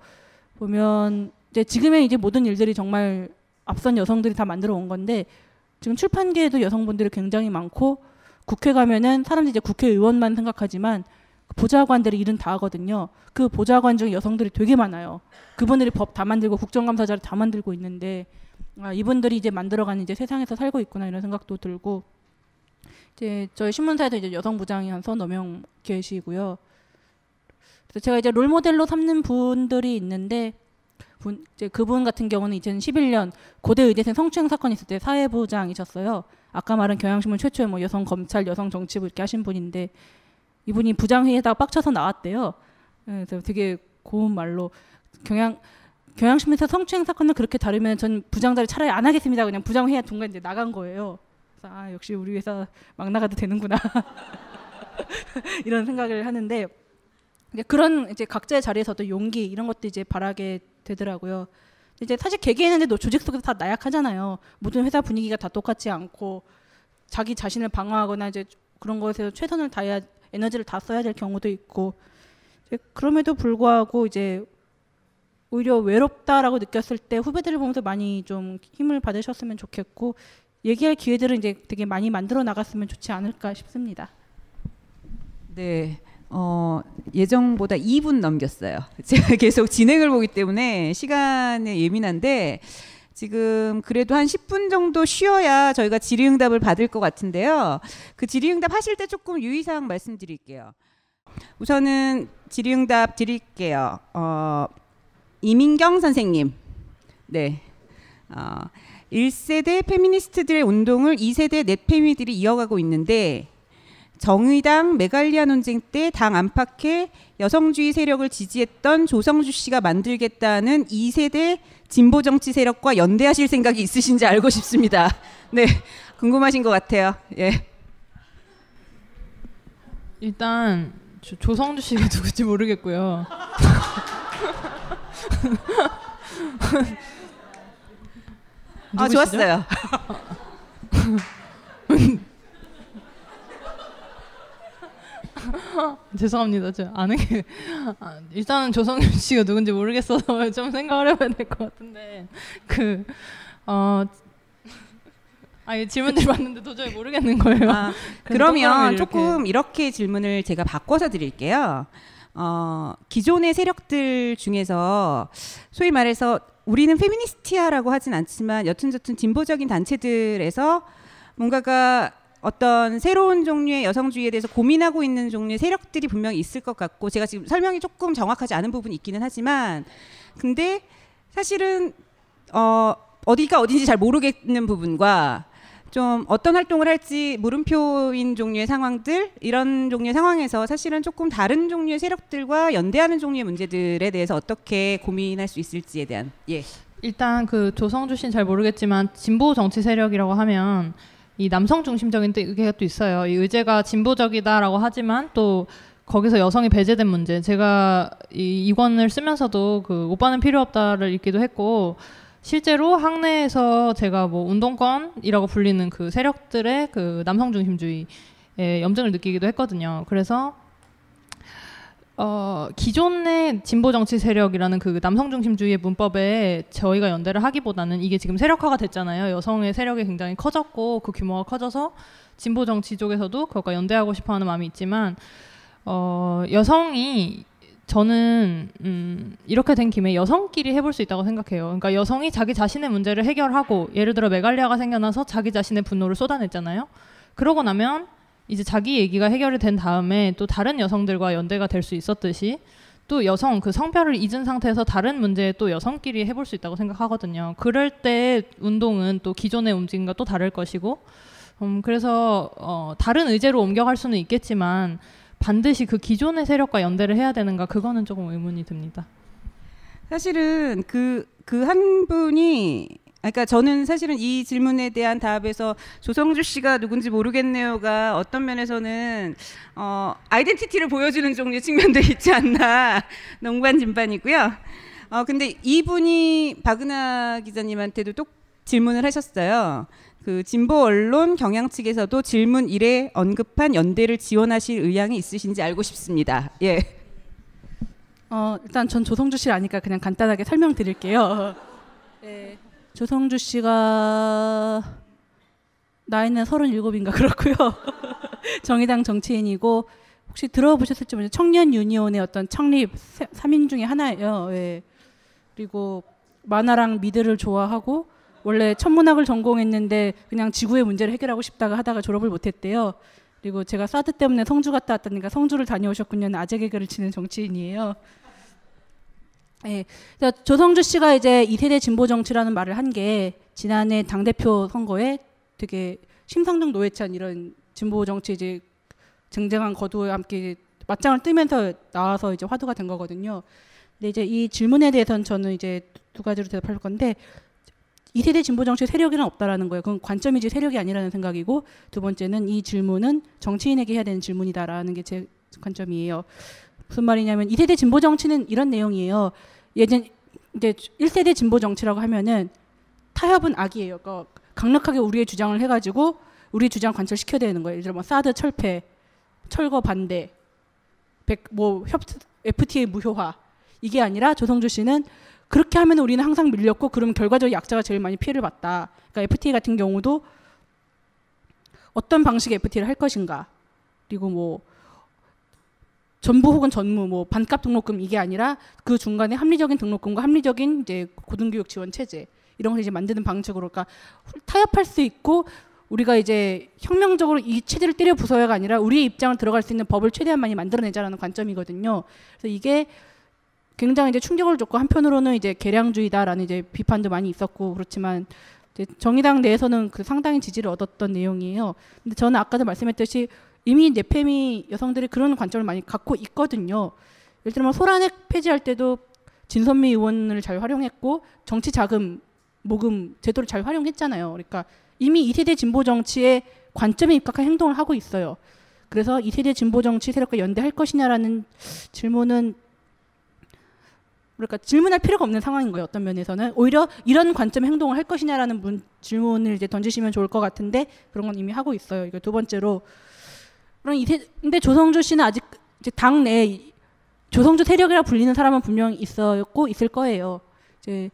보면 이제 지금의 이제 모든 일들이 정말 앞선 여성들이 다 만들어 온 건데 지금 출판계에도 여성분들이 굉장히 많고 국회 가면은 사람들이 이제 국회의원만 생각하지만 그 보좌관들이 일은 다 하거든요. 그 보좌관 중에 여성들이 되게 많아요. 그분들이 법 다 만들고 국정감사자를 다 만들고 있는데 아, 이분들이 이제 만들어가는 이제 세상에서 살고 있구나 이런 생각도 들고 이제 저희 신문사에서 이제 여성 부장이 한 서너 명 계시고요. 그래서 제가 이제 롤 모델로 삼는 분들이 있는데 분, 이제 그분 같은 경우는 2011년 고대 의대생 성추행 사건이 있을 때 사회부장이셨어요. 아까 말한 경향신문 최초의 뭐 여성 검찰, 여성 정치부 이렇게 하신 분인데 이분이 부장회에다가 빡쳐서 나왔대요. 예, 그래서 되게 고운 말로 경향 경향신문서 성추행 사건을 그렇게 다루면 전 부장자를 차라리 안 하겠습니다. 그냥 부장해야 중간 이제 나간 거예요. 그래서 아 역시 우리 회사 막 나가도 되는구나 이런 생각을 하는데 이제 그런 이제 각자의 자리에서도 용기 이런 것도 이제 바라게 되더라고요. 이제 사실 개개인인데 조직 속에서 다 나약하잖아요. 모든 회사 분위기가 다 똑같지 않고 자기 자신을 방어하거나 이제 그런 것에서 최선을 다해야 에너지를 다 써야 될 경우도 있고 그럼에도 불구하고 이제 오히려 외롭다라고 느꼈을 때 후배들을 보면서 많이 좀 힘을 받으셨으면 좋겠고 얘기할 기회들을 이제 되게 많이 만들어 나갔으면 좋지 않을까 싶습니다.
네. 어, 예정보다 2분 넘겼어요. 제가 계속 진행을 보기 때문에 시간에 예민한데 지금 그래도 한 10분 정도 쉬어야 저희가 질의응답을 받을 것 같은데요. 그 질의응답 하실 때 조금 유의사항 말씀드릴게요. 우선은 질의응답 드릴게요. 어, 이민경 선생님. 네. 어, 1세대 페미니스트들의 운동을 2세대 넷페미들이 이어가고 있는데 정의당 메갈리아 논쟁 때 당 안팎의 여성주의 세력을 지지했던 조성주 씨가 만들겠다는 2세대 진보 정치 세력과 연대하실 생각이 있으신지 알고 싶습니다. 네, 궁금하신 것 같아요. 예.
일단 조성주 씨가 누구지 모르겠고요.
아 좋았어요.
죄송합니다. 저 아는 게 아, 일단은 조성윤 씨가 누군지 모르겠어서 좀 생각을 해봐야 될 것 같은데 그 어. 아 질문들 봤는데 도저히 모르겠는 거예요. 아, 그러면 조금
이렇게. 이렇게 질문을 제가 바꿔서 드릴게요. 어, 기존의 세력들 중에서 소위 말해서 우리는 페미니스트야라고 하진 않지만 여튼저튼 진보적인 단체들에서 뭔가가 어떤 새로운 종류의 여성주의에 대해서 고민하고 있는 종류의 세력들이 분명히 있을 것 같고 제가 지금 설명이 조금 정확하지 않은 부분이 있기는 하지만 근데 사실은 어 어디가 어딘지 잘 모르겠는 부분과 좀 어떤 활동을 할지 물음표인 종류의 상황들 이런 종류의 상황에서 사실은 조금 다른 종류의 세력들과 연대하는 종류의 문제들에 대해서 어떻게 고민할 수 있을지에 대한 예.
일단 그 조성주 씨는 잘 모르겠지만 진보 정치 세력이라고 하면 이 남성 중심적인 의견이 있어요. 이 의제가 진보적이다라고 하지만 또 거기서 여성이 배제된 문제. 제가 이 이권을 쓰면서도 그 오빠는 필요 없다를 읽기도 했고 실제로 학내에서 제가 뭐 운동권이라고 불리는 그 세력들의 그 남성 중심주의에 염증을 느끼기도 했거든요. 그래서 어, 기존의 진보 정치 세력이라는 그 남성 중심주의의 문법에 저희가 연대를 하기보다는 이게 지금 세력화가 됐잖아요. 여성의 세력이 굉장히 커졌고 그 규모가 커져서 진보 정치 쪽에서도 그것과 연대하고 싶어 하는 마음이 있지만 어, 여성이 저는 음, 이렇게 된 김에 여성끼리 해볼 수 있다고 생각해요. 그러니까 여성이 자기 자신의 문제를 해결하고 예를 들어 메갈리아가 생겨나서 자기 자신의 분노를 쏟아냈잖아요. 그러고 나면 이제 자기 얘기가 해결이 된 다음에 또 다른 여성들과 연대가 될 수 있었듯이 또 여성 그 성별을 잊은 상태에서 다른 문제또 여성끼리 해볼 수 있다고 생각하거든요. 그럴 때 운동은 또 기존의 움직임과 또 다를 것이고 음, 그래서 어, 다른 의제로 옮겨갈 수는 있겠지만 반드시 그 기존의 세력과 연대를 해야 되는가 그거는 조금 의문이 듭니다.
사실은 그 그 한 분이 아, 그러니까 저는 사실은 이 질문에 대한 답에서 조성주 씨가 누군지 모르겠네요가 어떤 면에서는 어, 아이덴티티를 보여주는 종류의 측면도 있지 않나 농반 진반이고요. 어, 근데 이분이 박은하 기자님한테도 똑 질문을 하셨어요. 그 진보 언론 경향 측에서도 질문 1에 언급한 연대를 지원하실 의향이 있으신지 알고 싶습니다. 예.
어, 일단 전 조성주 씨 아니까 그냥 간단하게 설명드릴게요. 네. 조성주 씨가 나이는 37인가 그렇고요. 정의당 정치인이고 혹시 들어보셨을지 모르겠 청년 유니온의 어떤 창립 3인 중에 하나예요. 예. 그리고 만화랑 미드를 좋아하고 원래 천문학을 전공했는데 그냥 지구의 문제를 해결하고 싶다가 하다가 졸업을 못했대요. 그리고 제가 사드 때문에 성주 갔다 왔다니까 성주를 다녀오셨군요. 아재 개그를 치는 정치인이에요. 예. 네, 조성주 씨가 이제 2세대 진보 정치라는 말을 한 게 지난해 당대표 선거에 되게 심상정 노회찬 이런 진보 정치 이제 쟁쟁한 거두와 함께 맞짱을 뜨면서 나와서 이제 화두가 된 거거든요. 근데 이제 이 질문에 대해서는 저는 이제 두 가지로 대답할 건데 이세대 진보 정치 세력이란 없다라는 거예요. 그건 관점이지 세력이 아니라는 생각이고 두 번째는 이 질문은 정치인에게 해야 되는 질문이다라는 게 제 관점이에요. 무슨 말이냐면 이세대 진보 정치는 이런 내용이에요. 예전 이제 일세대 진보 정치라고 하면은 타협은 악이에요. 그러니까 강력하게 우리의 주장을 해가지고 우리 주장 관철시켜야 되는 거예요. 예를 들어 뭐 사드 철폐, 철거 반대, 백, 뭐 협, FTA 무효화 이게 아니라 조성주 씨는 그렇게 하면 우리는 항상 밀렸고 그러면 결과적으로 약자가 제일 많이 피해를 봤다. 그러니까 FTA 같은 경우도 어떤 방식의 FTA를 할 것인가 그리고 뭐 전부 혹은 전무 뭐 반값 등록금 이게 아니라 그 중간에 합리적인 등록금과 합리적인 이제 고등교육 지원 체제 이런 걸 이제 만드는 방책으로 그러니까 타협할 수 있고 우리가 이제 혁명적으로 이 체제를 때려 부숴야가 아니라 우리의 입장을 들어갈 수 있는 법을 최대한 많이 만들어내자라는 관점이거든요. 그래서 이게 굉장히 이제 충격을 줬고 한편으로는 이제 개량주의다라는 이제 비판도 많이 있었고 그렇지만 정의당 내에서는 그 상당히 지지를 얻었던 내용이에요. 근데 저는 아까도 말씀했듯이 이미 내패미 여성들이 그런 관점을 많이 갖고 있거든요. 예를 들면 소란핵 폐지할 때도 진선미 의원을 잘 활용했고 정치 자금 모금 제도를 잘 활용했잖아요. 그러니까 이미 이세대 진보 정치의 관점에 입각한 행동을 하고 있어요. 그래서 이세대 진보 정치 세력과 연대할 것이냐라는 질문은 그러니까 질문할 필요가 없는 상황인 거예요. 어떤 면에서는 오히려 이런 관점 행동을 할 것이냐라는 문, 질문을 이제 던지시면 좋을 것 같은데 그런 건 이미 하고 있어요. 이게 두 번째로 그런 이세 근데 조성주 씨는 아직 이제 당내 조성주 세력이라 불리는 사람은 분명 있었고 있을 거예요. 이제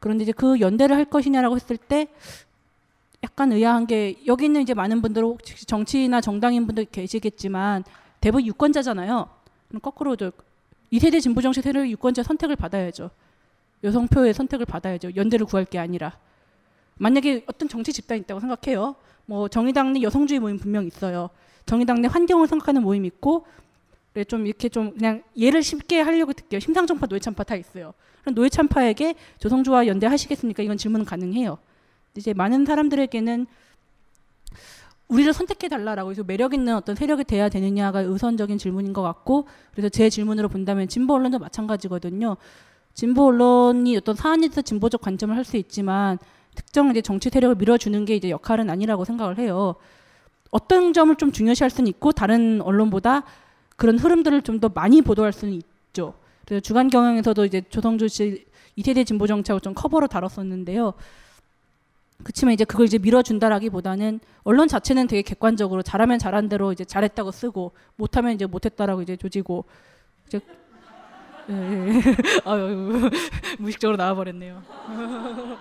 그런데 이제 그 연대를 할 것이냐라고 했을 때 약간 의아한 게 여기 있는 이제 많은 분들 혹시 정치나 정당인 분들 계시겠지만 대부분 유권자잖아요. 그럼 거꾸로 이세대 진보정치 세력 의 유권자 선택을 받아야죠. 여성표의 선택을 받아야죠. 연대를 구할 게 아니라. 만약에 어떤 정치 집단이 있다고 생각해요. 뭐 정의당 내 여성주의 모임 분명 있어요. 정의당 내 환경을 생각하는 모임 있고 좀 이렇게 좀 그냥 예를 쉽게 하려고 듣게요. 심상정파, 노예찬파 다 있어요. 그럼 노예찬파에게 조성주와 연대하시겠습니까? 이건 질문 가능해요. 이제 많은 사람들에게는 우리를 선택해 달라라고 해서 매력 있는 어떤 세력이 돼야 되느냐가 우선적인 질문인 것 같고 그래서 제 질문으로 본다면 진보 언론도 마찬가지거든요. 진보 언론이 어떤 사안에 대해서 진보적 관점을 할 수 있지만 특정 이제 정치 세력을 밀어주는 게 이제 역할은 아니라고 생각을 해요. 어떤 점을 좀 중요시할 수는 있고 다른 언론보다 그런 흐름들을 좀 더 많이 보도할 수는 있죠. 그래서 주간 경향에서도 이제 조성주 씨 이태대 진보 정책을 좀 커버로 다뤘었는데요. 그치만 이제 그걸 이제 밀어준다라기보다는 언론 자체는 되게 객관적으로 잘하면 잘한 대로 이제 잘했다고 쓰고 못하면 이제 못했다라고 이제 조지고 이제 예, 예, 예.
아유, 무식적으로 나와버렸네요.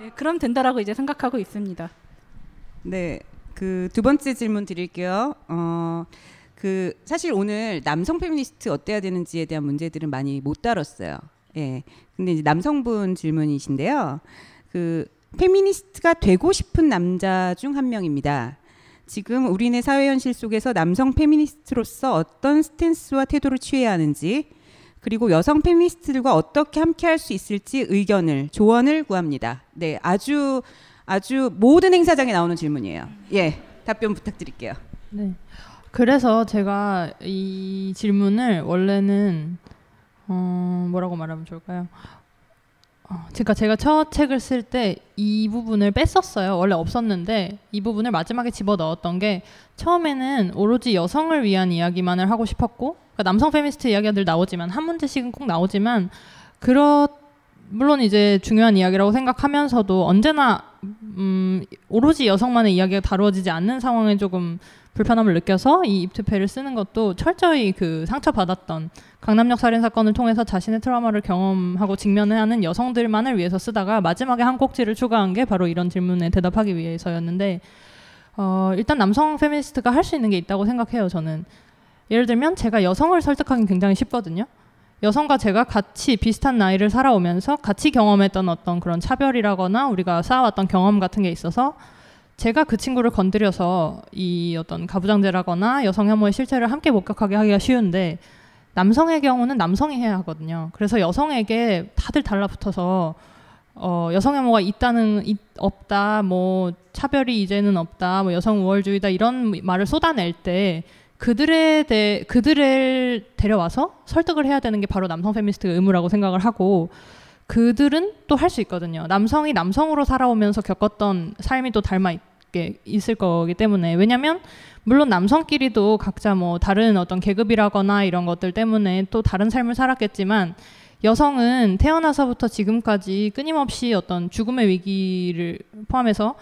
예, 그럼 된다라고 이제 생각하고 있습니다.
네, 그 두 번째 질문 드릴게요. 어, 그 사실 오늘 남성 페미니스트 어때야 되는지에 대한 문제들은 많이 못 다뤘어요. 예, 근데 이제 남성분 질문이신데요. 그 페미니스트가 되고 싶은 남자 중 한 명입니다. 지금 우리네 사회 현실 속에서 남성 페미니스트로서 어떤 스탠스와 태도를 취해야 하는지 그리고 여성 페미니스트들과 어떻게 함께 할수 있을지 의견을 조언을 구합니다. 네, 아주 아주 모든 행사장에 나오는 질문이에요. 예, 답변 부탁드릴게요.
네. 그래서 제가 이 질문을 원래는 어, 뭐라고 말하면 좋을까요? 어, 그러니까 제가 첫 책을 쓸 때 이 부분을 뺐었어요. 원래 없었는데 이 부분을 마지막에 집어 넣었던 게 처음에는 오로지 여성을 위한 이야기만을 하고 싶었고 그러니까 남성 페미니스트 이야기가 늘 나오지만 한 문제씩은 꼭 나오지만 그렇 물론 이제 중요한 이야기라고 생각하면서도 언제나 음, 오로지 여성만의 이야기가 다루어지지 않는 상황에 조금 불편함을 느껴서 이 입투패를 쓰는 것도 철저히 그 상처받았던 강남역 살인 사건을 통해서 자신의 트라우마를 경험하고 직면하는 여성들만을 위해서 쓰다가 마지막에 한 꼭지를 추가한 게 바로 이런 질문에 대답하기 위해서였는데 어, 일단 남성 페미니스트가 할 수 있는 게 있다고 생각해요. 저는 예를 들면 제가 여성을 설득하기 굉장히 쉽거든요. 여성과 제가 같이 비슷한 나이를 살아오면서 같이 경험했던 어떤 그런 차별이라거나 우리가 쌓아왔던 경험 같은 게 있어서 제가 그 친구를 건드려서 이 어떤 가부장제라거나 여성 혐오의 실체를 함께 목격하게 하기가 쉬운데 남성의 경우는 남성이 해야 하거든요. 그래서 여성에게 다들 달라붙어서 어, 여성 혐오가 있다는 있, 없다, 뭐 차별이 이제는 없다, 뭐 여성 우월주의다 이런 말을 쏟아낼 때 그들에 대해 그들을 데려와서 설득을 해야 되는 게 바로 남성 페미니스트의 의무라고 생각을 하고 그들은 또 할 수 있거든요. 남성이 남성으로 살아오면서 겪었던 삶이 또 닮아 있게 있을 거기 때문에 왜냐면 물론 남성끼리도 각자 뭐 다른 어떤 계급이라거나 이런 것들 때문에 또 다른 삶을 살았겠지만 여성은 태어나서부터 지금까지 끊임없이 어떤 죽음의 위기를 포함해서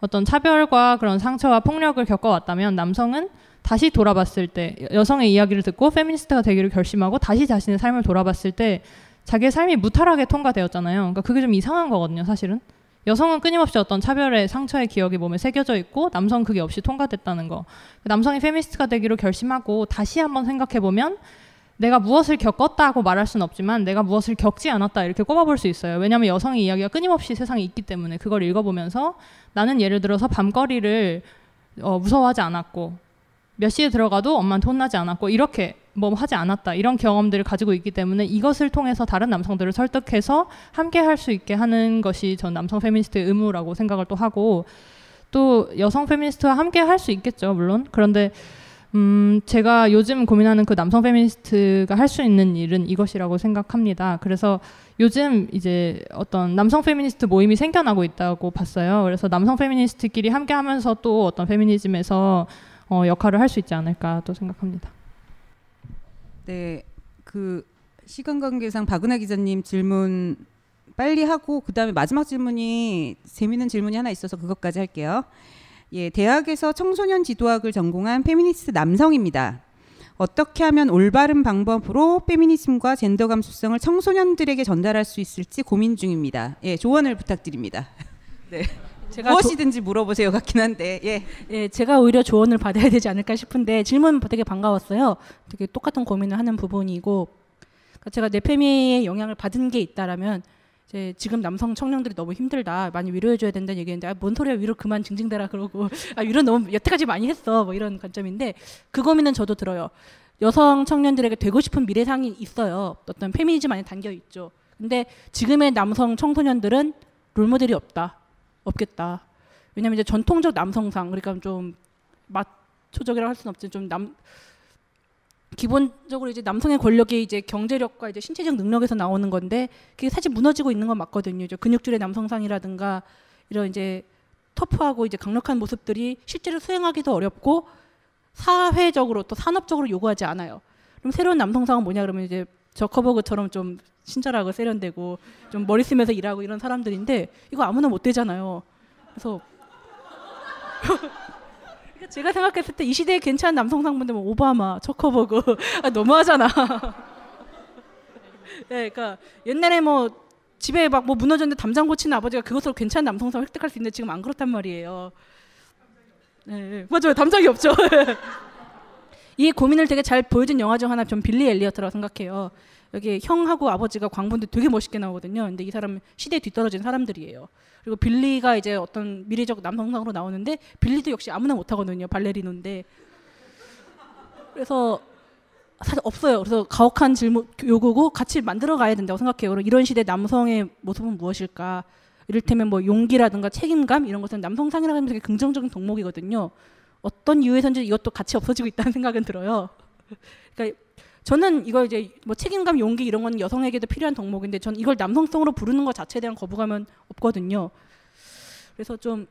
어떤 차별과 그런 상처와 폭력을 겪어왔다면 남성은 다시 돌아봤을 때 여성의 이야기를 듣고 페미니스트가 되기를 결심하고 다시 자신의 삶을 돌아봤을 때 자기의 삶이 무탈하게 통과되었잖아요. 그러니까 그게 좀 이상한 거거든요, 사실은. 여성은 끊임없이 어떤 차별의 상처의 기억이 몸에 새겨져 있고 남성 그게 없이 통과됐다는 거. 남성이 페미니스트가 되기로 결심하고 다시 한번 생각해 보면 내가 무엇을 겪었다고 말할 수는 없지만 내가 무엇을 겪지 않았다 이렇게 꼽아볼 수 있어요. 왜냐하면 여성의 이야기가 끊임없이 세상에 있기 때문에 그걸 읽어보면서 나는 예를 들어서 밤거리를 어, 무서워하지 않았고 몇 시에 들어가도 엄마한테 혼나지 않았고 이렇게 뭐 하지 않았다 이런 경험들을 가지고 있기 때문에 이것을 통해서 다른 남성들을 설득해서 함께 할 수 있게 하는 것이 전 남성 페미니스트의 의무라고 생각을 또 하고 또 여성 페미니스트와 함께 할 수 있겠죠 물론 그런데 음 제가 요즘 고민하는 그 남성 페미니스트가 할 수 있는 일은 이것이라고 생각합니다 그래서 요즘 이제 어떤 남성 페미니스트 모임이 생겨나고 있다고 봤어요 그래서 남성 페미니스트끼리 함께 하면서 또 어떤 페미니즘에서 어, 역할을 할 수 있지 않을까 또 생각합니다.
네, 그 시간 관계상 박은하 기자님 질문 빨리 하고 그 다음에 마지막 질문이 재미있는 질문이 하나 있어서 그것까지 할게요. 예, 대학에서 청소년 지도학을 전공한 페미니스트 남성입니다. 어떻게 하면 올바른 방법으로 페미니즘과 젠더 감수성을 청소년들에게 전달할 수 있을지 고민 중입니다. 예, 조언을 부탁드립니다. 네.
제가 무엇이든지
조... 물어보세요 같긴 한데 예. 예
제가 오히려 조언을 받아야 되지 않을까 싶은데 질문 되게 반가웠어요 되게 똑같은 고민을 하는 부분이고
그러니까 제가 내페미의
영향을 받은 게 있다라면 이제 지금 남성 청년들이 너무 힘들다 많이 위로해줘야 된다는 얘기인데 아, 뭔 소리야 위로 그만 징징대라 그러고 아 위로 너무 여태까지 많이 했어 뭐 이런 관점인데 그 고민은 저도 들어요 여성 청년들에게 되고 싶은 미래상이 있어요 어떤 페미니즘 안에 담겨 있죠 근데 지금의 남성 청소년들은 롤모델이 없다 없겠다. 왜냐면 이제 전통적 남성상 그러니까 좀 마초적이라고 할 수는 없지만 좀남 기본적으로 이제 남성의 권력이 이제 경제력과 이제 신체적 능력에서 나오는 건데 그게 사실 무너지고 있는 건 맞거든요. 이제 근육줄의 남성상이라든가 이런 이제 터프하고 이제 강력한 모습들이 실제로 수행하기도 어렵고 사회적으로 또 산업적으로 요구하지 않아요. 그럼 새로운 남성상은 뭐냐 그러면 이제 저커버그처럼 좀 친절하고 세련되고 좀 머리 쓰면서 일하고 이런 사람들인데 이거 아무나 못 되잖아요. 그래서 제가 생각했을 때 이 시대에 괜찮은 남성 상분들 뭐 오바마, 저커버그 아, 너무하잖아. 네, 그러니까 옛날에 뭐 집에 막 뭐 무너졌는데 담장 고치는 아버지가 그것으로 괜찮은 남성상 획득할 수 있는데 지금 안 그렇단 말이에요. 네, 네. 맞아요. 담장이 없죠. 이 고민을 되게 잘 보여준 영화 중 하나 전 빌리 엘리어트라고 생각해요. 여기 형하고 아버지가 광분데 되게 멋있게 나오거든요. 근데 이 사람 시대에 뒤떨어진 사람들이에요. 그리고 빌리가 이제 어떤 미래적 남성상으로 나오는데 빌리도 역시 아무나 못하거든요. 발레리노인데. 그래서 사실 없어요. 그래서 가혹한 질문 요구고 같이 만들어 가야 된다고 생각해요. 그럼 이런 시대 남성의 모습은 무엇일까? 이를테면 뭐 용기라든가 책임감 이런 것은 남성상이라고 하면 되게 긍정적인 덕목이거든요. 어떤 이유에선지 이것도 같이 없어지고 있다는 생각은 들어요. 그러니까 저는 이걸 이제 뭐 책임감, 용기 이런 건 여성에게도 필요한 덕목인데 전 이걸 남성성으로 부르는 것 자체에 대한 거부감은 없거든요. 그래서 좀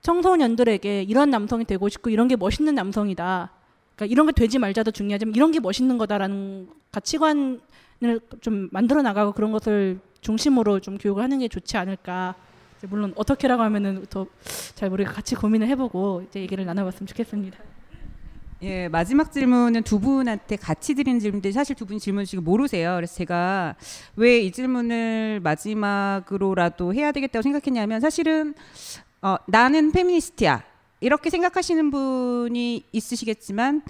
청소년들에게 이런 남성이 되고 싶고 이런 게 멋있는 남성이다. 그러니까 이런 게 되지 말자도 중요하지만 이런 게 멋있는 거다라는 가치관을 좀 만들어 나가고 그런 것을 중심으로 좀 교육을 하는 게 좋지 않을까 물론 어떻게라고 하면은 더 잘 우리가 같이 고민을 해보고 이제 얘기를 나눠봤으면 좋겠습니다.
예, 마지막 질문은 두 분한테 같이 드리는 질문인데 사실 두 분이 질문 지금 모르세요. 그래서 제가 왜 이 질문을 마지막으로라도 해야 되겠다고 생각했냐면 사실은 어, 나는 페미니스트야 이렇게 생각하시는 분이 있으시겠지만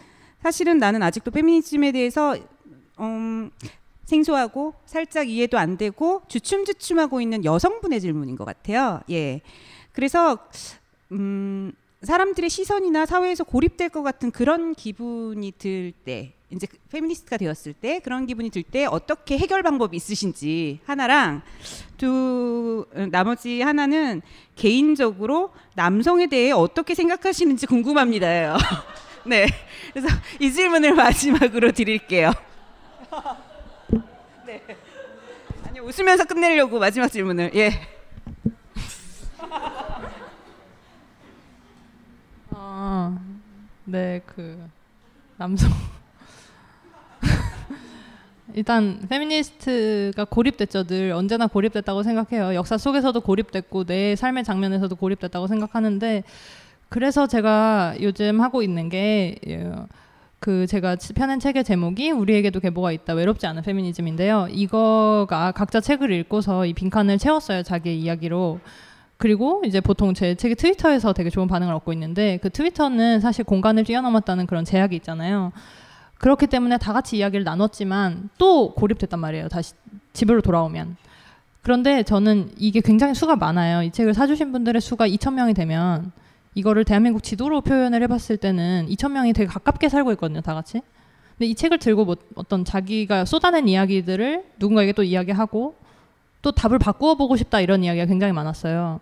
사실은 나는 아직도 페미니즘에 대해서 음, 생소하고 살짝 이해도 안 되고 주춤주춤하고 있는 여성분의 질문인 것 같아요. 예. 그래서 음, 사람들의 시선이나 사회에서 고립될 것 같은 그런 기분이 들 때, 이제 그 페미니스트가 되었을 때 그런 기분이 들 때 어떻게 해결 방법이 있으신지 하나랑 두 나머지 하나는 개인적으로 남성에 대해 어떻게 생각하시는지 궁금합니다요. 네. 그래서 이 질문을 마지막으로 드릴게요. 웃으면서 끝내려고 마지막 질문을. 예.
아, 네, 그 남성. 일단 페미니스트가 고립됐죠. 늘 언제나 고립됐다고 생각해요. 역사 속에서도 고립됐고 내 삶의 장면에서도 고립됐다고 생각하는데 그래서 제가 요즘 하고 있는 게 예, 그 제가 펴낸 책의 제목이 우리에게도 계보가 있다 외롭지 않은 페미니즘인데요. 이거가 각자 책을 읽고서 이 빈칸을 채웠어요 자기의 이야기로. 그리고 이제 보통 제 책이 트위터에서 되게 좋은 반응을 얻고 있는데 그 트위터는 사실 공간을 뛰어넘었다는 그런 제약이 있잖아요. 그렇기 때문에 다 같이 이야기를 나눴지만 또 고립됐단 말이에요. 다시 집으로 돌아오면. 그런데 저는 이게 굉장히 수가 많아요. 이 책을 사주신 분들의 수가 2천명이 되면 이거를 대한민국 지도로 표현을 해봤을 때는 2천 명이 되게 가깝게 살고 있거든요, 다 같이. 근데 이 책을 들고 뭐 어떤 자기가 쏟아낸 이야기들을 누군가에게 또 이야기하고 또 답을 바꾸어 보고 싶다 이런 이야기가 굉장히 많았어요.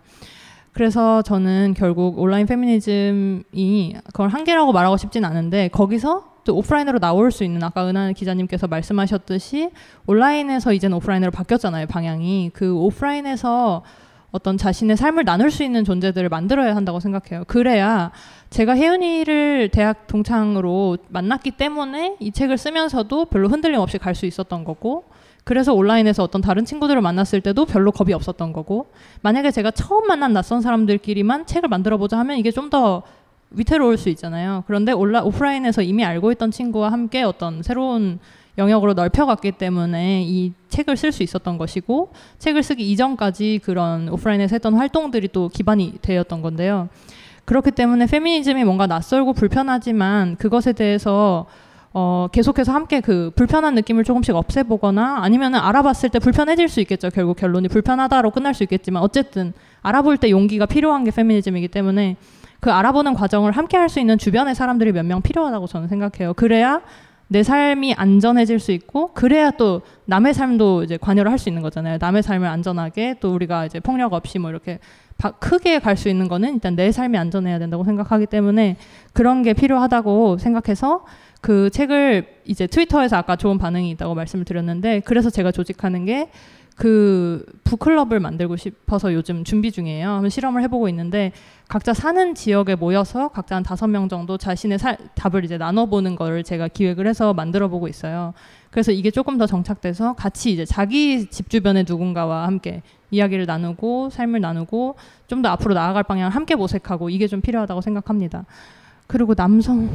그래서 저는 결국 온라인 페미니즘이 그걸 한계라고 말하고 싶진 않은데 거기서 또 오프라인으로 나올 수 있는 아까 은하 기자님께서 말씀하셨듯이 온라인에서 이제는 오프라인으로 바뀌었잖아요 방향이 그 오프라인에서 어떤 자신의 삶을 나눌 수 있는 존재들을 만들어야 한다고 생각해요. 그래야 제가 혜윤이를 대학 동창으로 만났기 때문에 이 책을 쓰면서도 별로 흔들림 없이 갈 수 있었던 거고 그래서 온라인에서 어떤 다른 친구들을 만났을 때도 별로 겁이 없었던 거고 만약에 제가 처음 만난 낯선 사람들끼리만 책을 만들어 보자 하면 이게 좀 더 위태로울 수 있잖아요. 그런데 온라 오프라인에서 이미 알고 있던 친구와 함께 어떤 새로운 영역으로 넓혀갔기 때문에 이 책을 쓸 수 있었던 것이고 책을 쓰기 이전까지 그런 오프라인에서 했던 활동들이 또 기반이 되었던 건데요. 그렇기 때문에 페미니즘이 뭔가 낯설고 불편하지만 그것에 대해서 어, 계속해서 함께 그 불편한 느낌을 조금씩 없애보거나 아니면은 알아봤을 때 불편해질 수 있겠죠. 결국 결론이 불편하다로 끝날 수 있겠지만 어쨌든 알아볼 때 용기가 필요한 게 페미니즘이기 때문에 그 알아보는 과정을 함께 할 수 있는 주변의 사람들이 몇 명 필요하다고 저는 생각해요. 그래야 내 삶이 안전해질 수 있고 그래야 또 남의 삶도 이제 관여를 할 수 있는 거잖아요. 남의 삶을 안전하게 또 우리가 이제 폭력 없이 뭐 이렇게 크게 갈 수 있는 거는 일단 내 삶이 안전해야 된다고 생각하기 때문에 그런 게 필요하다고 생각해서 그 책을 이제 트위터에서 아까 좋은 반응이 있다고 말씀을 드렸는데 그래서 제가 조직하는 게그 북클럽을 만들고 싶어서 요즘 준비 중이에요. 실험을 해보고 있는데 각자 사는 지역에 모여서 각자 한 다섯 명 정도 자신의 사, 답을 이제 나눠보는 거를 제가 기획을 해서 만들어보고 있어요. 그래서 이게 조금 더 정착돼서 같이 이제 자기 집 주변의 누군가와 함께 이야기를 나누고 삶을 나누고 좀 더 앞으로 나아갈 방향을 함께 모색하고 이게 좀 필요하다고 생각합니다. 그리고 남성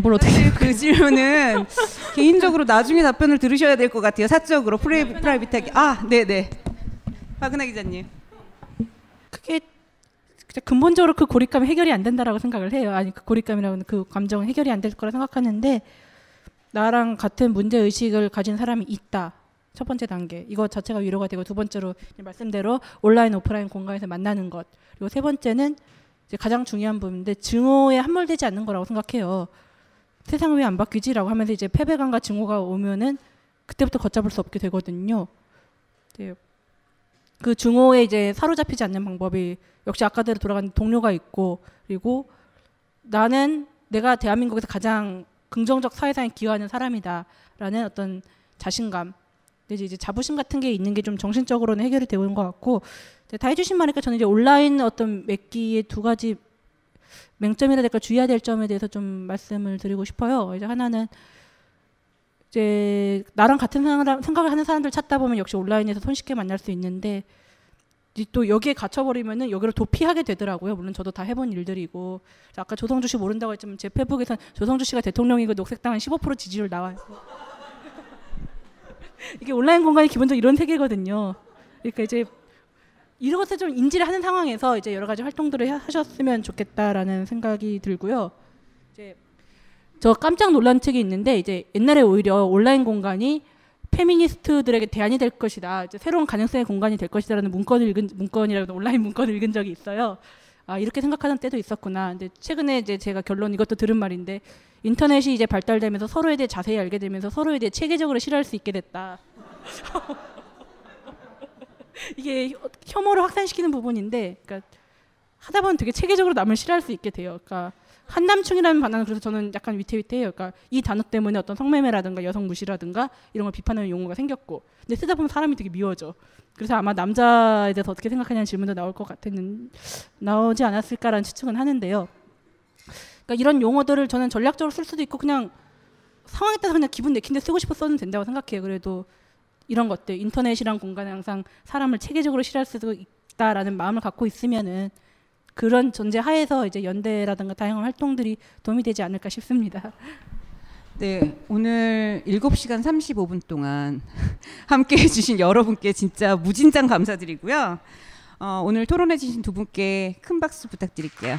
뭘 어떻게
그 질문은 개인적으로 나중에 답변을 들으셔야 될 것 같아요. 사적으로 프레, 네. 프라이빗하게. 아, 네, 네. 박은하 기자님.
그게 근본적으로 그 고립감이 해결이 안 된다라고 생각을 해요. 아니 그 고립감이라는 그 감정은 해결이 안 될 거라 생각하는데 나랑 같은 문제 의식을 가진 사람이 있다. 첫 번째 단계 이거 자체가 위로가 되고 두 번째로 말씀대로 온라인 오프라인 공간에서 만나는 것 그리고 세 번째는 가장 중요한 부분인데 증오에 함몰되지 않는 거라고 생각해요. 세상 왜안 바뀌지라고 하면서 이제 패배감과 증오가 오면은 그때부터 걷잡을 수 없게 되거든요. 네. 그 증오에 이제 사로잡히지 않는 방법이 역시 아까대로 돌아간 동료가 있고 그리고 나는 내가 대한민국에서 가장 긍정적 사회상에 기여하는 사람이다라는 어떤 자신감 이제 이제 자부심 같은 게 있는 게 좀 정신적으로는 해결이 되는 것 같고 다 해주신 말니까 저는 이제 온라인 어떤 맺기의 두 가지 맹점이라 될까 주의해야 될 점에 대해서 좀 말씀을 드리고 싶어요. 이제 하나는 이제 나랑 같은 생각을 하는 사람들 찾다 보면 역시 온라인에서 손쉽게 만날 수 있는데 또 여기에 갇혀버리면은 여기를 도피하게 되더라고요. 물론 저도 다 해본 일들이고 아까 조성주 씨 모른다고 했지만 제 페북에선 조성주 씨가 대통령이고 녹색당은 15% 지지율 나와요. 이게 온라인 공간이 기본적으로 이런 세계거든요. 그러니까 이제 이런 것을 좀 인지를 하는 상황에서 이제 여러 가지 활동들을 하셨으면 좋겠다라는 생각이 들고요. 이제 저 깜짝 놀란 책이 있는데 이제 옛날에 오히려 온라인 공간이 페미니스트들에게 대안이 될 것이다. 새로운 가능성의 공간이 될 것이다라는 문건을 읽은 문건이라고 온라인 문건을 읽은 적이 있어요. 아 이렇게 생각하는 때도 있었구나. 근데 최근에 이제 제가 결론 이것도 들은 말인데 인터넷이 이제 발달되면서 서로에 대해 자세히 알게 되면서 서로에 대해 체계적으로 싫어할 수 있게 됐다. 이게 혐오를 확산시키는 부분인데 그러니까 하다 보면 되게 체계적으로 남을 싫어할 수 있게 돼요. 그러니까 한남충이라는 반응은 그래서 저는 약간 위태위태해요. 그러니까 이 단어 때문에 어떤 성매매라든가 여성 무시라든가 이런 걸 비판하는 용어가 생겼고 근데 쓰다 보면 사람이 되게 미워져. 그래서 아마 남자에 대해서 어떻게 생각하냐는 질문도 나올 것 같은 나오지 않았을까라는 추측은 하는데요. 그러니까 이런 용어들을 저는 전략적으로 쓸 수도 있고 그냥 상황에 따라서 그냥 기분 내킨데 쓰고 싶어 써도 된다고 생각해요. 그래도 이런 것들 인터넷이란 공간에 항상 사람을 체계적으로 실할 수도 있다라는 마음을 갖고 있으면은 그런 전제 하에서 이제 연대라든가 다양한 활동들이 도움이 되지 않을까 싶습니다.
네, 오늘 7시간 35분 동안 함께 해주신 여러분께 진짜 무진장 감사드리고요. 어, 오늘 토론해주신 두 분께 큰 박수 부탁드릴게요.